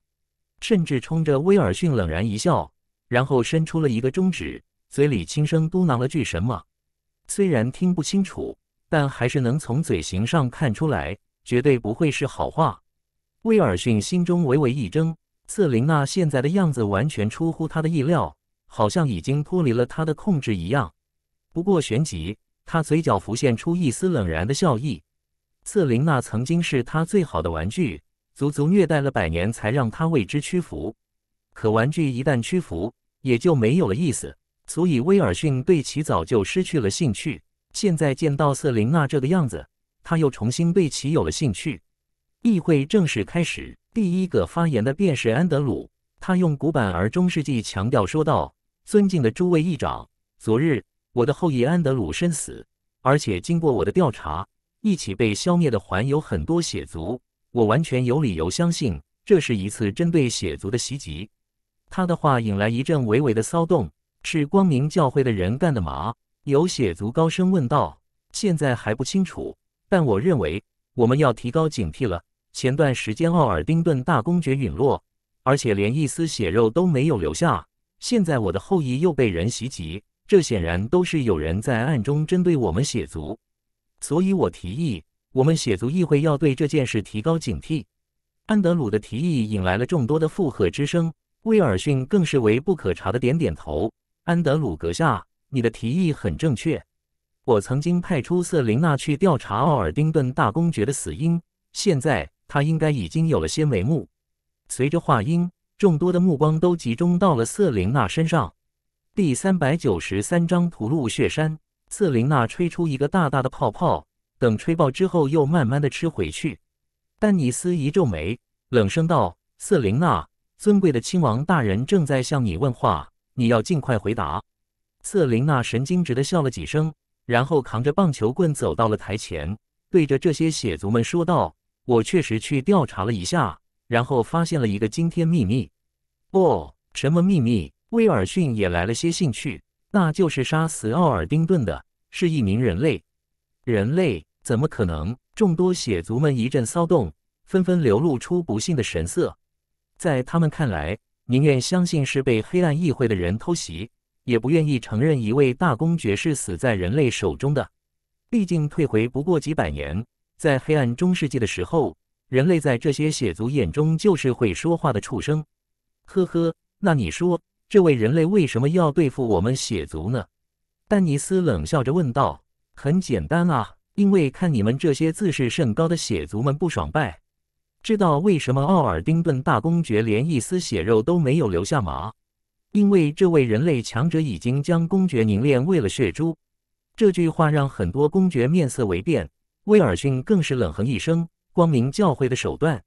甚至冲着威尔逊冷然一笑，然后伸出了一个中指，嘴里轻声嘟囔了句什么，虽然听不清楚，但还是能从嘴型上看出来。绝对不会是好话。威尔逊心中微微一怔，瑟琳娜现在的样子完全出乎他的意料，好像已经脱离了他的控制一样。不过，旋即他嘴角浮现出一丝冷然的笑意。瑟琳娜曾经是他最好的玩具，足足虐待了百年才让他为之屈服。可玩具一旦屈服，也就没有了意思，所以威尔逊对其早就失去了兴趣。现在见到瑟琳娜这个样子，他又重新对其有了兴趣。议会正式开始，第一个发言的便是安德鲁。他用古板而中世纪强调说道：“尊敬的诸位议长，昨日我的后裔安德鲁身死，而且经过我的调查，一起被消灭的还有很多血族。我完全有理由相信，这是一次针对血族的袭击。”他的话引来一阵微微的骚动：“是光明教会的人干的吗？”有血族高声问道：“现在还不清楚。”但我认为我们要提高警惕了。前段时间奥尔丁顿大公爵陨落，而且连一丝血肉都没有留下。现在我的后裔又被人袭击，这显然都是有人在暗中针对我们血族。所以，我提议我们血族议会要对这件事提高警惕。安德鲁的提议引来了众多的附和之声，威尔逊更是为不可察的点点头。安德鲁阁下，你的提议很正确。我曾经派出瑟琳娜去调查奥尔丁顿大公爵的死因，现在他应该已经有了些眉目。随着话音，众多的目光都集中到了瑟琳娜身上。第三百九十三章屠戮雪山。瑟琳娜吹出一个大大的泡泡，等吹爆之后，又慢慢的吃回去。丹尼斯一皱眉，冷声道：“瑟琳娜，尊贵的亲王大人正在向你问话，你要尽快回答。”瑟琳娜神经质的笑了几声。然后扛着棒球棍走到了台前，对着这些血族们说道：“我确实去调查了一下，然后发现了一个惊天秘密。”“哦，什么秘密？”威尔逊也来了些兴趣。“那就是杀死奥尔丁顿的是一名人类。”“人类？怎么可能？”众多血族们一阵骚动，纷纷流露出不幸的神色。在他们看来，宁愿相信是被黑暗议会的人偷袭。也不愿意承认一位大公爵是死在人类手中的，毕竟退回不过几百年，在黑暗中世纪的时候，人类在这些血族眼中就是会说话的畜生。呵呵，那你说这位人类为什么要对付我们血族呢？丹尼斯冷笑着问道：“很简单啊，因为看你们这些自视甚高的血族们不爽败。知道为什么奥尔丁顿大公爵连一丝血肉都没有留下吗？”因为这位人类强者已经将公爵凝练为了血珠，这句话让很多公爵面色为变，威尔逊更是冷哼一声。光明教会的手段，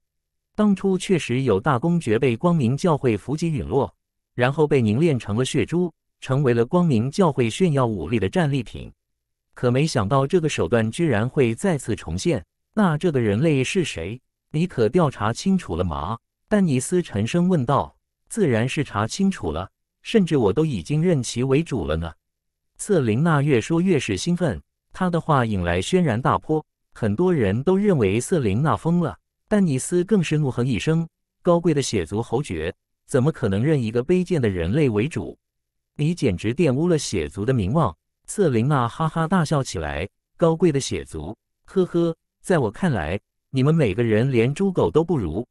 当初确实有大公爵被光明教会伏击陨落，然后被凝练成了血珠，成为了光明教会炫耀武力的战利品。可没想到这个手段居然会再次重现，那这个人类是谁？你可调查清楚了吗？丹尼斯沉声问道。自然是查清楚了。甚至我都已经认其为主了呢。瑟琳娜越说越是兴奋，她的话引来轩然大波，很多人都认为瑟琳娜疯了。丹尼斯更是怒哼一声：“高贵的血族侯爵，怎么可能认一个卑贱的人类为主？你简直玷污了血族的名望！”瑟琳娜哈哈大笑起来：“高贵的血族，呵呵，在我看来，你们每个人连猪狗都不如。”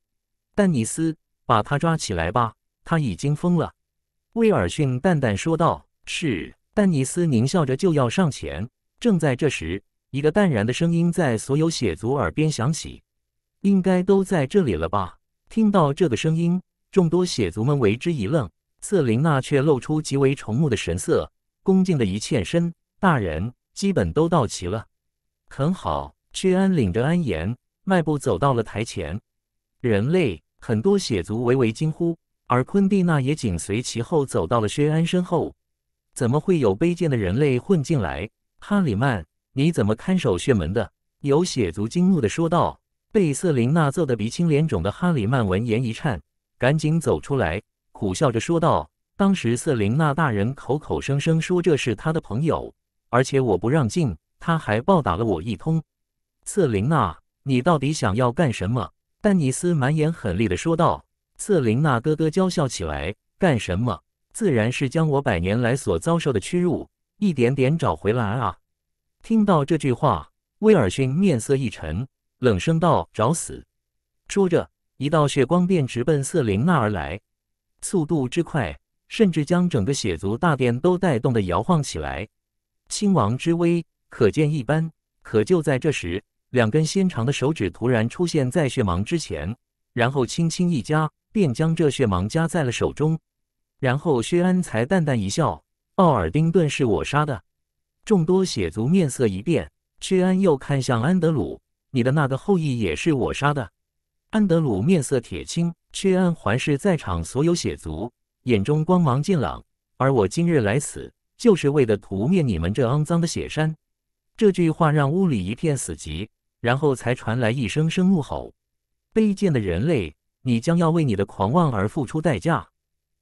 丹尼斯把他抓起来吧，他已经疯了。威尔逊淡淡说道：“是。”丹尼斯狞笑着就要上前。正在这时，一个淡然的声音在所有血族耳边响起：“应该都在这里了吧？”听到这个声音，众多血族们为之一愣。瑟琳娜却露出极为崇慕的神色，恭敬的一欠身：“大人，基本都到齐了。”很好。屈安领着安言迈步走到了台前。人类，很多血族微微惊呼。而昆蒂娜也紧随其后走到了薛安身后。怎么会有卑贱的人类混进来？哈里曼，你怎么看守血门的？有血族惊怒的说道。被瑟琳娜揍得鼻青脸肿的哈里曼闻言一颤，赶紧走出来，苦笑着说道：“当时瑟琳娜大人口口声声说这是他的朋友，而且我不让进，他还暴打了我一通。”瑟琳娜，你到底想要干什么？丹尼斯满眼狠厉的说道。瑟琳娜咯咯娇笑起来：“干什么？自然是将我百年来所遭受的屈辱一点点找回来啊！”听到这句话，威尔逊面色一沉，冷声道：“找死！”说着，一道血光便直奔瑟琳娜而来，速度之快，甚至将整个血族大殿都带动的摇晃起来。亲王之威可见一斑。可就在这时，两根纤长的手指突然出现在血芒之前，然后轻轻一夹。便将这血芒夹在了手中，然后薛安才淡淡一笑：“奥尔丁顿是我杀的。”众多血族面色一变。薛安又看向安德鲁：“你的那个后裔也是我杀的。”安德鲁面色铁青。薛安环视在场所有血族，眼中光芒尽朗。而我今日来此，就是为了屠灭你们这肮脏的血山。这句话让屋里一片死寂，然后才传来一声声怒吼：“卑贱的人类！”你将要为你的狂妄而付出代价！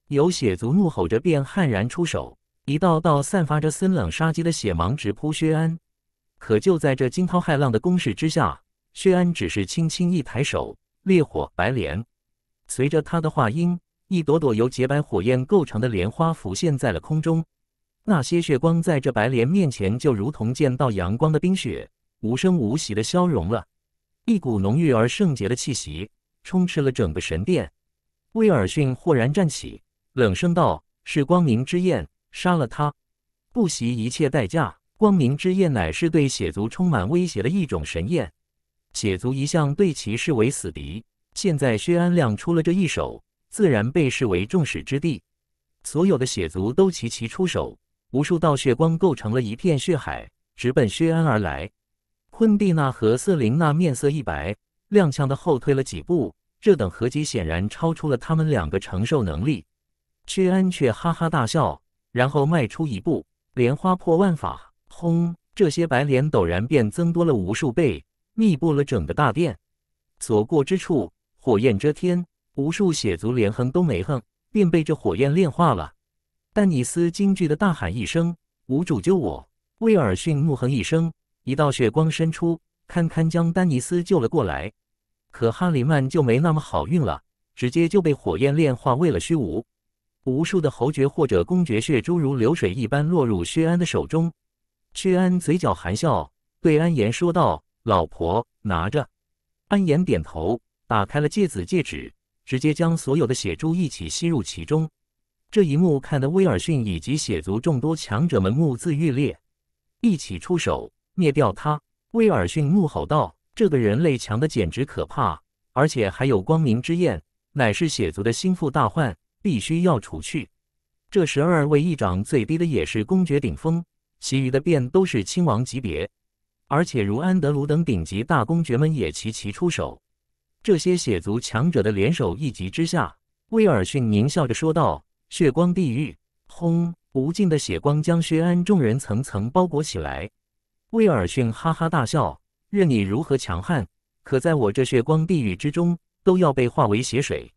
有血族怒吼着，便悍然出手，一道道散发着森冷杀机的血芒直扑薛安。可就在这惊涛骇浪的攻势之下，薛安只是轻轻一抬手，烈火白莲。随着他的话音，一朵朵由洁白火焰构成的莲花浮现在了空中。那些血光在这白莲面前，就如同见到阳光的冰雪，无声无息的消融了。一股浓郁而圣洁的气息。充斥了整个神殿。威尔逊豁然站起，冷声道：“是光明之焰，杀了他，不惜一切代价。”光明之焰乃是对血族充满威胁的一种神焰，血族一向对其视为死敌。现在薛安亮出了这一手，自然被视为众矢之的。所有的血族都齐齐出手，无数道血光构成了一片血海，直奔薛安而来。昆蒂娜和瑟琳娜面色一白，踉跄的后退了几步。这等合击显然超出了他们两个承受能力，屈安却哈哈大笑，然后迈出一步，莲花破万法，轰！这些白莲陡然便增多了无数倍，密布了整个大殿，所过之处，火焰遮天，无数血族连横都没横，便被这火焰炼化了。丹尼斯惊惧的大喊一声：“无主救我！”威尔逊怒哼一声，一道血光伸出，堪堪将丹尼斯救了过来。可哈里曼就没那么好运了，直接就被火焰炼化为了虚无。无数的侯爵或者公爵血珠如流水一般落入薛安的手中。薛安嘴角含笑，对安言说道：“老婆，拿着。”安言点头，打开了戒子戒指，直接将所有的血珠一起吸入其中。这一幕看得威尔逊以及血族众多强者们目眦欲裂，一起出手灭掉他。威尔逊怒吼道。这个人类强的简直可怕，而且还有光明之焰，乃是血族的心腹大患，必须要除去。这十二位议长最低的也是公爵顶峰，其余的便都是亲王级别。而且如安德鲁等顶级大公爵们也齐齐出手。这些血族强者的联手一击之下，威尔逊狞笑着说道：“血光地狱！”轰，无尽的血光将薛安众人层层包裹起来。威尔逊哈哈大笑。任你如何强悍，可在我这血光地狱之中，都要被化为血水。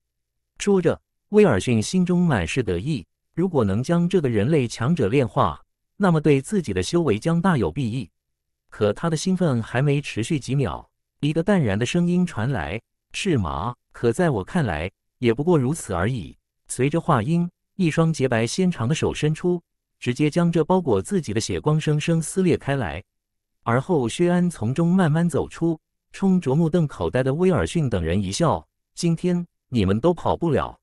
说着，威尔逊心中满是得意。如果能将这个人类强者炼化，那么对自己的修为将大有裨益。可他的兴奋还没持续几秒，一个淡然的声音传来：“是吗？可在我看来，也不过如此而已。”随着话音，一双洁白纤长的手伸出，直接将这包裹自己的血光生生撕裂开来。而后，薛安从中慢慢走出，冲着目瞪口呆的威尔逊等人一笑：“今天你们都跑不了。”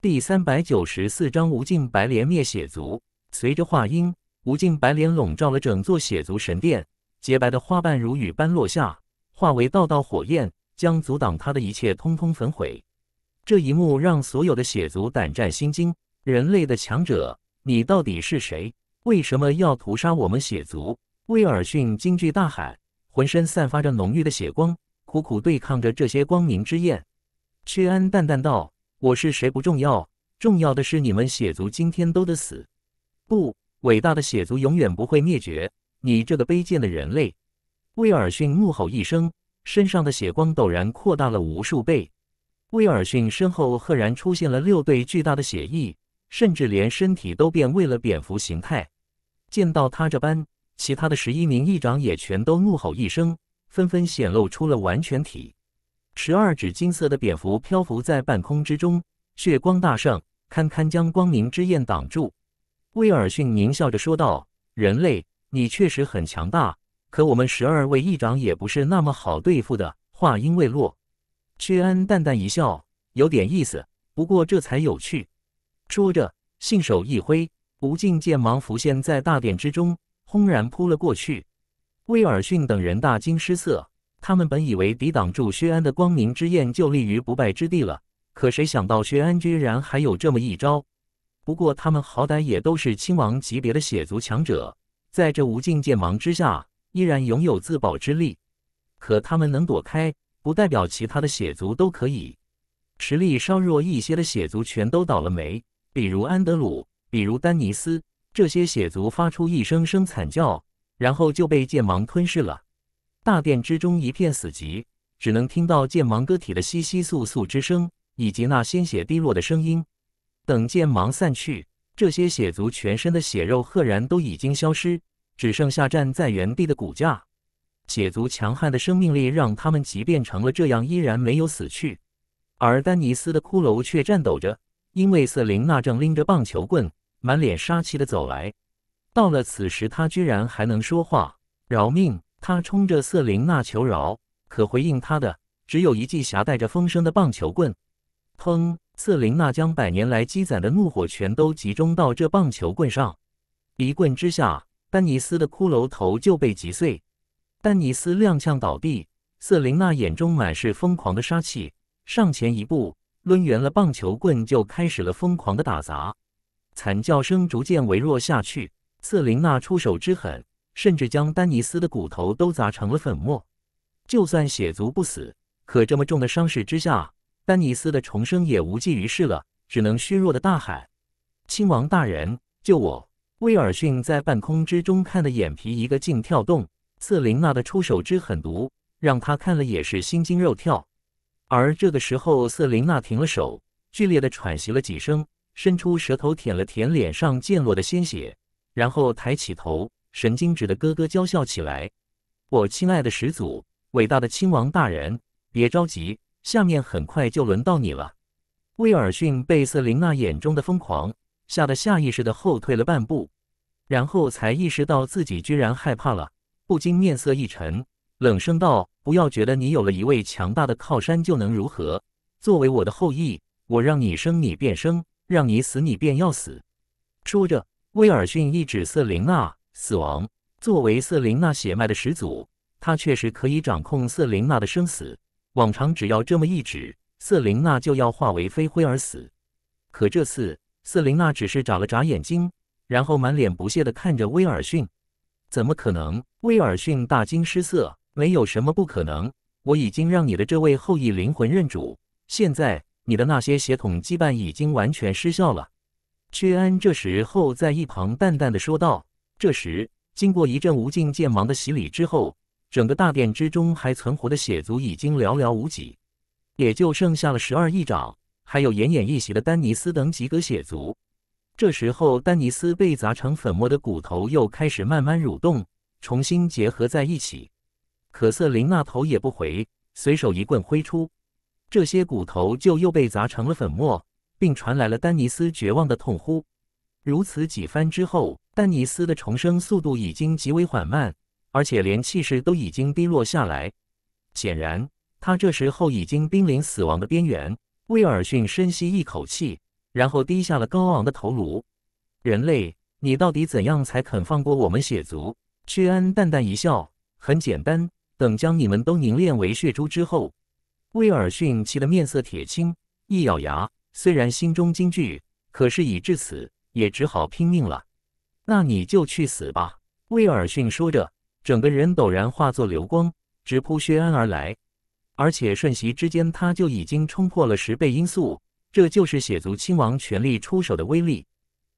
第三百九十四章无尽白莲灭血族。随着话音，无尽白莲笼罩了整座血族神殿，洁白的花瓣如雨般落下，化为道道火焰，将阻挡他的一切通通焚毁。这一幕让所有的血族胆战心惊：“人类的强者，你到底是谁？为什么要屠杀我们血族？”威尔逊惊惧大喊，浑身散发着浓郁的血光，苦苦对抗着这些光明之焰。屈安淡淡道：“我是谁不重要，重要的是你们血族今天都得死。”“不，伟大的血族永远不会灭绝！”你这个卑贱的人类！”威尔逊怒吼一声，身上的血光陡然扩大了无数倍。威尔逊身后赫然出现了六对巨大的血翼，甚至连身体都变为了蝙蝠形态。见到他这般。其他的十一名议长也全都怒吼一声，纷纷显露出了完全体。十二只金色的蝙蝠漂浮在半空之中，血光大盛，堪堪将光明之焰挡住。威尔逊狞笑着说道：“人类，你确实很强大，可我们十二位议长也不是那么好对付的。”话音未落，屈安淡淡一笑：“有点意思，不过这才有趣。”说着，信手一挥，无尽剑芒浮现在大殿之中。轰然扑了过去，威尔逊等人大惊失色。他们本以为抵挡住薛安的光明之焰就立于不败之地了，可谁想到薛安居然还有这么一招。不过他们好歹也都是亲王级别的血族强者，在这无尽剑芒之下依然拥有自保之力。可他们能躲开，不代表其他的血族都可以。实力稍弱一些的血族全都倒了霉，比如安德鲁，比如丹尼斯。这些血族发出一声声惨叫，然后就被剑芒吞噬了。大殿之中一片死寂，只能听到剑芒割体的悉悉簌簌之声，以及那鲜血滴落的声音。等剑芒散去，这些血族全身的血肉赫然都已经消失，只剩下站在原地的骨架。血族强悍的生命力让他们即便成了这样，依然没有死去。而丹尼斯的骷髅却颤抖着，因为瑟琳娜正拎着棒球棍。满脸杀气的走来，到了此时，他居然还能说话！饶命！他冲着瑟琳娜求饶，可回应他的只有一记夹带着风声的棒球棍。砰！瑟琳娜将百年来积攒的怒火全都集中到这棒球棍上，一棍之下，丹尼斯的骷髅头就被击碎。丹尼斯踉跄倒地，瑟琳娜眼中满是疯狂的杀气，上前一步，抡圆了棒球棍，就开始了疯狂的打砸。惨叫声逐渐微弱下去。瑟琳娜出手之狠，甚至将丹尼斯的骨头都砸成了粉末。就算血族不死，可这么重的伤势之下，丹尼斯的重生也无济于事了，只能虚弱的大喊：“亲王大人，救我！”威尔逊在半空之中看的眼皮一个劲跳动。瑟琳娜的出手之狠毒，让他看了也是心惊肉跳。而这个时候，瑟琳娜停了手，剧烈的喘息了几声。伸出舌头舔了舔脸上溅落的鲜血，然后抬起头，神经质地咯咯娇笑起来。“我亲爱的始祖，伟大的亲王大人，别着急，下面很快就轮到你了。”威尔逊被瑟琳娜眼中的疯狂吓得下意识地后退了半步，然后才意识到自己居然害怕了，不禁面色一沉，冷声道：“不要觉得你有了一位强大的靠山就能如何。作为我的后裔，我让你生，你便生。”让你死，你便要死。说着，威尔逊一指瑟琳娜，死亡。作为瑟琳娜血脉的始祖，他确实可以掌控瑟琳娜的生死。往常只要这么一指，瑟琳娜就要化为飞灰而死。可这次，瑟琳娜只是眨了眨眼睛，然后满脸不屑地看着威尔逊。怎么可能？威尔逊大惊失色。没有什么不可能，我已经让你的这位后裔灵魂认主。现在。你的那些血统羁绊已经完全失效了。”屈安这时候在一旁淡淡的说道。这时，经过一阵无尽剑芒的洗礼之后，整个大殿之中还存活的血族已经寥寥无几，也就剩下了十二亿掌，还有奄奄一息的丹尼斯等几个血族。这时候，丹尼斯被砸成粉末的骨头又开始慢慢蠕动，重新结合在一起。可瑟琳娜头也不回，随手一棍挥出。这些骨头就又被砸成了粉末，并传来了丹尼斯绝望的痛呼。如此几番之后，丹尼斯的重生速度已经极为缓慢，而且连气势都已经低落下来。显然，他这时候已经濒临死亡的边缘。威尔逊深吸一口气，然后低下了高昂的头颅。人类，你到底怎样才肯放过我们血族？屈安淡淡一笑，很简单，等将你们都凝练为血珠之后。威尔逊气得面色铁青，一咬牙，虽然心中惊惧，可是已至此，也只好拼命了。那你就去死吧！威尔逊说着，整个人陡然化作流光，直扑薛安而来，而且瞬息之间，他就已经冲破了十倍音速，这就是血族亲王全力出手的威力。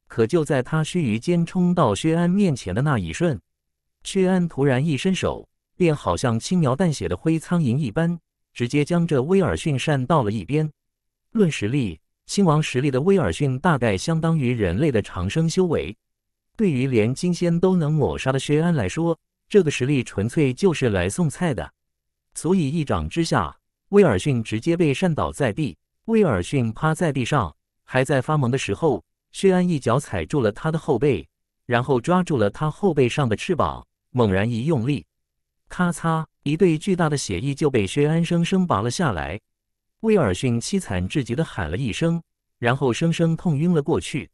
可就在他须臾间冲到薛安面前的那一瞬，薛安突然一伸手，便好像轻描淡写的挥苍蝇一般。直接将这威尔逊扇到了一边。论实力，星王实力的威尔逊大概相当于人类的长生修为。对于连金仙都能抹杀的薛安来说，这个实力纯粹就是来送菜的。所以一掌之下，威尔逊直接被扇倒在地。威尔逊趴在地上，还在发懵的时候，薛安一脚踩住了他的后背，然后抓住了他后背上的翅膀，猛然一用力，咔嚓！一对巨大的血翼就被薛安生生拔了下来，威尔逊凄惨至极的喊了一声，然后生生痛晕了过去。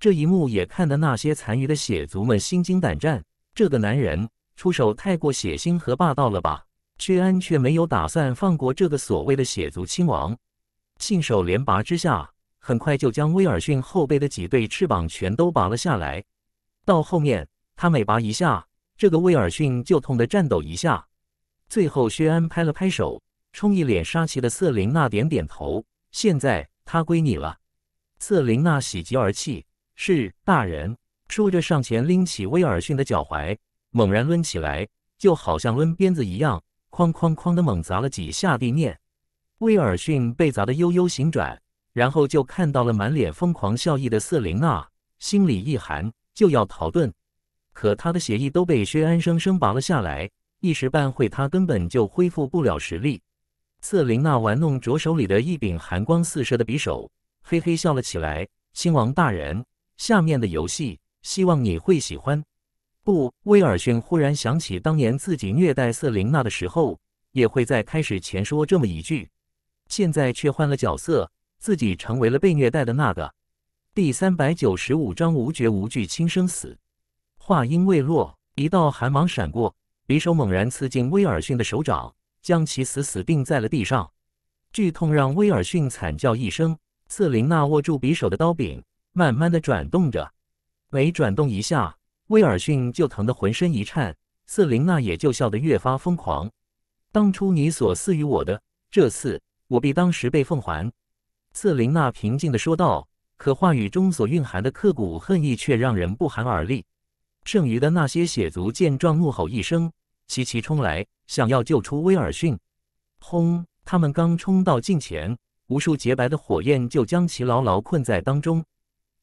这一幕也看得那些残余的血族们心惊胆战。这个男人出手太过血腥和霸道了吧？薛安却没有打算放过这个所谓的血族亲王，信手连拔之下，很快就将威尔逊后背的几对翅膀全都拔了下来。到后面，他每拔一下，这个威尔逊就痛得颤抖一下。最后，薛安拍了拍手，冲一脸杀气的瑟琳娜点点头：“现在他归你了。”瑟琳娜喜极而泣：“是大人。”说着上前拎起威尔逊的脚踝，猛然抡起来，就好像抡鞭子一样，哐哐哐的猛砸了几下地面。威尔逊被砸得悠悠醒转，然后就看到了满脸疯狂笑意的瑟琳娜，心里一寒，就要逃遁，可他的血议都被薛安生生拔了下来。一时半会，他根本就恢复不了实力。瑟琳娜玩弄着手里的一柄寒光四射的匕首，嘿嘿笑了起来：“亲王大人，下面的游戏，希望你会喜欢。”不，威尔逊忽然想起当年自己虐待瑟琳娜的时候，也会在开始前说这么一句。现在却换了角色，自己成为了被虐待的那个。第三百九十五章：无绝无惧，轻生死。话音未落，一道寒芒闪过。匕首猛然刺进威尔逊的手掌，将其死死钉在了地上。剧痛让威尔逊惨叫一声。瑟琳娜握住匕首的刀柄，慢慢的转动着。每转动一下，威尔逊就疼得浑身一颤。瑟琳娜也就笑得越发疯狂。当初你所赐予我的，这次我必当十倍奉还。瑟琳娜平静的说道，可话语中所蕴含的刻骨恨意却让人不寒而栗。剩余的那些血族见状，怒吼一声，齐齐冲来，想要救出威尔逊。轰！他们刚冲到近前，无数洁白的火焰就将其牢牢困在当中。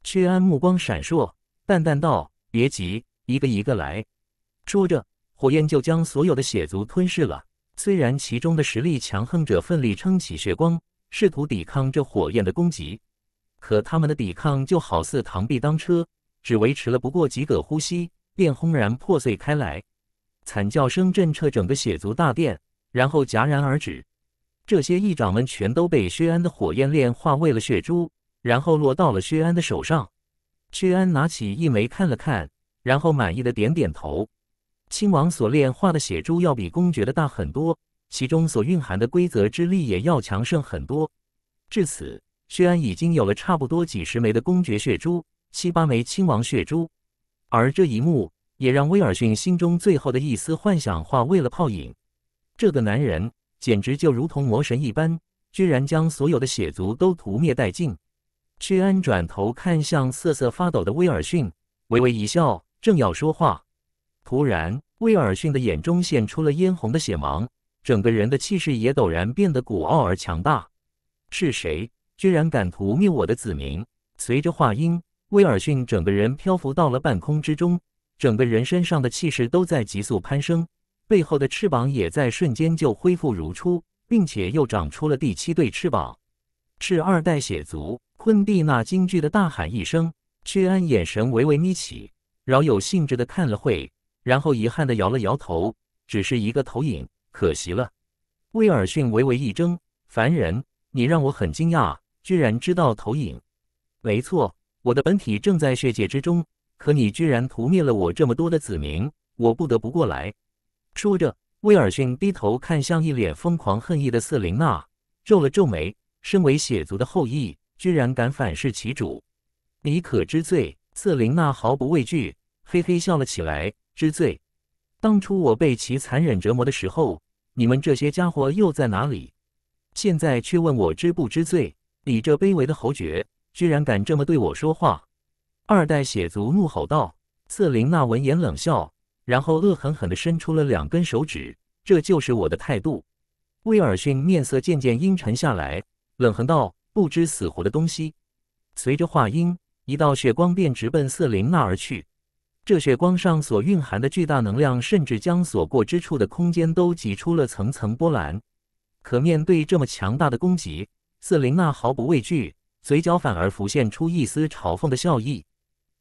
薛安目光闪烁，淡淡道：“别急，一个一个来。”说着，火焰就将所有的血族吞噬了。虽然其中的实力强横者奋力撑起血光，试图抵抗这火焰的攻击，可他们的抵抗就好似螳臂当车。只维持了不过几个呼吸，便轰然破碎开来，惨叫声震彻整个血族大殿，然后戛然而止。这些议长们全都被薛安的火焰炼化为了血珠，然后落到了薛安的手上。薛安拿起一枚看了看，然后满意的点点头。亲王所炼化的血珠要比公爵的大很多，其中所蕴含的规则之力也要强盛很多。至此，薛安已经有了差不多几十枚的公爵血珠。七八枚亲王血珠，而这一幕也让威尔逊心中最后的一丝幻想化为了泡影。这个男人简直就如同魔神一般，居然将所有的血族都屠灭殆尽。屈安转头看向瑟瑟发抖的威尔逊，微微一笑，正要说话，突然，威尔逊的眼中现出了嫣红的血芒，整个人的气势也陡然变得古傲而强大。是谁居然敢屠灭我的子民？随着话音。威尔逊整个人漂浮到了半空之中，整个人身上的气势都在急速攀升，背后的翅膀也在瞬间就恢复如初，并且又长出了第七对翅膀。是二代血族昆蒂娜惊惧的大喊一声，屈安眼神微微眯起，饶有兴致的看了会，然后遗憾的摇了摇头：“只是一个投影，可惜了。”威尔逊微微一怔：“凡人，你让我很惊讶，居然知道投影。”“没错。”我的本体正在血界之中，可你居然屠灭了我这么多的子民，我不得不过来。说着，威尔逊低头看向一脸疯狂恨意的瑟琳娜，皱了皱眉。身为血族的后裔，居然敢反噬其主，你可知罪？瑟琳娜毫不畏惧，嘿嘿笑了起来。知罪？当初我被其残忍折磨的时候，你们这些家伙又在哪里？现在却问我知不知罪？你这卑微的侯爵。居然敢这么对我说话！二代血族怒吼道。瑟琳娜闻言冷笑，然后恶狠狠地伸出了两根手指：“这就是我的态度。”威尔逊面色渐渐阴沉下来，冷哼道：“不知死活的东西！”随着话音，一道血光便直奔瑟琳娜而去。这血光上所蕴含的巨大能量，甚至将所过之处的空间都挤出了层层波澜。可面对这么强大的攻击，瑟琳娜毫不畏惧。嘴角反而浮现出一丝嘲讽的笑意，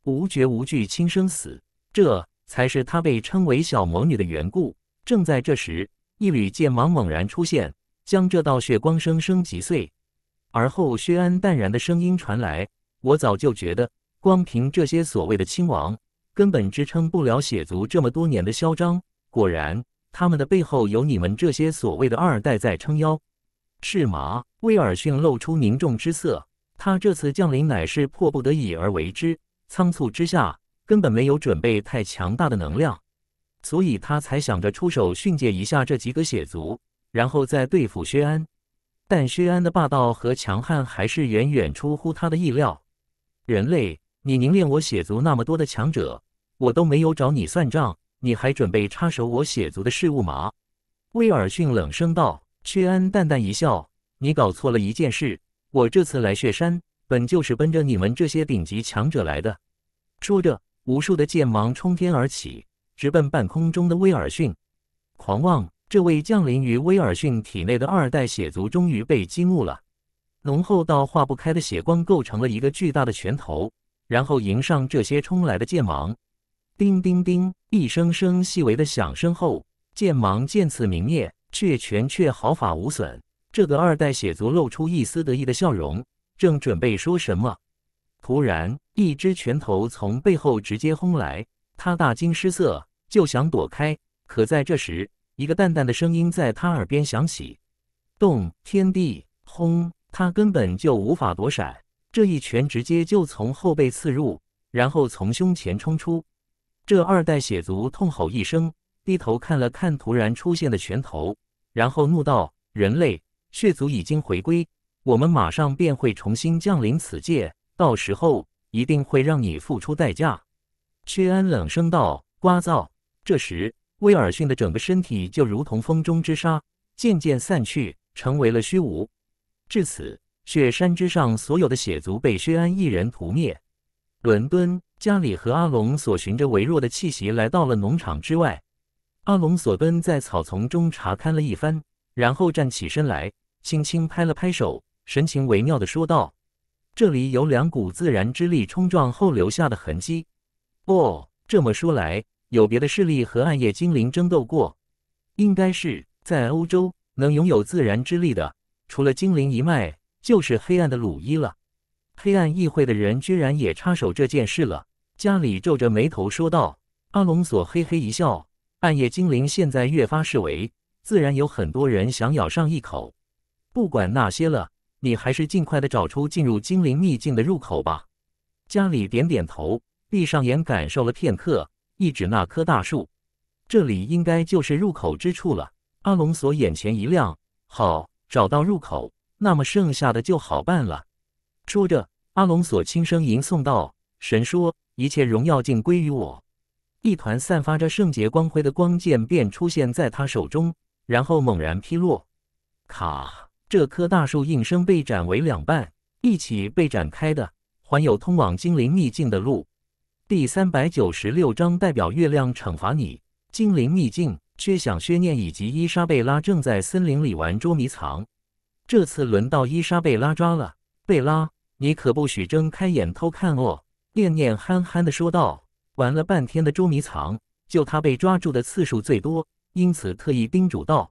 无惧无惧轻生死，这才是他被称为小魔女的缘故。正在这时，一缕剑芒猛然出现，将这道血光生生击碎。而后，薛安淡然的声音传来：“我早就觉得，光凭这些所谓的亲王，根本支撑不了血族这么多年的嚣张。果然，他们的背后有你们这些所谓的二代在撑腰。”是吗？威尔逊露出凝重之色。他这次降临乃是迫不得已而为之，仓促之下根本没有准备太强大的能量，所以他才想着出手训诫一下这几个血族，然后再对付薛安。但薛安的霸道和强悍还是远远出乎他的意料。人类，你凝练我血族那么多的强者，我都没有找你算账，你还准备插手我血族的事务吗？威尔逊冷声道。薛安淡淡一笑：“你搞错了一件事。”我这次来雪山，本就是奔着你们这些顶级强者来的。说着，无数的剑芒冲天而起，直奔半空中的威尔逊。狂妄！这位降临于威尔逊体内的二代血族终于被激怒了。浓厚到化不开的血光构成了一个巨大的拳头，然后迎上这些冲来的剑芒。叮叮叮！一声声细微的响声后，剑芒见此明灭，却拳却毫发无损。这个二代血族露出一丝得意的笑容，正准备说什么，突然一只拳头从背后直接轰来，他大惊失色，就想躲开，可在这时，一个淡淡的声音在他耳边响起：“动天地，轰！”他根本就无法躲闪，这一拳直接就从后背刺入，然后从胸前冲出。这二代血族痛吼一声，低头看了看突然出现的拳头，然后怒道：“人类！”血族已经回归，我们马上便会重新降临此界。到时候一定会让你付出代价。”薛安冷声道。聒噪。这时，威尔逊的整个身体就如同风中之沙，渐渐散去，成为了虚无。至此，雪山之上所有的血族被薛安一人屠灭。伦敦，加里和阿龙所循着微弱的气息来到了农场之外。阿龙索敦在草丛中查看了一番，然后站起身来。轻轻拍了拍手，神情微妙的说道：“这里有两股自然之力冲撞后留下的痕迹。哦，这么说来，有别的势力和暗夜精灵争斗过，应该是在欧洲，能拥有自然之力的，除了精灵一脉，就是黑暗的鲁伊了。黑暗议会的人居然也插手这件事了。”家里皱着眉头说道。阿隆索嘿嘿一笑：“暗夜精灵现在越发式微，自然有很多人想咬上一口。”不管那些了，你还是尽快的找出进入精灵秘境的入口吧。家里点点头，闭上眼感受了片刻，一指那棵大树，这里应该就是入口之处了。阿隆索眼前一亮，好，找到入口，那么剩下的就好办了。说着，阿隆索轻声吟诵道：“神说，一切荣耀尽归于我。”一团散发着圣洁光辉的光剑便出现在他手中，然后猛然劈落，卡。这棵大树应声被斩为两半，一起被展开的，还有通往精灵秘境的路。第三百九十六章，代表月亮惩罚你。精灵秘境，却想、薛念以及伊莎贝拉正在森林里玩捉迷藏。这次轮到伊莎贝拉抓了，贝拉，你可不许睁开眼偷看哦。”念念憨憨地说道。玩了半天的捉迷藏，就他被抓住的次数最多，因此特意叮嘱道。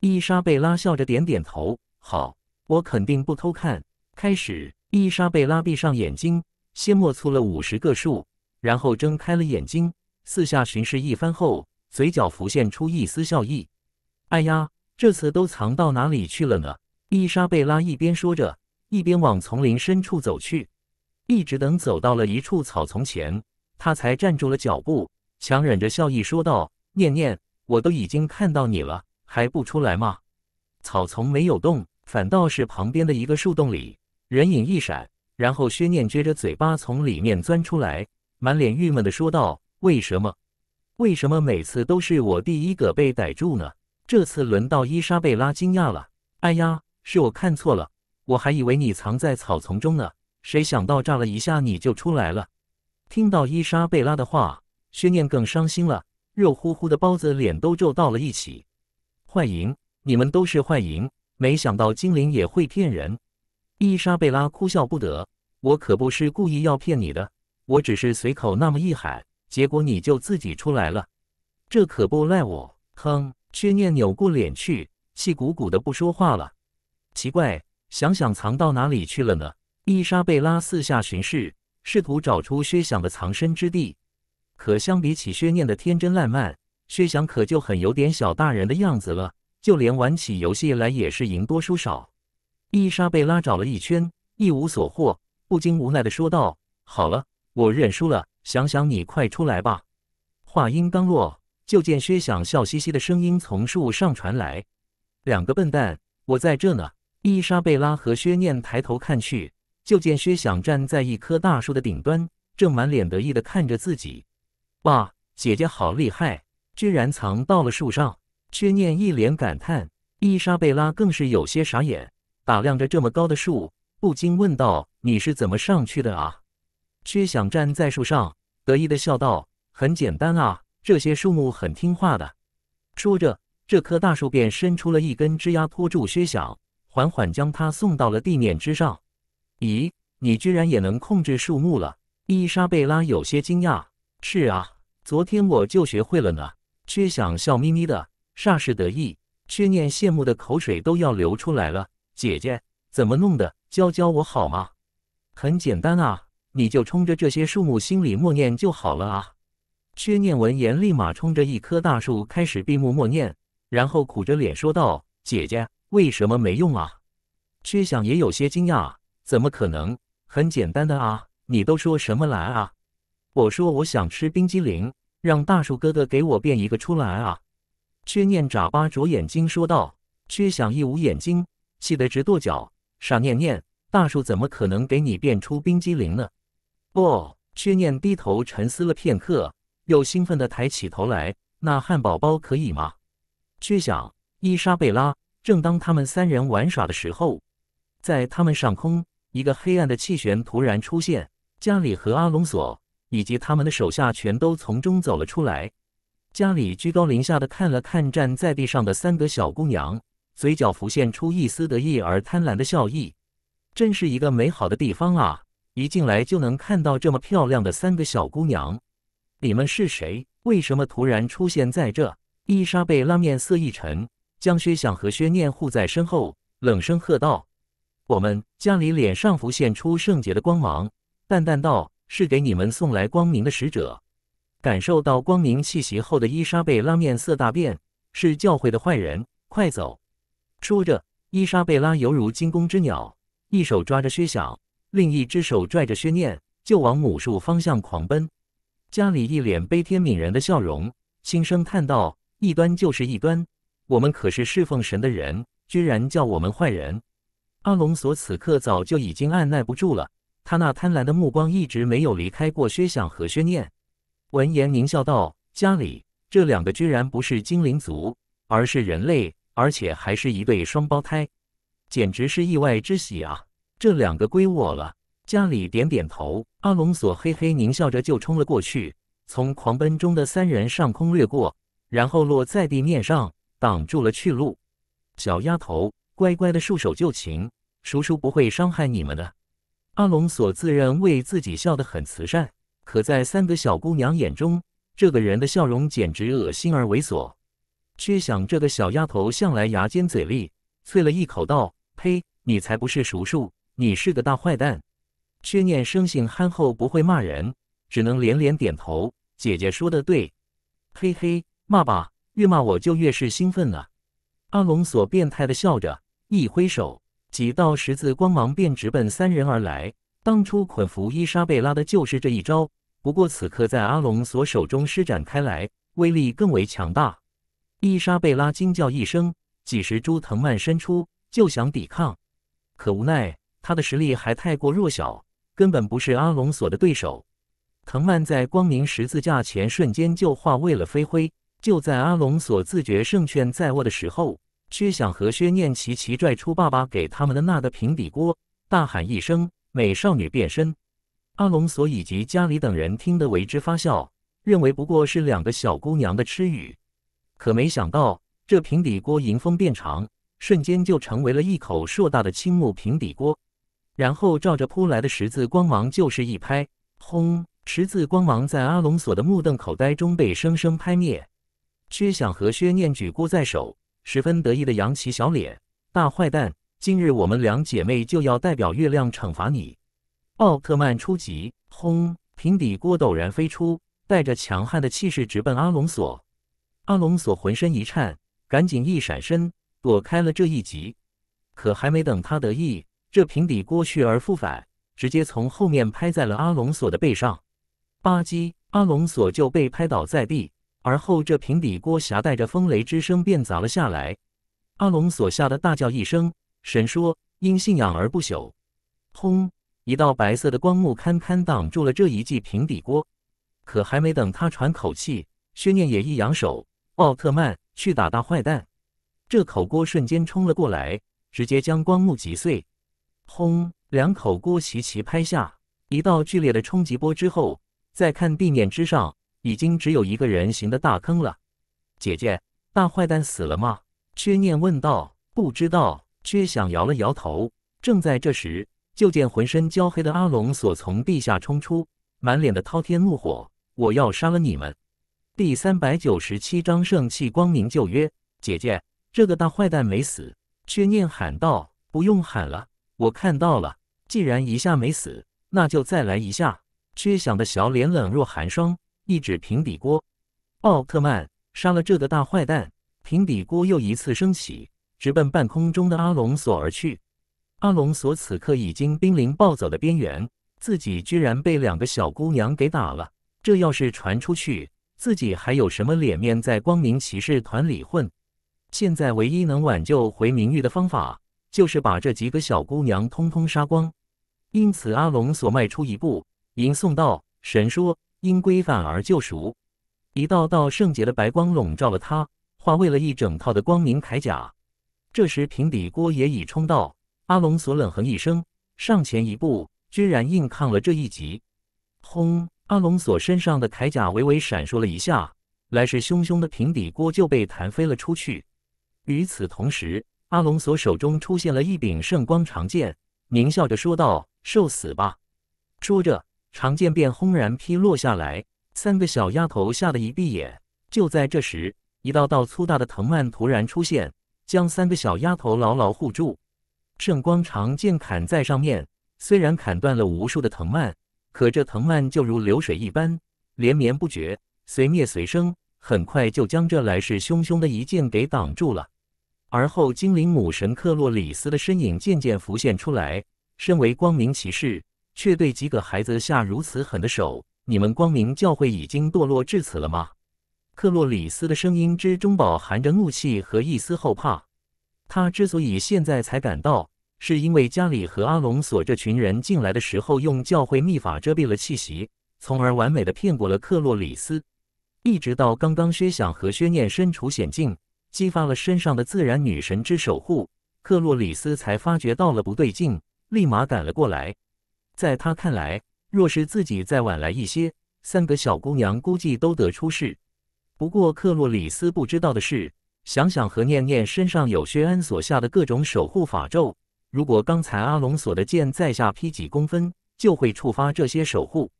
伊莎贝拉笑着点点头。好，我肯定不偷看。开始，伊莎贝拉闭上眼睛，先默出了五十个数，然后睁开了眼睛，四下巡视一番后，嘴角浮现出一丝笑意。哎呀，这次都藏到哪里去了呢？伊莎贝拉一边说着，一边往丛林深处走去，一直等走到了一处草丛前，她才站住了脚步，强忍着笑意说道：“念念，我都已经看到你了，还不出来吗？”草丛没有动。反倒是旁边的一个树洞里，人影一闪，然后薛念撅着嘴巴从里面钻出来，满脸郁闷的说道：“为什么？为什么每次都是我第一个被逮住呢？这次轮到伊莎贝拉惊讶了。哎呀，是我看错了，我还以为你藏在草丛中呢，谁想到炸了一下你就出来了。”听到伊莎贝拉的话，薛念更伤心了，肉乎乎的包子脸都皱到了一起。坏营，你们都是坏营。没想到精灵也会骗人，伊莎贝拉哭笑不得。我可不是故意要骗你的，我只是随口那么一喊，结果你就自己出来了，这可不赖我。哼！薛念扭过脸去，气鼓鼓的不说话了。奇怪，想想藏到哪里去了呢？伊莎贝拉四下巡视，试图找出薛想的藏身之地。可相比起薛念的天真烂漫，薛想可就很有点小大人的样子了。就连玩起游戏来也是赢多输少。伊莎贝拉找了一圈，一无所获，不禁无奈的说道：“好了，我认输了。想想你快出来吧。”话音刚落，就见薛想笑嘻嘻的声音从树上传来：“两个笨蛋，我在这呢。”伊莎贝拉和薛念抬头看去，就见薛想站在一棵大树的顶端，正满脸得意的看着自己。“哇，姐姐好厉害，居然藏到了树上。”薛念一脸感叹，伊莎贝拉更是有些傻眼，打量着这么高的树，不禁问道：“你是怎么上去的啊？”薛想站在树上，得意的笑道：“很简单啊，这些树木很听话的。”说着，这棵大树便伸出了一根枝丫托住薛想，缓缓将他送到了地面之上。“咦，你居然也能控制树木了？”伊莎贝拉有些惊讶。“是啊，昨天我就学会了呢。”薛想笑眯眯的。霎时得意，薛念羡慕的口水都要流出来了。姐姐怎么弄的？教教我好吗？很简单啊，你就冲着这些树木心里默念就好了啊。薛念闻言，立马冲着一棵大树开始闭目默念，然后苦着脸说道：“姐姐，为什么没用啊？”薛想也有些惊讶，怎么可能？很简单的啊，你都说什么来啊？我说我想吃冰激凌，让大树哥哥给我变一个出来啊。薛念眨巴着眼睛说道：“薛想一捂眼睛，气得直跺脚。傻念念，大树怎么可能给你变出冰激凌呢？”哦，薛念低头沉思了片刻，又兴奋地抬起头来：“那汉堡包可以吗？”缺想、伊莎贝拉，正当他们三人玩耍的时候，在他们上空，一个黑暗的气旋突然出现，加里和阿隆索以及他们的手下全都从中走了出来。家里居高临下的看了看站在地上的三个小姑娘，嘴角浮现出一丝得意而贪婪的笑意。真是一个美好的地方啊！一进来就能看到这么漂亮的三个小姑娘，你们是谁？为什么突然出现在这？伊莎贝拉面色一沉，将薛想和薛念护在身后，冷声喝道：“我们家里脸上浮现出圣洁的光芒，淡淡道：是给你们送来光明的使者。”感受到光明气息后的伊莎贝拉面色大变，是教会的坏人，快走！说着，伊莎贝拉犹如惊弓之鸟，一手抓着薛想，另一只手拽着薛念，就往母树方向狂奔。家里一脸悲天悯人的笑容，轻声叹道：“异端就是异端，我们可是侍奉神的人，居然叫我们坏人。”阿隆索此刻早就已经按耐不住了，他那贪婪的目光一直没有离开过薛想和薛念。闻言狞笑道：“家里这两个居然不是精灵族，而是人类，而且还是一对双胞胎，简直是意外之喜啊！这两个归我了。”家里点点头。阿隆索嘿嘿狞笑着就冲了过去，从狂奔中的三人上空掠过，然后落在地面上，挡住了去路。“小丫头，乖乖的束手就擒，叔叔不会伤害你们的。”阿隆索自认为自己笑得很慈善。可在三个小姑娘眼中，这个人的笑容简直恶心而猥琐。却想这个小丫头向来牙尖嘴利，啐了一口道：“呸！你才不是叔叔，你是个大坏蛋。”薛念生性憨厚，不会骂人，只能连连点头：“姐姐说的对。”嘿嘿，骂吧，越骂我就越是兴奋了。阿龙所变态的笑着，一挥手，几道十字光芒便直奔三人而来。当初捆缚伊莎贝拉的就是这一招，不过此刻在阿隆索手中施展开来，威力更为强大。伊莎贝拉惊叫一声，几十株藤蔓伸出，就想抵抗，可无奈他的实力还太过弱小，根本不是阿隆索的对手。藤蔓在光明十字架前瞬间就化为了飞灰。就在阿隆索自觉胜券在握的时候，薛想和薛念齐齐拽出爸爸给他们的那个平底锅，大喊一声。美少女变身，阿隆索以及加里等人听得为之发笑，认为不过是两个小姑娘的痴语。可没想到，这平底锅迎风变长，瞬间就成为了一口硕大的青木平底锅。然后照着扑来的十字光芒就是一拍，轰！十字光芒在阿隆索的目瞪口呆中被生生拍灭。薛想和薛念举锅在手，十分得意的扬起小脸：“大坏蛋！”今日我们两姐妹就要代表月亮惩罚你。奥特曼初级轰，平底锅陡然飞出，带着强悍的气势直奔阿隆索。阿隆索浑身一颤，赶紧一闪身躲开了这一击。可还没等他得意，这平底锅去而复返，直接从后面拍在了阿隆索的背上。吧唧，阿隆索就被拍倒在地。而后这平底锅夹带着风雷之声便砸了下来。阿隆索吓得大叫一声。神说：“因信仰而不朽。”轰！一道白色的光幕堪堪挡住了这一记平底锅。可还没等他喘口气，薛念也一扬手：“奥特曼，去打大坏蛋！”这口锅瞬间冲了过来，直接将光幕击碎。轰！两口锅齐齐拍下，一道剧烈的冲击波之后，再看地面之上，已经只有一个人形的大坑了。姐姐，大坏蛋死了吗？薛念问道。不知道。薛想摇了摇头，正在这时，就见浑身焦黑的阿龙所从地下冲出，满脸的滔天怒火：“我要杀了你们！”第三百九十七章圣器光明旧约。姐姐，这个大坏蛋没死！却念喊道：“不用喊了，我看到了。既然一下没死，那就再来一下。”薛想的小脸冷若寒霜，一指平底锅：“奥特曼，杀了这个大坏蛋！”平底锅又一次升起。直奔半空中的阿龙索而去。阿龙索此刻已经濒临暴走的边缘，自己居然被两个小姑娘给打了，这要是传出去，自己还有什么脸面在光明骑士团里混？现在唯一能挽救回名誉的方法，就是把这几个小姑娘通通杀光。因此，阿龙索迈出一步，吟诵道：“神说，因规范而救赎。”一道道圣洁的白光笼罩了他，化为了一整套的光明铠甲。这时，平底锅也已冲到。阿隆索冷哼一声，上前一步，居然硬抗了这一击。轰！阿隆索身上的铠甲微微闪烁了一下，来势汹汹的平底锅就被弹飞了出去。与此同时，阿隆索手中出现了一柄圣光长剑，狞笑着说道：“受死吧！”说着，长剑便轰然劈落下来。三个小丫头吓得一闭眼。就在这时，一道道粗大的藤蔓突然出现。将三个小丫头牢牢护住，圣光长剑砍在上面。虽然砍断了无数的藤蔓，可这藤蔓就如流水一般，连绵不绝，随灭随生，很快就将这来势汹汹的一剑给挡住了。而后，精灵母神克洛里斯的身影渐渐浮现出来。身为光明骑士，却对几个孩子下如此狠的手，你们光明教会已经堕落至此了吗？克洛里斯的声音之中饱含着怒气和一丝后怕。他之所以现在才赶到，是因为家里和阿隆索这群人进来的时候，用教会秘法遮蔽了气息，从而完美的骗过了克洛里斯。一直到刚刚薛想和薛念身处险境，激发了身上的自然女神之守护，克洛里斯才发觉到了不对劲，立马赶了过来。在他看来，若是自己再晚来一些，三个小姑娘估计都得出事。不过克洛里斯不知道的是，想想和念念身上有薛安所下的各种守护法咒，如果刚才阿隆索的剑再下劈几公分，就会触发这些守护。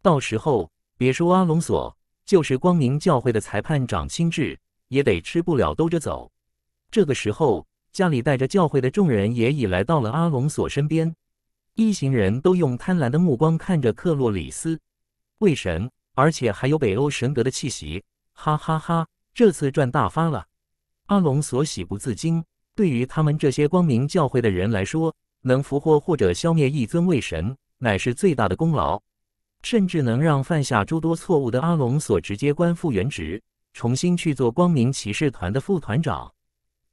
到时候别说阿隆索，就是光明教会的裁判长亲治也得吃不了兜着走。这个时候，家里带着教会的众人也已来到了阿隆索身边，一行人都用贪婪的目光看着克洛里斯，为神，而且还有北欧神格的气息。哈哈哈，这次赚大发了！阿隆索喜不自禁。对于他们这些光明教会的人来说，能俘获或者消灭一尊位神，乃是最大的功劳，甚至能让犯下诸多错误的阿隆索直接官复原职，重新去做光明骑士团的副团长。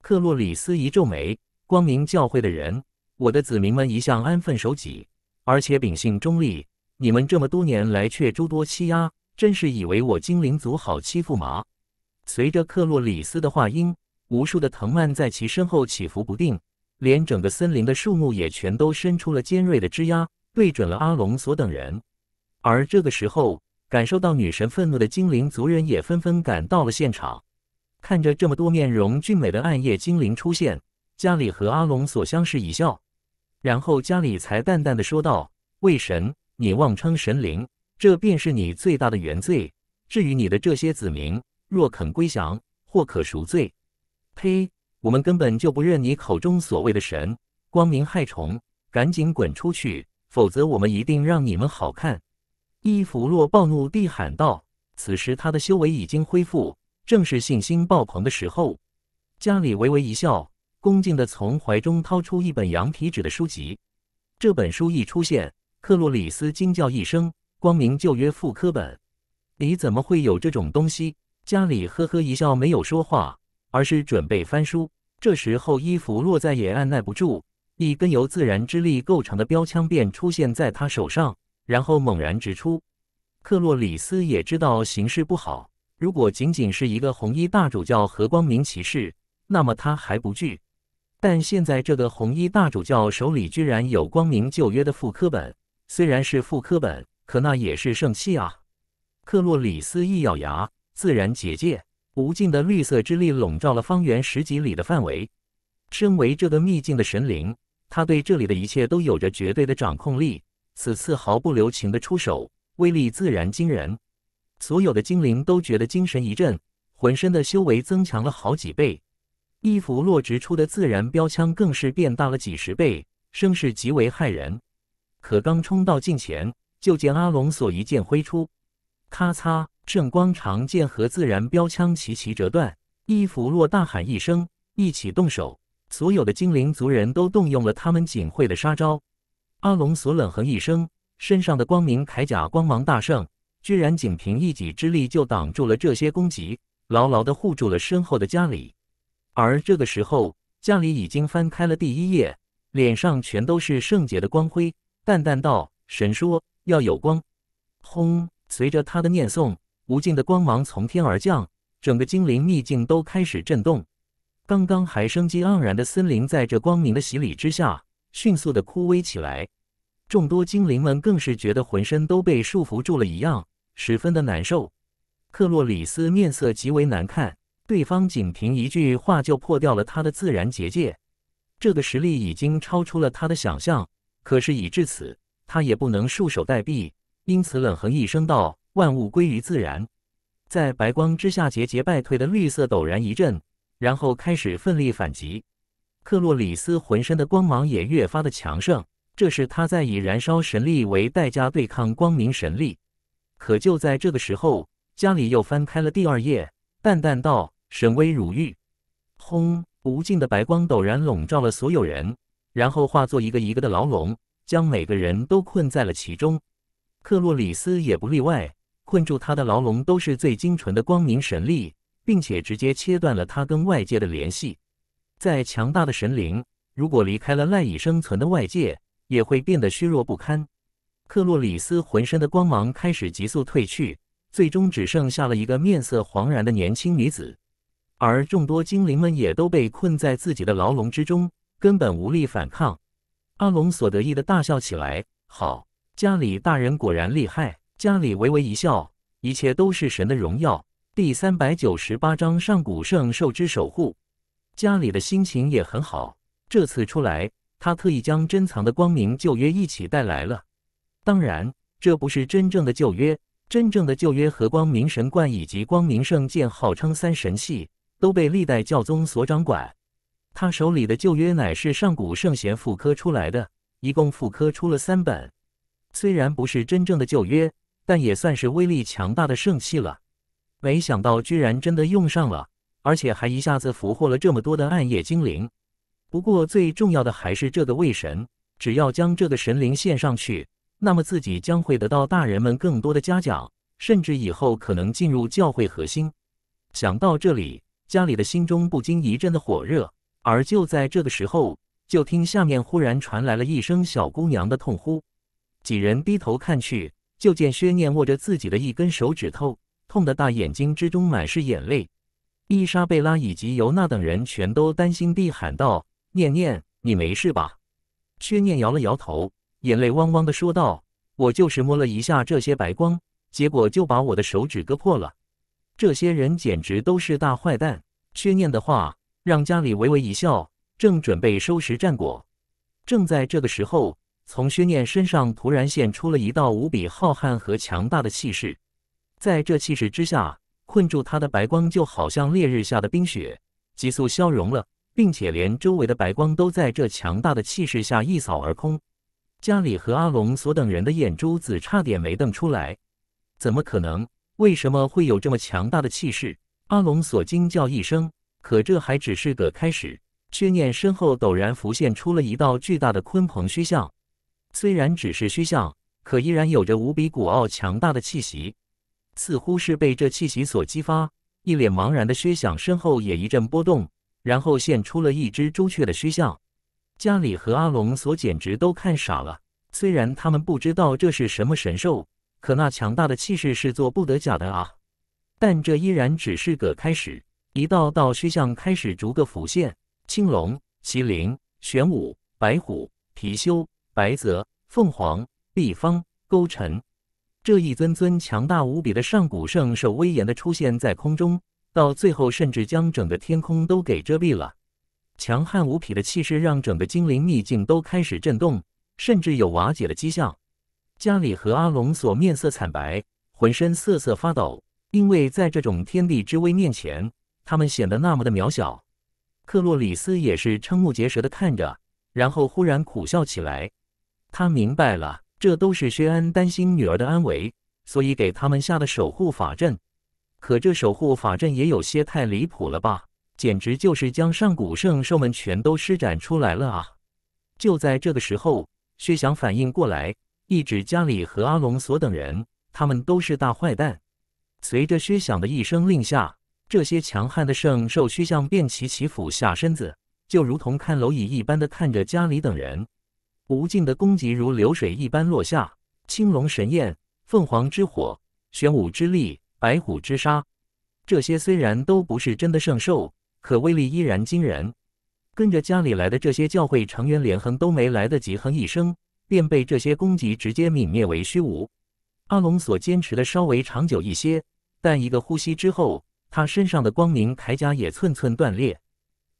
克洛里斯一皱眉：“光明教会的人，我的子民们一向安分守己，而且秉性中立，你们这么多年来却诸多欺压。”真是以为我精灵族好欺负吗？随着克洛里斯的话音，无数的藤蔓在其身后起伏不定，连整个森林的树木也全都伸出了尖锐的枝桠，对准了阿隆索等人。而这个时候，感受到女神愤怒的精灵族人也纷纷赶到了现场。看着这么多面容俊美的暗夜精灵出现，加里和阿隆索相视一笑，然后加里才淡淡的说道：“为神，你妄称神灵。”这便是你最大的原罪。至于你的这些子民，若肯归降，或可赎罪。呸！我们根本就不认你口中所谓的神，光明害虫，赶紧滚出去，否则我们一定让你们好看！伊芙洛暴怒地喊道。此时他的修为已经恢复，正是信心爆棚的时候。加里微微一笑，恭敬地从怀中掏出一本羊皮纸的书籍。这本书一出现，克洛里斯惊叫一声。光明旧约副科本，你怎么会有这种东西？家里呵呵一笑，没有说话，而是准备翻书。这时候，伊芙洛在也按耐不住，一根由自然之力构成的标枪便出现在他手上，然后猛然直出。克洛里斯也知道形势不好，如果仅仅是一个红衣大主教和光明骑士，那么他还不惧，但现在这个红衣大主教手里居然有光明旧约的副科本，虽然是副科本。可那也是圣器啊！克洛里斯一咬牙，自然结界，无尽的绿色之力笼罩了方圆十几里的范围。身为这个秘境的神灵，他对这里的一切都有着绝对的掌控力。此次毫不留情的出手，威力自然惊人。所有的精灵都觉得精神一振，浑身的修为增强了好几倍。一扶落直出的自然标枪更是变大了几十倍，声势极为骇人。可刚冲到近前，就见阿隆索一剑挥出，咔嚓，圣光长剑和自然标枪齐齐折断。伊芙洛大喊一声：“一起动手！”所有的精灵族人都动用了他们仅会的杀招。阿隆索冷哼一声，身上的光明铠甲光芒大盛，居然仅凭一己之力就挡住了这些攻击，牢牢地护住了身后的加里。而这个时候，家里已经翻开了第一页，脸上全都是圣洁的光辉，淡淡道：“神说。”要有光，轰！随着他的念诵，无尽的光芒从天而降，整个精灵秘境都开始震动。刚刚还生机盎然的森林，在这光明的洗礼之下，迅速的枯萎起来。众多精灵们更是觉得浑身都被束缚住了一样，十分的难受。克洛里斯面色极为难看，对方仅凭一句话就破掉了他的自然结界，这个实力已经超出了他的想象。可是已至此。他也不能束手待毙，因此冷哼一声道：“万物归于自然。”在白光之下节节败退的绿色陡然一震，然后开始奋力反击。克洛里斯浑身的光芒也越发的强盛，这是他在以燃烧神力为代价对抗光明神力。可就在这个时候，家里又翻开了第二页，淡淡道：“神威如玉。”轰！无尽的白光陡然笼罩了所有人，然后化作一个一个的牢笼。将每个人都困在了其中，克洛里斯也不例外。困住他的牢笼都是最精纯的光明神力，并且直接切断了他跟外界的联系。再强大的神灵，如果离开了赖以生存的外界，也会变得虚弱不堪。克洛里斯浑身的光芒开始急速褪去，最终只剩下了一个面色惶然的年轻女子。而众多精灵们也都被困在自己的牢笼之中，根本无力反抗。阿隆索得意的大笑起来。好，家里大人果然厉害。家里微微一笑，一切都是神的荣耀。第三百九十八章上古圣兽之守护。家里的心情也很好，这次出来，他特意将珍藏的光明旧约一起带来了。当然，这不是真正的旧约，真正的旧约和光明神冠以及光明圣剑号称三神器，都被历代教宗所掌管。他手里的旧约乃是上古圣贤复刻出来的，一共复刻出了三本。虽然不是真正的旧约，但也算是威力强大的圣器了。没想到居然真的用上了，而且还一下子俘获了这么多的暗夜精灵。不过最重要的还是这个卫神，只要将这个神灵献上去，那么自己将会得到大人们更多的嘉奖，甚至以后可能进入教会核心。想到这里，家里的心中不禁一阵的火热。而就在这个时候，就听下面忽然传来了一声小姑娘的痛呼。几人低头看去，就见薛念握着自己的一根手指头，痛得大眼睛之中满是眼泪。伊莎贝拉以及尤娜等人全都担心地喊道：“念念，你没事吧？”薛念摇了摇头，眼泪汪汪的说道：“我就是摸了一下这些白光，结果就把我的手指割破了。这些人简直都是大坏蛋。”薛念的话。让家里微微一笑，正准备收拾战果。正在这个时候，从薛念身上突然现出了一道无比浩瀚和强大的气势。在这气势之下，困住他的白光就好像烈日下的冰雪，急速消融了，并且连周围的白光都在这强大的气势下一扫而空。家里和阿龙所等人的眼珠子差点没瞪出来。怎么可能？为什么会有这么强大的气势？阿龙索惊叫一声。可这还只是个开始。薛念身后陡然浮现出了一道巨大的鲲鹏虚像，虽然只是虚像，可依然有着无比古奥强大的气息。似乎是被这气息所激发，一脸茫然的薛想身后也一阵波动，然后现出了一只朱雀的虚像。家里和阿龙所简直都看傻了。虽然他们不知道这是什么神兽，可那强大的气势是做不得假的啊！但这依然只是个开始。一道道虚像开始逐个浮现：青龙、麒麟、玄武、白虎、貔貅、白泽、凤凰、毕方、勾陈。这一尊尊强大无比的上古圣兽威严的出现在空中，到最后甚至将整个天空都给遮蔽了。强悍无匹的气势让整个精灵秘境都开始震动，甚至有瓦解的迹象。家里和阿隆索面色惨白，浑身瑟瑟发抖，因为在这种天地之威面前。他们显得那么的渺小，克洛里斯也是瞠目结舌的看着，然后忽然苦笑起来。他明白了，这都是薛安担心女儿的安危，所以给他们下的守护法阵。可这守护法阵也有些太离谱了吧，简直就是将上古圣兽们全都施展出来了啊！就在这个时候，薛翔反应过来，一指家里和阿隆索等人，他们都是大坏蛋。随着薛翔的一声令下。这些强悍的圣兽须向便齐齐俯下身子，就如同看蝼蚁一般的看着家里等人。无尽的攻击如流水一般落下，青龙神焰、凤凰之火、玄武之力、白虎之沙，这些虽然都不是真的圣兽，可威力依然惊人。跟着家里来的这些教会成员，连哼都没来得及哼一声，便被这些攻击直接泯灭为虚无。阿龙所坚持的稍微长久一些，但一个呼吸之后。他身上的光明铠甲也寸寸断裂，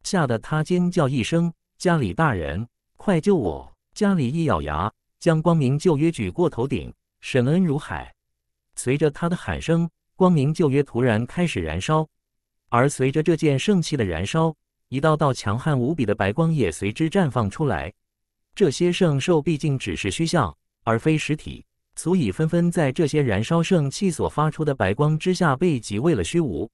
吓得他尖叫一声：“家里大人，快救我！”家里一咬牙，将光明旧约举过头顶，沈恩如海。随着他的喊声，光明旧约突然开始燃烧，而随着这件圣器的燃烧，一道道强悍无比的白光也随之绽放出来。这些圣兽毕竟只是虚像，而非实体，所以纷纷在这些燃烧圣器所发出的白光之下被即为了虚无。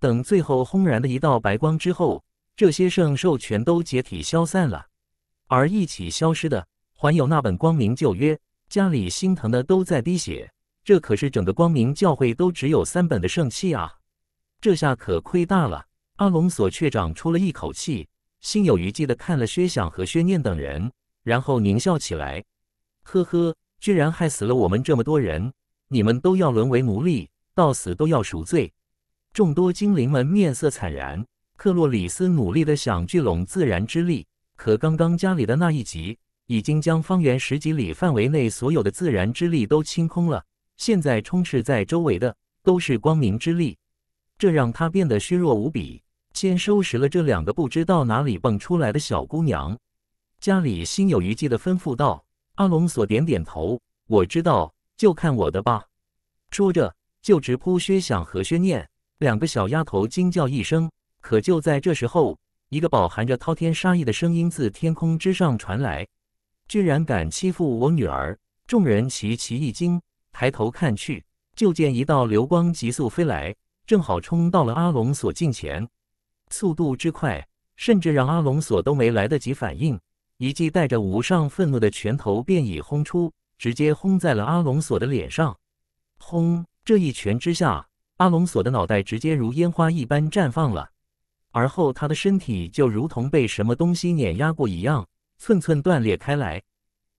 等最后轰然的一道白光之后，这些圣兽全都解体消散了，而一起消失的还有那本《光明旧约》。家里心疼的都在滴血，这可是整个光明教会都只有三本的圣器啊！这下可亏大了。阿隆索却长出了一口气，心有余悸的看了薛想和薛念等人，然后狞笑起来：“呵呵，居然害死了我们这么多人！你们都要沦为奴隶，到死都要赎罪。”众多精灵们面色惨然，克洛里斯努力的想聚拢自然之力，可刚刚家里的那一集已经将方圆十几里范围内所有的自然之力都清空了，现在充斥在周围的都是光明之力，这让他变得虚弱无比。先收拾了这两个不知道哪里蹦出来的小姑娘，家里心有余悸的吩咐道：“阿隆索，点点头，我知道，就看我的吧。”说着就直扑薛想和薛念。两个小丫头惊叫一声，可就在这时候，一个饱含着滔天杀意的声音自天空之上传来：“居然敢欺负我女儿！”众人齐齐一惊，抬头看去，就见一道流光急速飞来，正好冲到了阿龙索近前。速度之快，甚至让阿龙索都没来得及反应，一记带着无上愤怒的拳头便已轰出，直接轰在了阿龙索的脸上。轰！这一拳之下。阿隆索的脑袋直接如烟花一般绽放了，而后他的身体就如同被什么东西碾压过一样，寸寸断裂开来，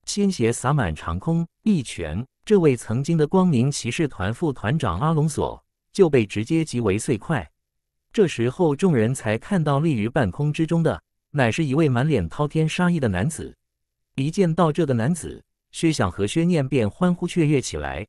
鲜血洒满长空。一拳，这位曾经的光明骑士团副团长阿隆索就被直接击为碎块。这时候，众人才看到立于半空之中的，乃是一位满脸滔天杀意的男子。一见到这个男子，薛想和薛念便欢呼雀跃起来：“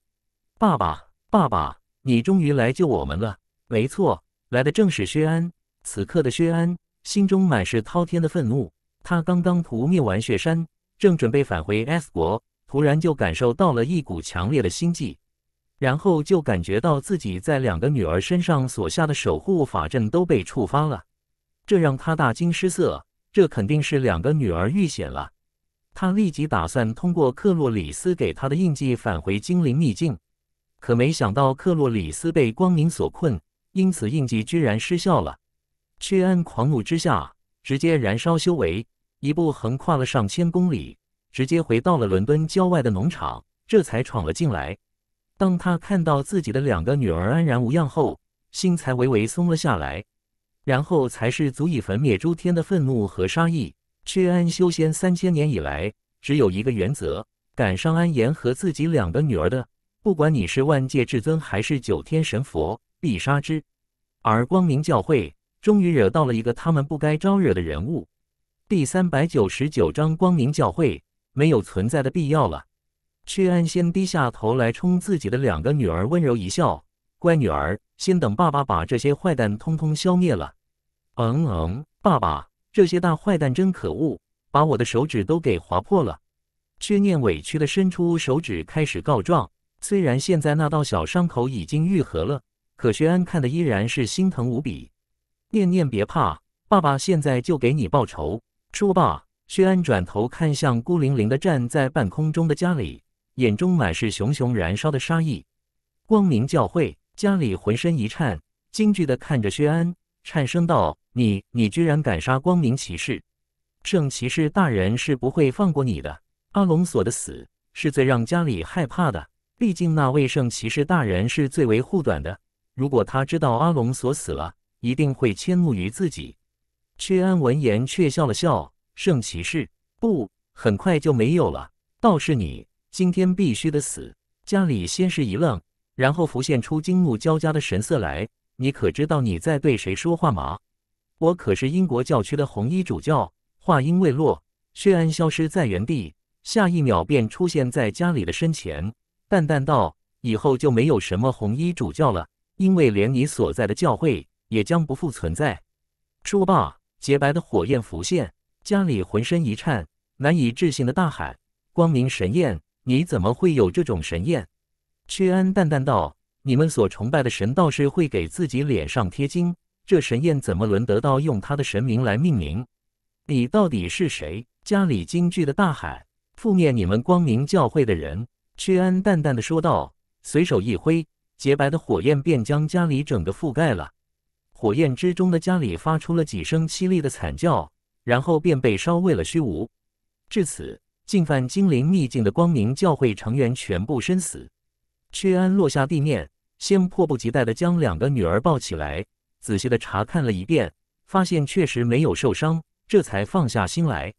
爸爸，爸爸！”你终于来救我们了！没错，来的正是薛安。此刻的薛安心中满是滔天的愤怒。他刚刚屠灭完雪山，正准备返回 S 国，突然就感受到了一股强烈的心悸，然后就感觉到自己在两个女儿身上所下的守护法阵都被触发了，这让他大惊失色。这肯定是两个女儿遇险了。他立即打算通过克洛里斯给他的印记返回精灵秘境。可没想到，克洛里斯被光明所困，因此印记居然失效了。屈安狂怒之下，直接燃烧修为，一步横跨了上千公里，直接回到了伦敦郊外的农场，这才闯了进来。当他看到自己的两个女儿安然无恙后，心才微微松了下来，然后才是足以焚灭诸天的愤怒和杀意。屈安修仙三千年以来，只有一个原则：赶上安言和自己两个女儿的。不管你是万界至尊还是九天神佛，必杀之。而光明教会终于惹到了一个他们不该招惹的人物。第三百九十九章：光明教会没有存在的必要了。薛安先低下头来，冲自己的两个女儿温柔一笑：“乖女儿，先等爸爸把这些坏蛋通通消灭了。”“嗯嗯，爸爸，这些大坏蛋真可恶，把我的手指都给划破了。”薛念委屈的伸出手指开始告状。虽然现在那道小伤口已经愈合了，可薛安看的依然是心疼无比。念念，别怕，爸爸现在就给你报仇。说罢，薛安转头看向孤零零的站在半空中的家里，眼中满是熊熊燃烧的杀意。光明教会，家里浑身一颤，惊惧的看着薛安，颤声道：“你，你居然敢杀光明骑士！圣骑士大人是不会放过你的。阿隆索的死是最让家里害怕的。”毕竟那位圣骑士大人是最为护短的，如果他知道阿龙所死了，一定会迁怒于自己。屈安闻言却笑了笑：“圣骑士不，很快就没有了。倒是你，今天必须得死。”家里先是一愣，然后浮现出惊怒交加的神色来。你可知道你在对谁说话吗？我可是英国教区的红衣主教。话音未落，薛安消失在原地，下一秒便出现在家里的身前。淡淡道：“以后就没有什么红衣主教了，因为连你所在的教会也将不复存在。”说罢，洁白的火焰浮现。家里浑身一颤，难以置信的大喊：“光明神焰，你怎么会有这种神焰？”屈安淡淡道：“你们所崇拜的神倒是会给自己脸上贴金，这神焰怎么轮得到用他的神明来命名？你到底是谁？”家里惊惧的大喊：“覆灭你们光明教会的人！”屈安淡淡的说道：“随手一挥，洁白的火焰便将家里整个覆盖了。火焰之中的家里发出了几声凄厉的惨叫，然后便被烧为了虚无。至此，进犯精灵秘境的光明教会成员全部身死。”屈安落下地面，先迫不及待的将两个女儿抱起来，仔细的查看了一遍，发现确实没有受伤，这才放下心来。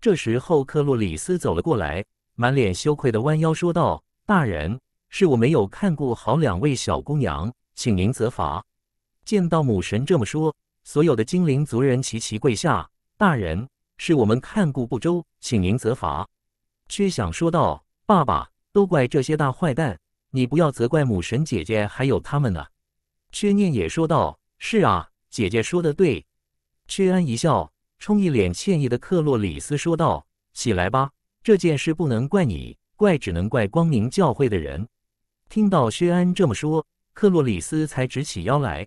这时候，克洛里斯走了过来。满脸羞愧的弯腰说道：“大人，是我没有看顾好两位小姑娘，请您责罚。”见到母神这么说，所有的精灵族人齐齐跪下：“大人，是我们看顾不周，请您责罚。”薛想说道：“爸爸，都怪这些大坏蛋，你不要责怪母神姐姐还有他们呢。”薛念也说道：“是啊，姐姐说的对。”薛安一笑，冲一脸歉意的克洛里斯说道：“起来吧。”这件事不能怪你，怪只能怪光明教会的人。听到薛安这么说，克洛里斯才直起腰来。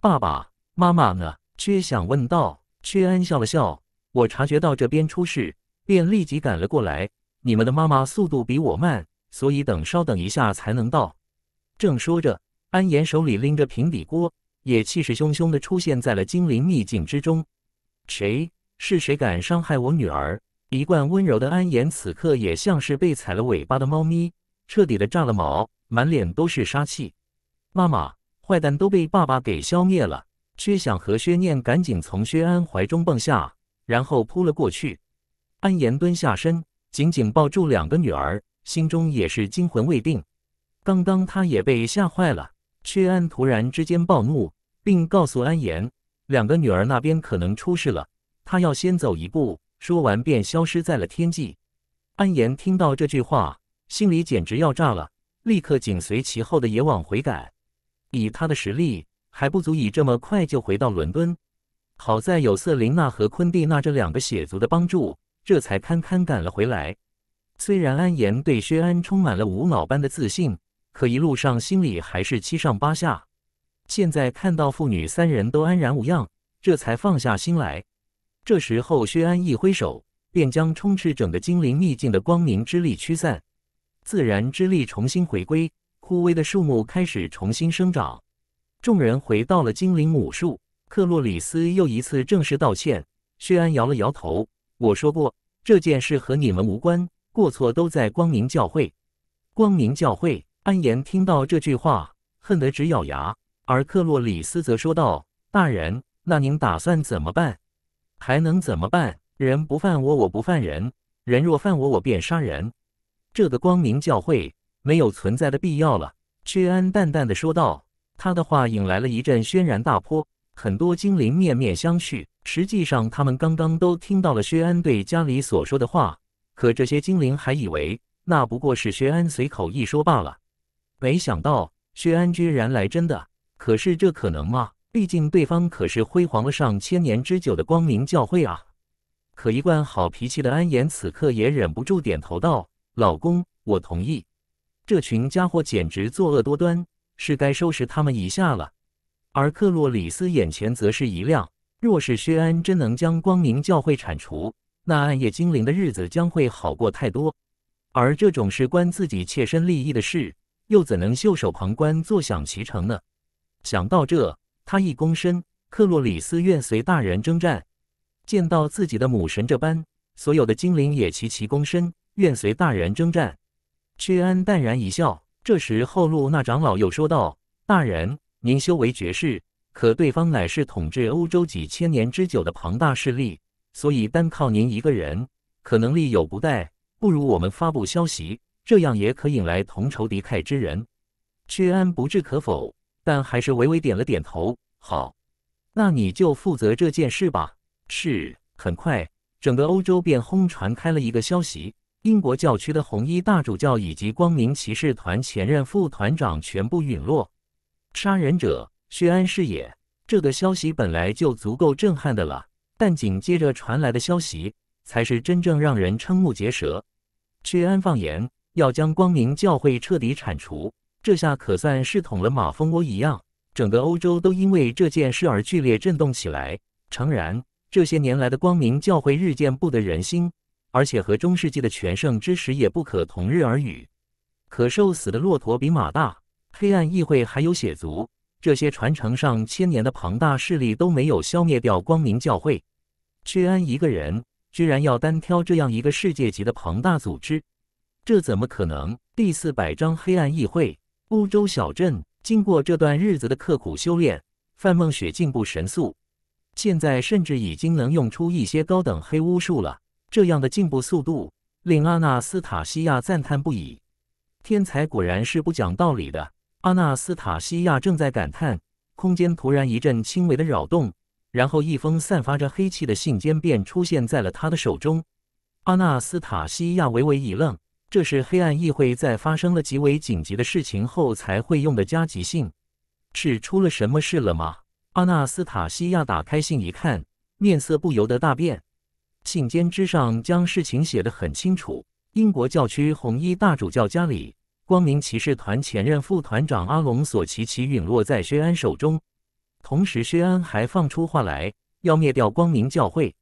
爸爸妈妈呢？薛想问道。薛安笑了笑：“我察觉到这边出事，便立即赶了过来。你们的妈妈速度比我慢，所以等稍等一下才能到。”正说着，安妍手里拎着平底锅，也气势汹汹地出现在了精灵秘境之中。“谁？是谁敢伤害我女儿？”一贯温柔的安言，此刻也像是被踩了尾巴的猫咪，彻底的炸了毛，满脸都是杀气。妈妈，坏蛋都被爸爸给消灭了！薛想和薛念赶紧从薛安怀中蹦下，然后扑了过去。安言蹲下身，紧紧抱住两个女儿，心中也是惊魂未定。刚刚他也被吓坏了。薛安突然之间暴怒，并告诉安言，两个女儿那边可能出事了，他要先走一步。说完，便消失在了天际。安言听到这句话，心里简直要炸了，立刻紧随其后的也往回赶。以他的实力，还不足以这么快就回到伦敦。好在有瑟琳娜和昆蒂娜这两个血族的帮助，这才堪堪赶了回来。虽然安言对薛安充满了无脑般的自信，可一路上心里还是七上八下。现在看到父女三人都安然无恙，这才放下心来。这时候，薛安一挥手，便将充斥整个精灵秘境的光明之力驱散，自然之力重新回归，枯萎的树木开始重新生长。众人回到了精灵母树，克洛里斯又一次正式道歉。薛安摇了摇头：“我说过，这件事和你们无关，过错都在光明教会。”光明教会，安言听到这句话，恨得直咬牙。而克洛里斯则说道：“大人，那您打算怎么办？”还能怎么办？人不犯我，我不犯人；人若犯我，我便杀人。这个光明教会没有存在的必要了。”薛安淡淡的说道。他的话引来了一阵轩然大波，很多精灵面面相觑。实际上，他们刚刚都听到了薛安对家里所说的话，可这些精灵还以为那不过是薛安随口一说罢了。没想到薛安居然来真的。可是这可能吗？毕竟对方可是辉煌了上千年之久的光明教会啊！可一贯好脾气的安言此刻也忍不住点头道：“老公，我同意。这群家伙简直作恶多端，是该收拾他们一下了。”而克洛里斯眼前则是一亮，若是薛安真能将光明教会铲除，那暗夜精灵的日子将会好过太多。而这种事关自己切身利益的事，又怎能袖手旁观、坐享其成呢？想到这，他一躬身，克洛里斯愿随大人征战。见到自己的母神这般，所有的精灵也齐齐躬身，愿随大人征战。屈安淡然一笑。这时，后路那长老又说道：“大人，您修为绝世，可对方乃是统治欧洲几千年之久的庞大势力，所以单靠您一个人，可能力有不逮，不如我们发布消息，这样也可引来同仇敌忾之人。”屈安不置可否。但还是微微点了点头。好，那你就负责这件事吧。是，很快，整个欧洲便轰传开了一个消息：英国教区的红衣大主教以及光明骑士团前任副团长全部陨落，杀人者薛安是也。这个消息本来就足够震撼的了，但紧接着传来的消息才是真正让人瞠目结舌。薛安放言，要将光明教会彻底铲除。这下可算是捅了马蜂窝一样，整个欧洲都因为这件事而剧烈震动起来。诚然，这些年来的光明教会日渐不得人心，而且和中世纪的全盛之时也不可同日而语。可瘦死的骆驼比马大，黑暗议会还有血族这些传承上千年的庞大势力都没有消灭掉光明教会，屈安一个人居然要单挑这样一个世界级的庞大组织，这怎么可能？第四百章黑暗议会。欧洲小镇经过这段日子的刻苦修炼，范梦雪进步神速，现在甚至已经能用出一些高等黑巫术了。这样的进步速度令阿纳斯塔西亚赞叹不已。天才果然是不讲道理的。阿纳斯塔西亚正在感叹，空间突然一阵轻微的扰动，然后一封散发着黑气的信笺便出现在了他的手中。阿纳斯塔西亚微微一愣。这是黑暗议会，在发生了极为紧急的事情后才会用的加急信。是出了什么事了吗？阿纳斯塔西亚打开信一看，面色不由得大变。信笺之上将事情写得很清楚：英国教区红衣大主教家里，光明骑士团前任副团长阿隆索奇奇陨落在薛安手中。同时，薛安还放出话来，要灭掉光明教会。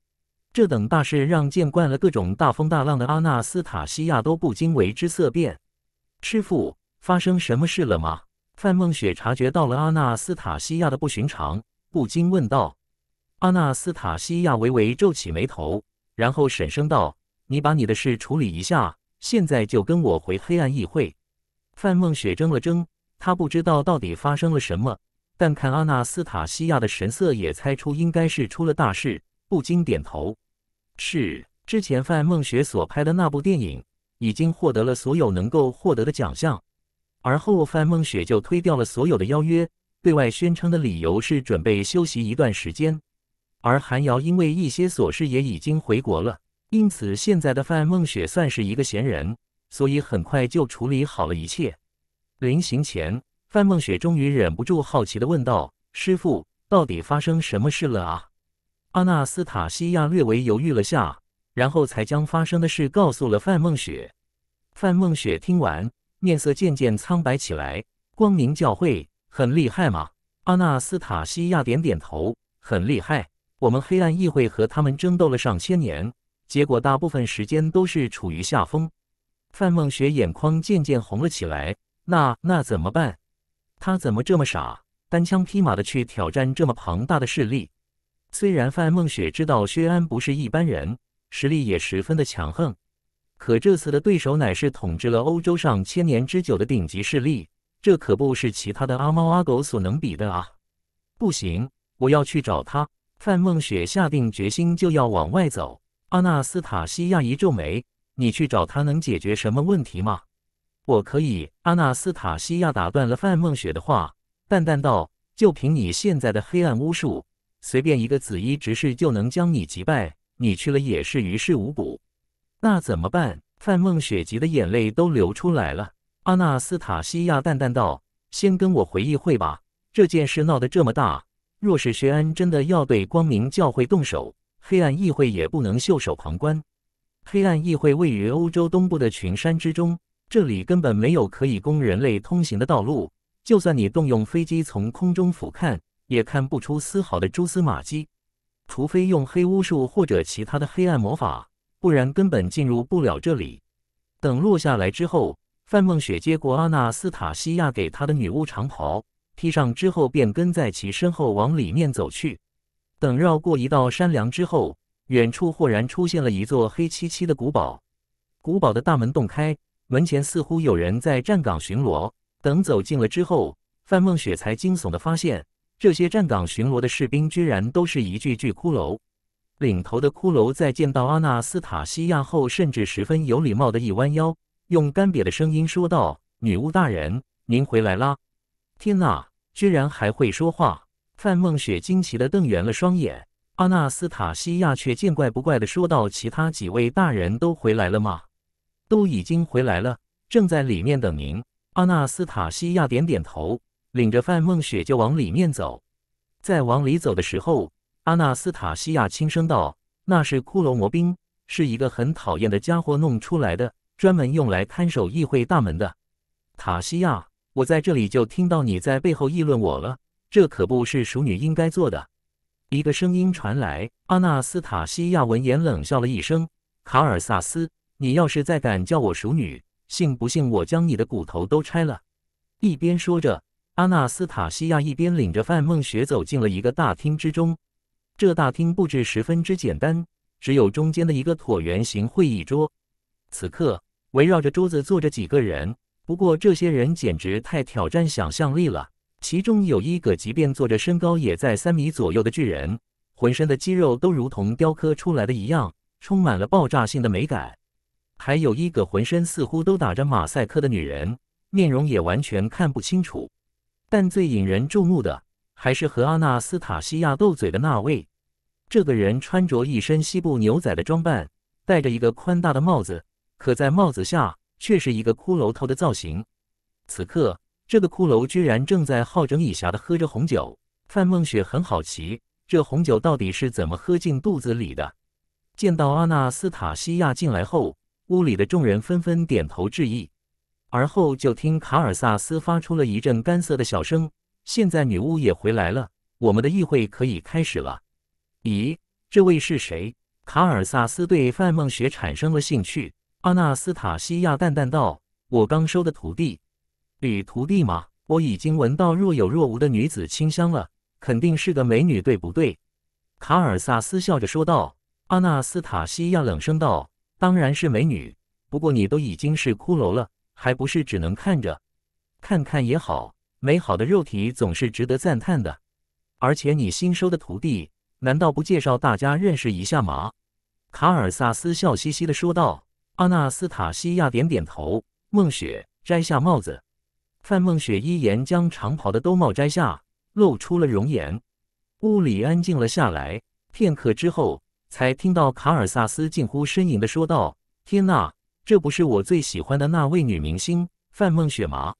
这等大事，让见惯了各种大风大浪的阿纳斯塔西亚都不禁为之色变。师傅，发生什么事了吗？范梦雪察觉到了阿纳斯塔西亚的不寻常，不禁问道。阿纳斯塔西亚微微皱起眉头，然后沈声道：“你把你的事处理一下，现在就跟我回黑暗议会。”范梦雪怔了怔，她不知道到底发生了什么，但看阿纳斯塔西亚的神色，也猜出应该是出了大事，不禁点头。是之前范梦雪所拍的那部电影已经获得了所有能够获得的奖项，而后范梦雪就推掉了所有的邀约，对外宣称的理由是准备休息一段时间。而韩瑶因为一些琐事也已经回国了，因此现在的范梦雪算是一个闲人，所以很快就处理好了一切。临行前，范梦雪终于忍不住好奇地问道：“师傅，到底发生什么事了啊？”阿纳斯塔西亚略微犹豫了下，然后才将发生的事告诉了范梦雪。范梦雪听完，面色渐渐苍白起来。光明教会很厉害吗？阿纳斯塔西亚点点头，很厉害。我们黑暗议会和他们争斗了上千年，结果大部分时间都是处于下风。范梦雪眼眶渐渐红了起来。那那怎么办？他怎么这么傻，单枪匹马的去挑战这么庞大的势力？虽然范梦雪知道薛安不是一般人，实力也十分的强横，可这次的对手乃是统治了欧洲上千年之久的顶级势力，这可不是其他的阿猫阿狗所能比的啊！不行，我要去找他。范梦雪下定决心就要往外走。阿纳斯塔西亚一皱眉：“你去找他能解决什么问题吗？”“我可以。”阿纳斯塔西亚打断了范梦雪的话，淡淡道：“就凭你现在的黑暗巫术。”随便一个紫衣执事就能将你击败，你去了也是于事无补。那怎么办？范梦雪急的眼泪都流出来了。阿纳斯塔西亚淡淡道：“先跟我回议会吧。这件事闹得这么大，若是薛安真的要对光明教会动手，黑暗议会也不能袖手旁观。黑暗议会位于欧洲东部的群山之中，这里根本没有可以供人类通行的道路。就算你动用飞机从空中俯瞰。”也看不出丝毫的蛛丝马迹，除非用黑巫术或者其他的黑暗魔法，不然根本进入不了这里。等落下来之后，范梦雪接过阿纳斯塔西亚给她的女巫长袍，披上之后便跟在其身后往里面走去。等绕过一道山梁之后，远处豁然出现了一座黑漆漆的古堡，古堡的大门洞开，门前似乎有人在站岗巡逻。等走近了之后，范梦雪才惊悚的发现。这些站岗巡逻的士兵居然都是一具具骷髅。领头的骷髅在见到阿纳斯塔西亚后，甚至十分有礼貌地一弯腰，用干瘪的声音说道：“女巫大人，您回来啦！”天哪，居然还会说话！范梦雪惊奇地瞪圆了双眼。阿纳斯塔西亚却见怪不怪地说道：“其他几位大人都回来了吗？都已经回来了，正在里面等您。”阿纳斯塔西亚点点头。领着范梦雪就往里面走，在往里走的时候，阿纳斯塔西亚轻声道：“那是骷髅魔兵，是一个很讨厌的家伙弄出来的，专门用来看守议会大门的。”塔西亚，我在这里就听到你在背后议论我了，这可不是熟女应该做的。一个声音传来，阿纳斯塔西亚闻言冷笑了一声：“卡尔萨斯，你要是再敢叫我熟女，信不信我将你的骨头都拆了？”一边说着。阿纳斯塔西亚一边领着范梦雪走进了一个大厅之中，这大厅布置十分之简单，只有中间的一个椭圆形会议桌。此刻，围绕着桌子坐着几个人，不过这些人简直太挑战想象力了。其中有一个即便坐着身高也在三米左右的巨人，浑身的肌肉都如同雕刻出来的一样，充满了爆炸性的美感；还有一个浑身似乎都打着马赛克的女人，面容也完全看不清楚。但最引人注目的还是和阿纳斯塔西亚斗嘴的那位。这个人穿着一身西部牛仔的装扮，戴着一个宽大的帽子，可在帽子下却是一个骷髅头的造型。此刻，这个骷髅居然正在好整以暇地喝着红酒。范梦雪很好奇，这红酒到底是怎么喝进肚子里的？见到阿纳斯塔西亚进来后，屋里的众人纷纷点头致意。而后就听卡尔萨斯发出了一阵干涩的小声。现在女巫也回来了，我们的议会可以开始了。咦，这位是谁？卡尔萨斯对范梦雪产生了兴趣。阿纳斯塔西亚淡淡道：“我刚收的徒弟，女徒弟吗？我已经闻到若有若无的女子清香了，肯定是个美女，对不对？”卡尔萨斯笑着说道。阿纳斯塔西亚冷声道：“当然是美女，不过你都已经是骷髅了。”还不是只能看着，看看也好。美好的肉体总是值得赞叹的。而且你新收的徒弟，难道不介绍大家认识一下吗？卡尔萨斯笑嘻嘻的说道。阿纳斯塔西亚点点头。孟雪摘下帽子。范孟雪依言将长袍的兜帽摘下，露出了容颜。屋里安静了下来。片刻之后，才听到卡尔萨斯近乎呻吟的说道：“天哪！”这不是我最喜欢的那位女明星范梦雪吗？